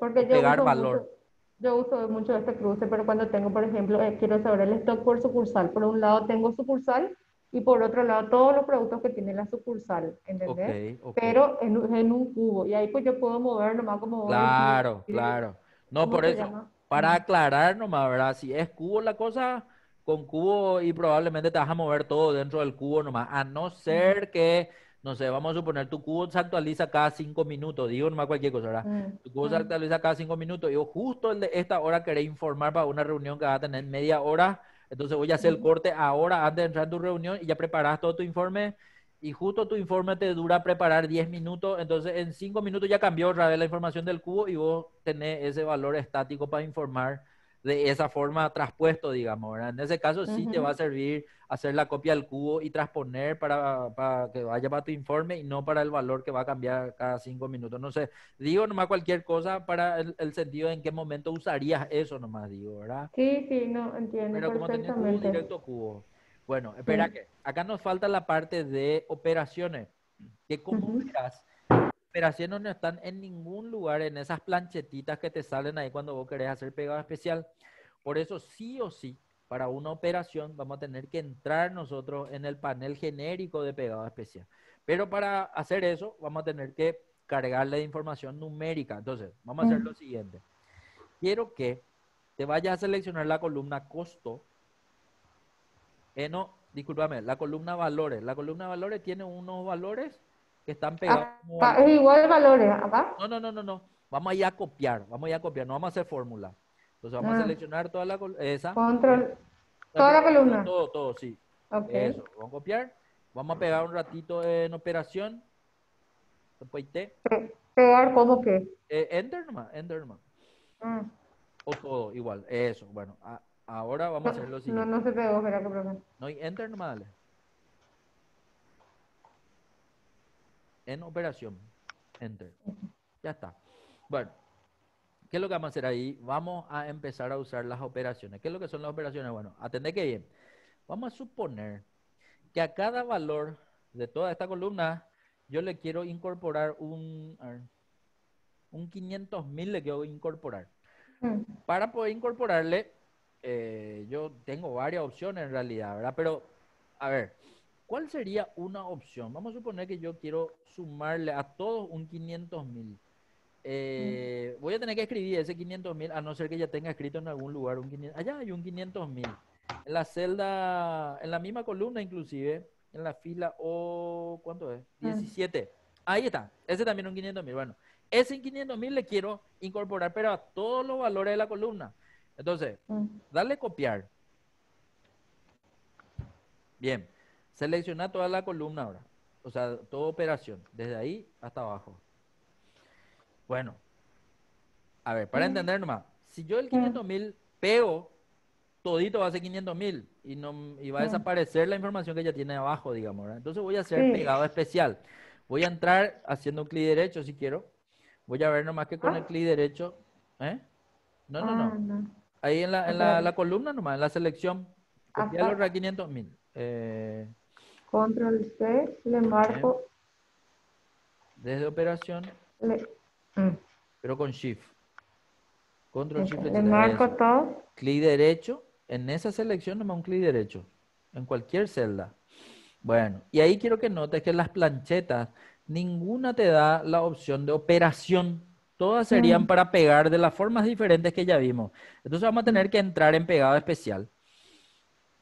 porque yo pegar uso valor. Mucho, yo uso mucho este cruce, pero cuando tengo, por ejemplo, eh, quiero saber el stock por sucursal. Por un lado tengo sucursal y por otro lado todos los productos que tiene la sucursal, ¿entendés? Pero en, en, un cubo. Y ahí pues yo puedo mover nomás como... Claro, claro. No, por eso para aclarar nomás, ¿verdad? Si es cubo la cosa, con cubo y probablemente te vas a mover todo dentro del cubo nomás, a no ser que, no sé, vamos a suponer, tu cubo se actualiza cada cinco minutos, digo nomás cualquier cosa, ¿verdad? Mm, tu cubo se mm. actualiza cada cinco minutos, yo justo el de esta hora quería informar para una reunión que va a tener media hora, entonces voy a hacer el corte ahora antes de entrar en tu reunión y ya preparas todo tu informe y justo tu informe te dura preparar 10 minutos, entonces en 5 minutos ya cambió otra vez la información del cubo y vos tenés ese valor estático para informar de esa forma traspuesto, digamos, ¿verdad? En ese caso sí te va a servir hacer la copia del cubo y transponer para, que vaya para tu informe y no para el valor que va a cambiar cada 5 minutos. No sé, digo nomás cualquier cosa para el, sentido de en qué momento usarías eso nomás, digo, ¿verdad? Sí, sí, no, entiendo Pero como tenés cubo, directo cubo. Bueno, espera que acá nos falta la parte de operaciones. Que como operaciones no están en ningún lugar en esas planchetitas que te salen ahí cuando vos querés hacer pegado especial. Por eso sí o sí, para una operación vamos a tener que entrar nosotros en el panel genérico de pegado especial. Pero para hacer eso vamos a tener que cargarle información numérica. Entonces, vamos a hacer lo siguiente. Quiero que te vayas a seleccionar la columna costo eh, no, discúlpame, la columna valores. La columna valores tiene unos valores que están pegados. es igual valores, ¿apa? No, no, no, no, no. Vamos a ir a copiar, vamos a ir a copiar, no vamos a hacer fórmula. Entonces vamos a seleccionar toda la esa. Control. Toda la columna. Todo, todo, sí. Okay. Eso, vamos a copiar. Vamos a pegar un ratito en operación. ¿Pegar cómo qué? Eh, Enderman. O todo, igual, eso, bueno. Ahora vamos a hacer lo No, no se pegó, espera que problema. No, y enter nomás, dale. En operación. Enter. Ya está. Bueno, ¿qué es lo que vamos a hacer ahí? Vamos a empezar a usar las operaciones. ¿Qué es lo que son las operaciones? Bueno, atendé que bien. Vamos a suponer que a cada valor de toda esta columna yo le quiero incorporar un, un 500.000 le quiero incorporar. Mm. Para poder incorporarle, eh, yo tengo varias opciones en realidad, ¿verdad? Pero, a ver, ¿cuál sería una opción? Vamos a suponer que yo quiero sumarle a todos un 500 mil. Eh, voy a tener que escribir ese 500 mil, a no ser que ya tenga escrito en algún lugar un 500 Allá hay un 500 mil. En la celda, en la misma columna inclusive, en la fila O, ¿cuánto es? 17. Ah. Ahí está. Ese también un 500 mil. Bueno, ese 500 mil le quiero incorporar, pero a todos los valores de la columna. Entonces, mm. dale copiar. Bien, selecciona toda la columna ahora. O sea, toda operación, desde ahí hasta abajo. Bueno, a ver, para mm. entender nomás, si yo el 500 mm. mil pego, todito va a ser 500 y, no, y va a desaparecer la información que ya tiene abajo, digamos. Entonces voy a hacer pegado especial. Voy a entrar haciendo un clic derecho si quiero. Voy a ver nomás que con el ah. clic derecho. ¿eh? No, no, no. Ah, Ahí en la, en la, columna nomás, en la selección. Ya los 500 eh, Control C, le marco. Desde operación. Mm. Pero con Shift. Control Shift. Le, marco todo. Clic derecho. En esa selección nomás un clic derecho. En cualquier celda. Bueno, y ahí quiero que notes que las planchetas, ninguna te da la opción de operación Todas serían para pegar de las formas diferentes que ya vimos. Entonces vamos a tener que entrar en pegado especial.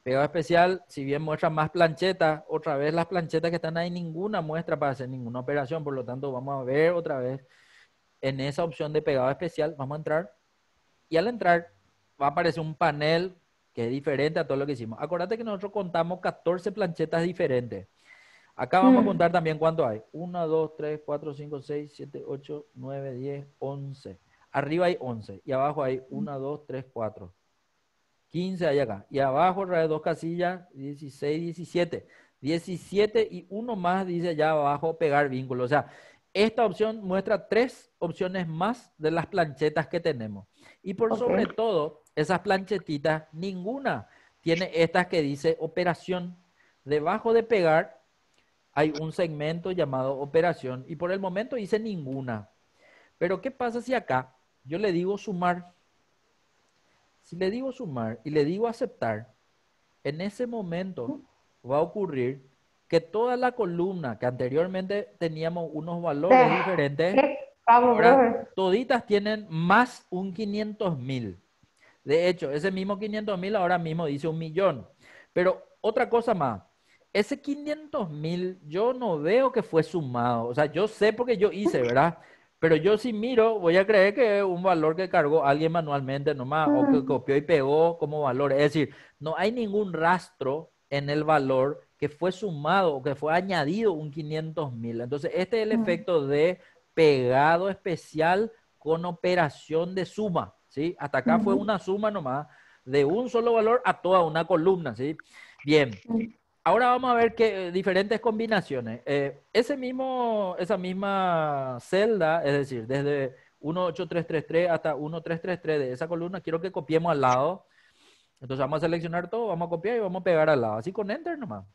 Pegado especial, si bien muestra más planchetas, otra vez las planchetas que están ahí, ninguna muestra para hacer ninguna operación. Por lo tanto, vamos a ver otra vez en esa opción de pegado especial. Vamos a entrar. Y al entrar, va a aparecer un panel que es diferente a todo lo que hicimos. acordate que nosotros contamos 14 planchetas diferentes. Acá vamos a mm. contar también cuánto hay. 1, 2, 3, 4, 5, 6, 7, 8, 9, 10, 11. Arriba hay 11 y abajo hay 1, 2, 3, 4. 15 hay acá. Y abajo de dos casillas, 16, 17. 17 y uno más dice ya abajo pegar vínculo. O sea, esta opción muestra tres opciones más de las planchetas que tenemos. Y por sobre todo, esas planchetitas, ninguna tiene estas que dice operación. Debajo de pegar hay un segmento llamado operación y por el momento hice ninguna. Pero ¿qué pasa si acá yo le digo sumar? Si le digo sumar y le digo aceptar, en ese momento va a ocurrir que toda la columna que anteriormente teníamos unos valores diferentes, toditas tienen más un 500 mil. De hecho, ese mismo 500 mil ahora mismo dice un millón. Pero otra cosa más, ese 500 mil yo no veo que fue sumado. O sea, yo sé porque yo hice, ¿verdad? Pero yo si miro, voy a creer que es un valor que cargó alguien manualmente nomás, o que mm. copió y pegó como valor. Es decir, no hay ningún rastro en el valor que fue sumado o que fue añadido un 500 mil. Entonces, este es el mm. efecto de pegado especial con operación de suma, ¿sí? Hasta acá fue una suma nomás de un solo valor a toda una columna, ¿sí? Bien, Ahora vamos a ver qué eh, diferentes combinaciones. Eh, ese mismo, esa misma celda, es decir, desde 18333 hasta 1333 de esa columna, quiero que copiemos al lado. Entonces vamos a seleccionar todo, vamos a copiar y vamos a pegar al lado. Así con Enter nomás.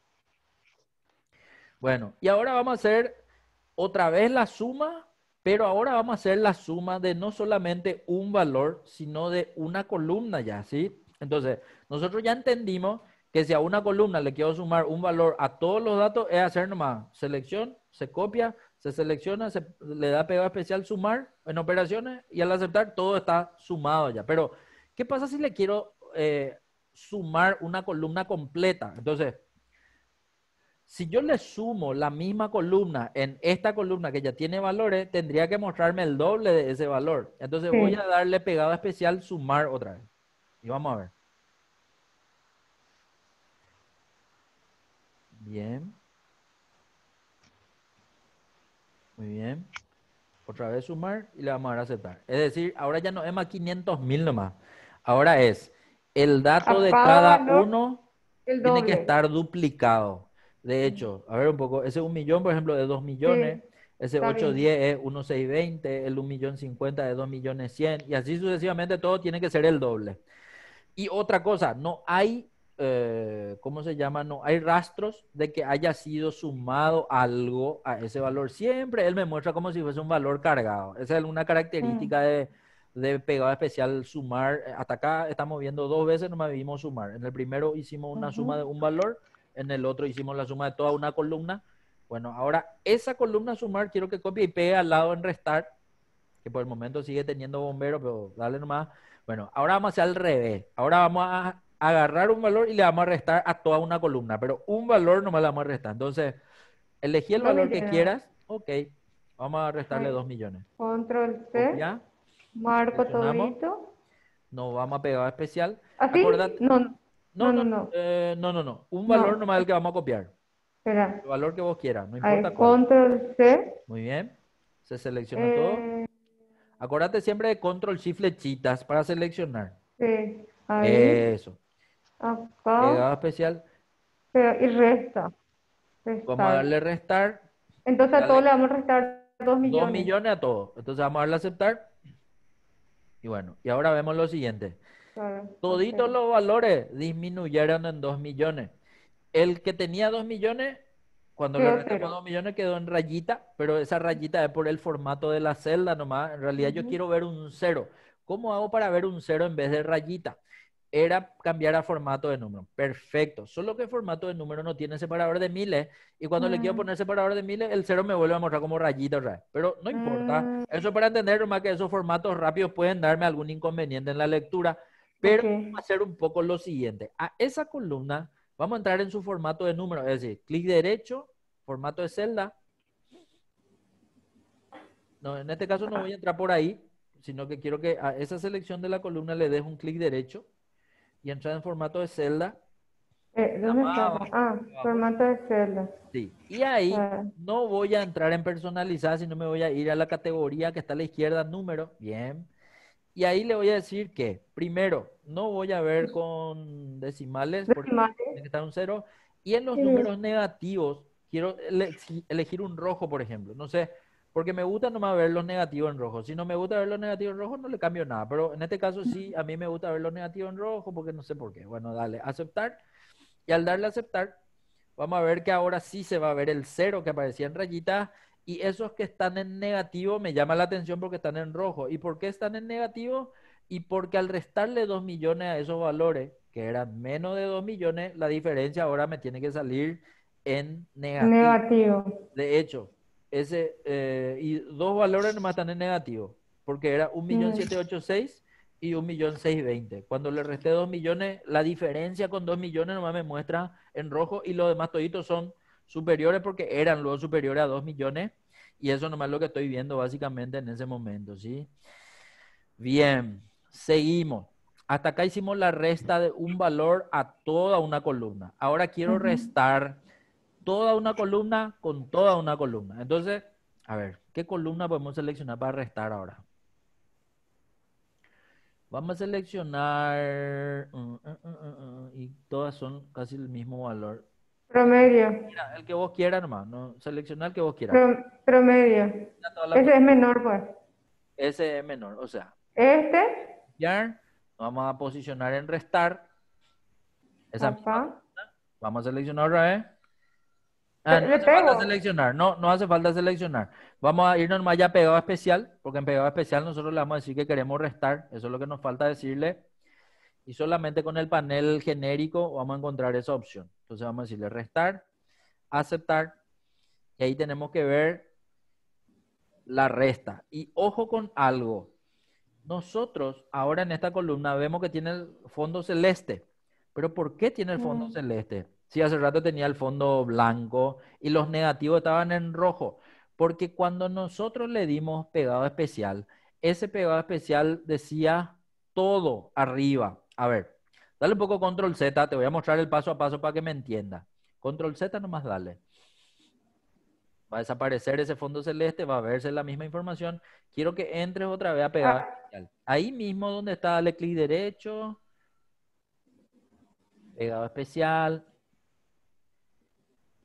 Bueno, y ahora vamos a hacer otra vez la suma, pero ahora vamos a hacer la suma de no solamente un valor, sino de una columna ya, ¿sí? Entonces, nosotros ya entendimos que si a una columna le quiero sumar un valor a todos los datos, es hacer nomás selección, se copia, se selecciona, se le da pegado especial sumar en operaciones y al aceptar todo está sumado ya. Pero, ¿qué pasa si le quiero eh, sumar una columna completa? Entonces, si yo le sumo la misma columna en esta columna que ya tiene valores, tendría que mostrarme el doble de ese valor. Entonces voy a darle pegado especial sumar otra vez. Y vamos a ver. Bien. Muy bien. Otra vez sumar y le vamos a dar aceptar. Es decir, ahora ya no es más 500 mil nomás. Ahora es, el dato de cada uno tiene que estar duplicado. De hecho, a ver un poco, ese 1 millón, por ejemplo, de 2 millones, ese 810 es 1620. el 1 millón 50 de 2 millones 100, y así sucesivamente todo tiene que ser el doble. Y otra cosa, no hay eh, ¿cómo se llama? No, hay rastros de que haya sido sumado algo a ese valor. Siempre él me muestra como si fuese un valor cargado. Esa es una mm. característica de, de pegado especial sumar. Eh, hasta acá estamos viendo dos veces, me vimos sumar. En el primero hicimos una suma de un valor, en el otro hicimos la suma de toda una columna. Bueno, ahora esa columna sumar quiero que copie y pegue al lado en restar, que por el momento sigue teniendo bombero, pero dale nomás. Bueno, ahora vamos hacer al revés. Ahora vamos a agarrar un valor y le vamos a restar a toda una columna, pero un valor nomás le vamos a restar. Entonces, elegí el valor que quieras, ok, vamos a restarle 2 millones. Control C, ¿Ya? marco todito. No vamos a pegar especial. No, no, no, no, no. no, no, Un valor nomás el que vamos a copiar. El valor que vos quieras, no importa Control C. Muy bien, se selecciona todo. acordate siempre de control shift flechitas para seleccionar. Sí. Eso especial. y resta. Vamos a darle restar. Entonces a todos le vamos a restar Dos millones. 2 millones a todos. Entonces vamos a darle aceptar. Y bueno, y ahora vemos lo siguiente. Claro, Toditos los valores disminuyeron en 2 millones. El que tenía 2 millones, cuando le restamos 2 millones quedó en rayita, pero esa rayita es por el formato de la celda nomás. En realidad yo quiero ver un cero. ¿Cómo hago para ver un cero en vez de rayita? era cambiar a formato de número. Perfecto. Solo que formato de número no tiene separador de miles. Y cuando le quiero mm. poner separador de miles, el cero me vuelve a mostrar como rayito. Pero no importa. Mm. Eso para entender más que esos formatos rápidos pueden darme algún inconveniente en la lectura. Pero vamos a hacer un poco lo siguiente. A esa columna vamos a entrar en su formato de número. Es decir, clic derecho, formato de celda. No, en este caso no voy a entrar por ahí, sino que quiero que a esa selección de la columna le deje un clic derecho y entrar en formato de celda. Eh, ¿Dónde está? Ah, formato de celda. Sí. Y ahí ah. no voy a entrar en personalizar, sino me voy a ir a la categoría que está a la izquierda, número. Bien. Y ahí le voy a decir que, primero, no voy a ver con decimales, porque decimales. tiene que estar un cero. Y en los números negativos, quiero elegir un rojo, por ejemplo. No sé, porque me gusta nomás ver los negativos en rojo. Si no me gusta ver los negativos en rojo, no le cambio nada. Pero en este caso sí, a mí me gusta ver los negativos en rojo porque no sé por qué. Bueno, dale, aceptar. Y al darle aceptar, vamos a ver que ahora sí se va a ver el cero que aparecía en rayita. Y esos que están en negativo me llama la atención porque están en rojo. ¿Y por qué están en negativo? Y porque al restarle 2 millones a esos valores, que eran menos de 2 millones, la diferencia ahora me tiene que salir en Negativo. De hecho, ese, eh, y dos valores nomás están en negativo, porque era 1.786.000 y 1.620. Cuando le resté 2 millones, la diferencia con 2 millones nomás me muestra en rojo y los demás toditos son superiores porque eran luego superiores a 2 millones. Y eso nomás es lo que estoy viendo básicamente en ese momento, ¿sí? Bien, seguimos. Hasta acá hicimos la resta de un valor a toda una columna. Ahora quiero restar toda una columna con toda una columna. Entonces, a ver, ¿qué columna podemos seleccionar para restar ahora? Vamos a seleccionar... Uh, uh, uh, y todas son casi el mismo valor. Promedio. Mira, el que vos quieras, hermano ¿no? Selecciona el que vos quieras. promedio. Ese es menor, pues. Ese es menor, o sea. Este. Ya. Vamos a posicionar en restar. Esa Vamos a seleccionar otra vez. Ah, no hace falta seleccionar, no, no hace falta seleccionar. Vamos a irnos más ya pegado especial, porque en pegado especial nosotros le vamos a decir que queremos restar, eso es lo que nos falta decirle. Y solamente con el panel genérico vamos a encontrar esa opción. Entonces vamos a decirle restar, aceptar, y ahí tenemos que ver la resta. Y ojo con algo. Nosotros ahora en esta columna vemos que tiene el fondo celeste. Pero ¿por qué tiene el fondo mm. celeste? Sí, hace rato tenía el fondo blanco y los negativos estaban en rojo, porque cuando nosotros le dimos pegado especial, ese pegado especial decía todo arriba. A ver, dale un poco control Z, te voy a mostrar el paso a paso para que me entienda. Control Z nomás dale. Va a desaparecer ese fondo celeste, va a verse la misma información. Quiero que entres otra vez a pegar, ah. especial. Ahí mismo donde está, dale clic derecho. Pegado especial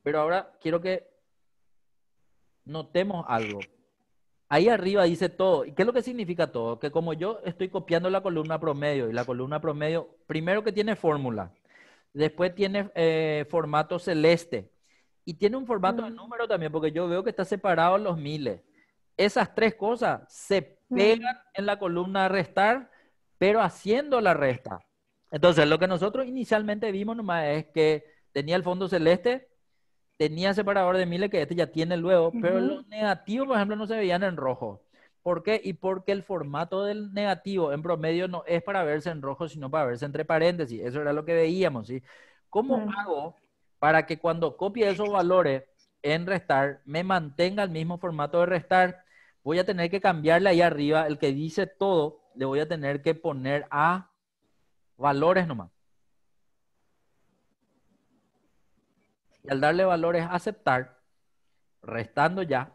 pero ahora quiero que notemos algo. Ahí arriba dice todo. ¿Y qué es lo que significa todo? Que como yo estoy copiando la columna promedio y la columna promedio, primero que tiene fórmula, después tiene eh, formato celeste y tiene un formato de mm. número también, porque yo veo que está separado los miles. Esas tres cosas se mm. pegan en la columna restar, pero haciendo la resta. Entonces, lo que nosotros inicialmente vimos nomás es que tenía el fondo celeste, tenía separador de miles que este ya tiene luego, pero los negativos, por ejemplo, no se veían en rojo. ¿Por qué? Y porque el formato del negativo en promedio no es para verse en rojo, sino para verse entre paréntesis. Eso era lo que veíamos, ¿sí? ¿Cómo hago para que cuando copie esos valores en restar, me mantenga el mismo formato de restar? Voy a tener que cambiarle ahí arriba, el que dice todo, le voy a tener que poner a valores nomás. Y al darle valor es aceptar, restando ya.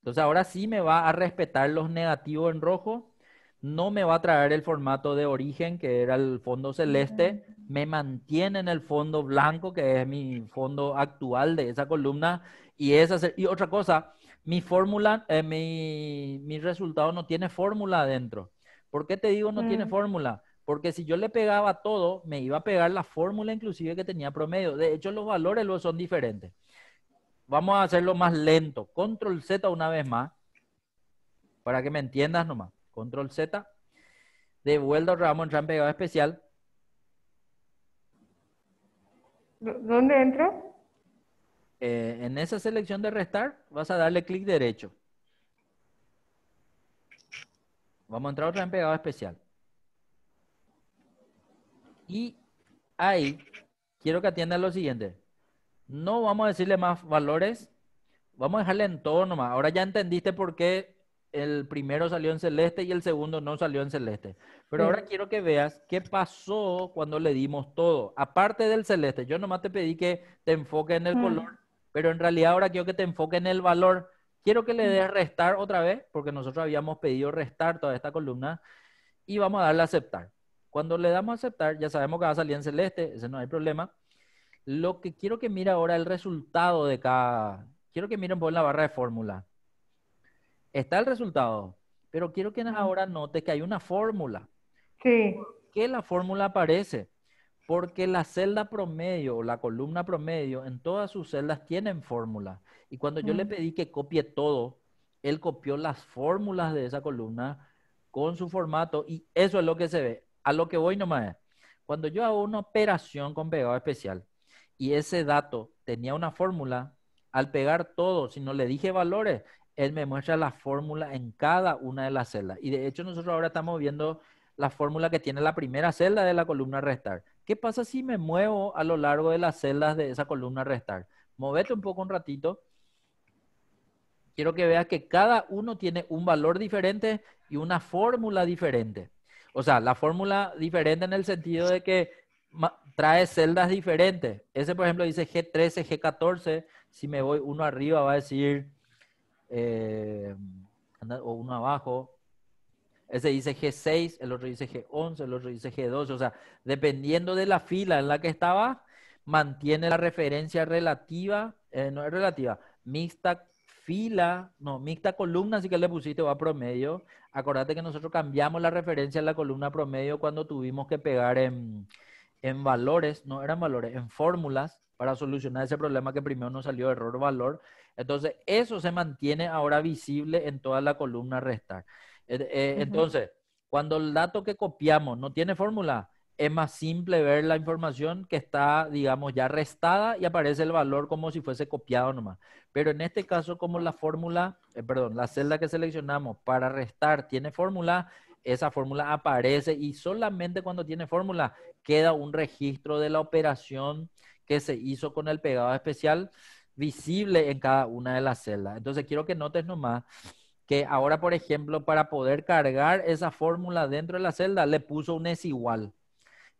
Entonces ahora sí me va a respetar los negativos en rojo, no me va a traer el formato de origen, que era el fondo celeste, me mantiene en el fondo blanco, que es mi fondo actual de esa columna, y, y otra cosa, mi fórmula, eh, mi, resultado no tiene fórmula adentro. ¿Por qué te digo no tiene mm. fórmula? Porque si yo le pegaba todo, me iba a pegar la fórmula inclusive que tenía promedio. De hecho, los valores lo son diferentes. Vamos a hacerlo más lento. Control Z una vez más. Para que me entiendas nomás. Control Z. De vuelta a entrar en pegado especial. ¿Dónde entro? Eh, en esa selección de restar, vas a darle clic derecho. Vamos a entrar a otra en pegado especial. Y ahí quiero que atiendas lo siguiente. No vamos a decirle más valores, vamos a dejarle en todo nomás. Ahora ya entendiste por qué el primero salió en celeste y el segundo no salió en celeste. Pero ahora quiero que veas qué pasó cuando le dimos todo. Aparte del celeste, yo nomás te pedí que te enfoques en el mm. color, pero en realidad ahora quiero que te enfoques en el valor. Quiero que le mm. des restar otra vez, porque nosotros habíamos pedido restar toda esta columna y vamos a darle a aceptar. Cuando le damos a aceptar, ya sabemos que va a salir en celeste, ese no hay problema. Lo que quiero que mire ahora el resultado de cada... Quiero que miren por la barra de fórmula. Está el resultado, pero quiero que ahora note que hay una fórmula. Sí. Que la fórmula aparece? Porque la celda promedio o la columna promedio en todas sus celdas tienen fórmula. Y cuando yo le pedí que copie todo, él copió las fórmulas de esa columna con su formato y eso es lo que se ve a lo que voy nomás. Cuando yo hago una operación con pegado especial y ese dato tenía una fórmula, al pegar todo, si no le dije valores, él me muestra la fórmula en cada una de las celdas. Y de hecho nosotros ahora estamos viendo la fórmula que tiene la primera celda de la columna restar. ¿Qué pasa si me muevo a lo largo de las celdas de esa columna restar? Movete un poco un ratito. Quiero que veas que cada uno tiene un valor diferente y una fórmula diferente. O sea, la fórmula diferente en el sentido de que trae celdas diferentes. Ese, por ejemplo, dice G13, G14. Si me voy uno arriba, va a decir, eh, o uno abajo. Ese dice G6, el otro dice G11, el otro dice G12. O sea, dependiendo de la fila en la que estaba, mantiene la referencia relativa, eh, no es relativa, mixta Vila, no, mixta columna, así que le pusiste va promedio. Acordate que nosotros cambiamos la referencia en la columna promedio cuando tuvimos que pegar en, valores, no eran valores, en fórmulas para solucionar ese problema que primero nos salió error-valor. Entonces, eso se mantiene ahora visible en toda la columna restar. Eh, eh, entonces, cuando el dato que copiamos no tiene fórmula, es más simple ver la información que está, digamos, ya restada y aparece el valor como si fuese copiado nomás. Pero en este caso, como la fórmula, eh, perdón, la celda que seleccionamos para restar tiene fórmula, esa fórmula aparece y solamente cuando tiene fórmula queda un registro de la operación que se hizo con el pegado especial visible en cada una de las celdas. Entonces quiero que notes nomás que ahora, por ejemplo, para poder cargar esa fórmula dentro de la celda, le puso un es igual.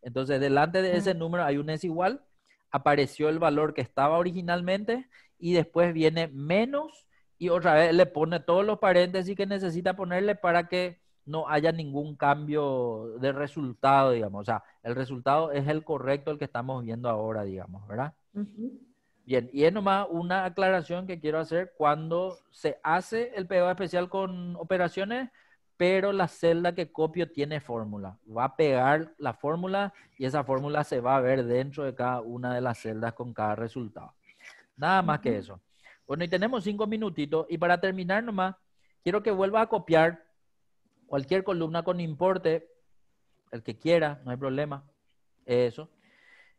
Entonces, delante de ese número hay un es igual, apareció el valor que estaba originalmente y después viene menos y otra vez le pone todos los paréntesis que necesita ponerle para que no haya ningún cambio de resultado, digamos. O sea, el resultado es el correcto, el que estamos viendo ahora, digamos, ¿verdad? Bien, y es nomás una aclaración que quiero hacer. Cuando se hace el pegado especial con operaciones, pero la celda que copio tiene fórmula. Va a pegar la fórmula y esa fórmula se va a ver dentro de cada una de las celdas con cada resultado. Nada más que eso. Bueno, y tenemos cinco minutitos. Y para terminar nomás, quiero que vuelva a copiar cualquier columna con importe, el que quiera, no hay problema. Eso.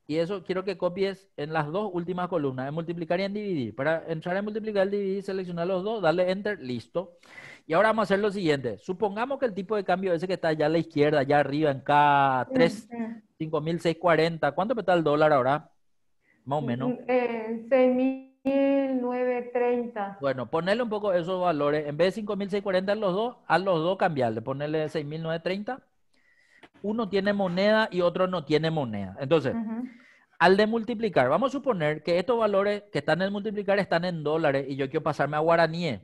Y eso quiero que copies en las dos últimas columnas, en multiplicar y en dividir. Para entrar en multiplicar y dividir, seleccionar los dos, darle enter, listo. Y ahora vamos a hacer lo siguiente. Supongamos que el tipo de cambio ese que está allá a la izquierda, allá arriba, en K3, 5.640. ¿Cuánto está el dólar ahora? Más o menos. 6.930. Mm, eh, bueno, ponerle un poco esos valores. En vez de 5.640 a los dos, a los dos cambiarle. Ponerle 6.930. Uno tiene moneda y otro no tiene moneda. Entonces... al de multiplicar, vamos a suponer que estos valores que están en multiplicar están en dólares y yo quiero pasarme a guaraníes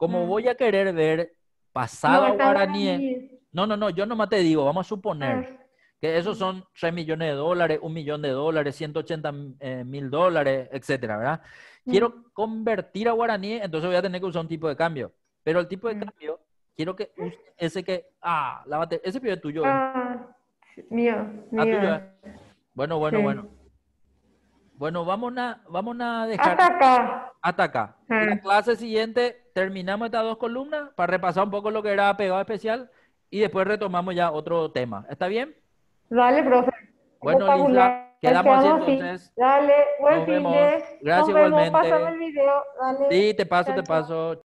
como mm. voy a querer ver pasado a guaraní. E-, no, no, no, yo nomás te digo, vamos a suponer ah. que esos son 3 millones de dólares, 1 millón de dólares, 180 eh, mil dólares, etcétera, ¿verdad? Mm. Quiero convertir a guaraní, entonces voy a tener que usar un tipo de cambio. Pero el tipo de mm. cambio, quiero que ese que, ah, la ese pibe es tuyo. ¿eh? Ah, mío, ah, mío. ¿eh? Bueno, bueno, bueno. Bueno, vamos a, vamos a dejar. Hasta acá. Hasta acá. La clase siguiente terminamos estas dos columnas para repasar un poco lo que era pegado especial y después retomamos ya otro tema. ¿Está bien? Dale, profe. Bueno, Lisa, quedamos así entonces. Dale, buen fin Gracias Nos vemos. igualmente. el video. Sí, te paso, te paso.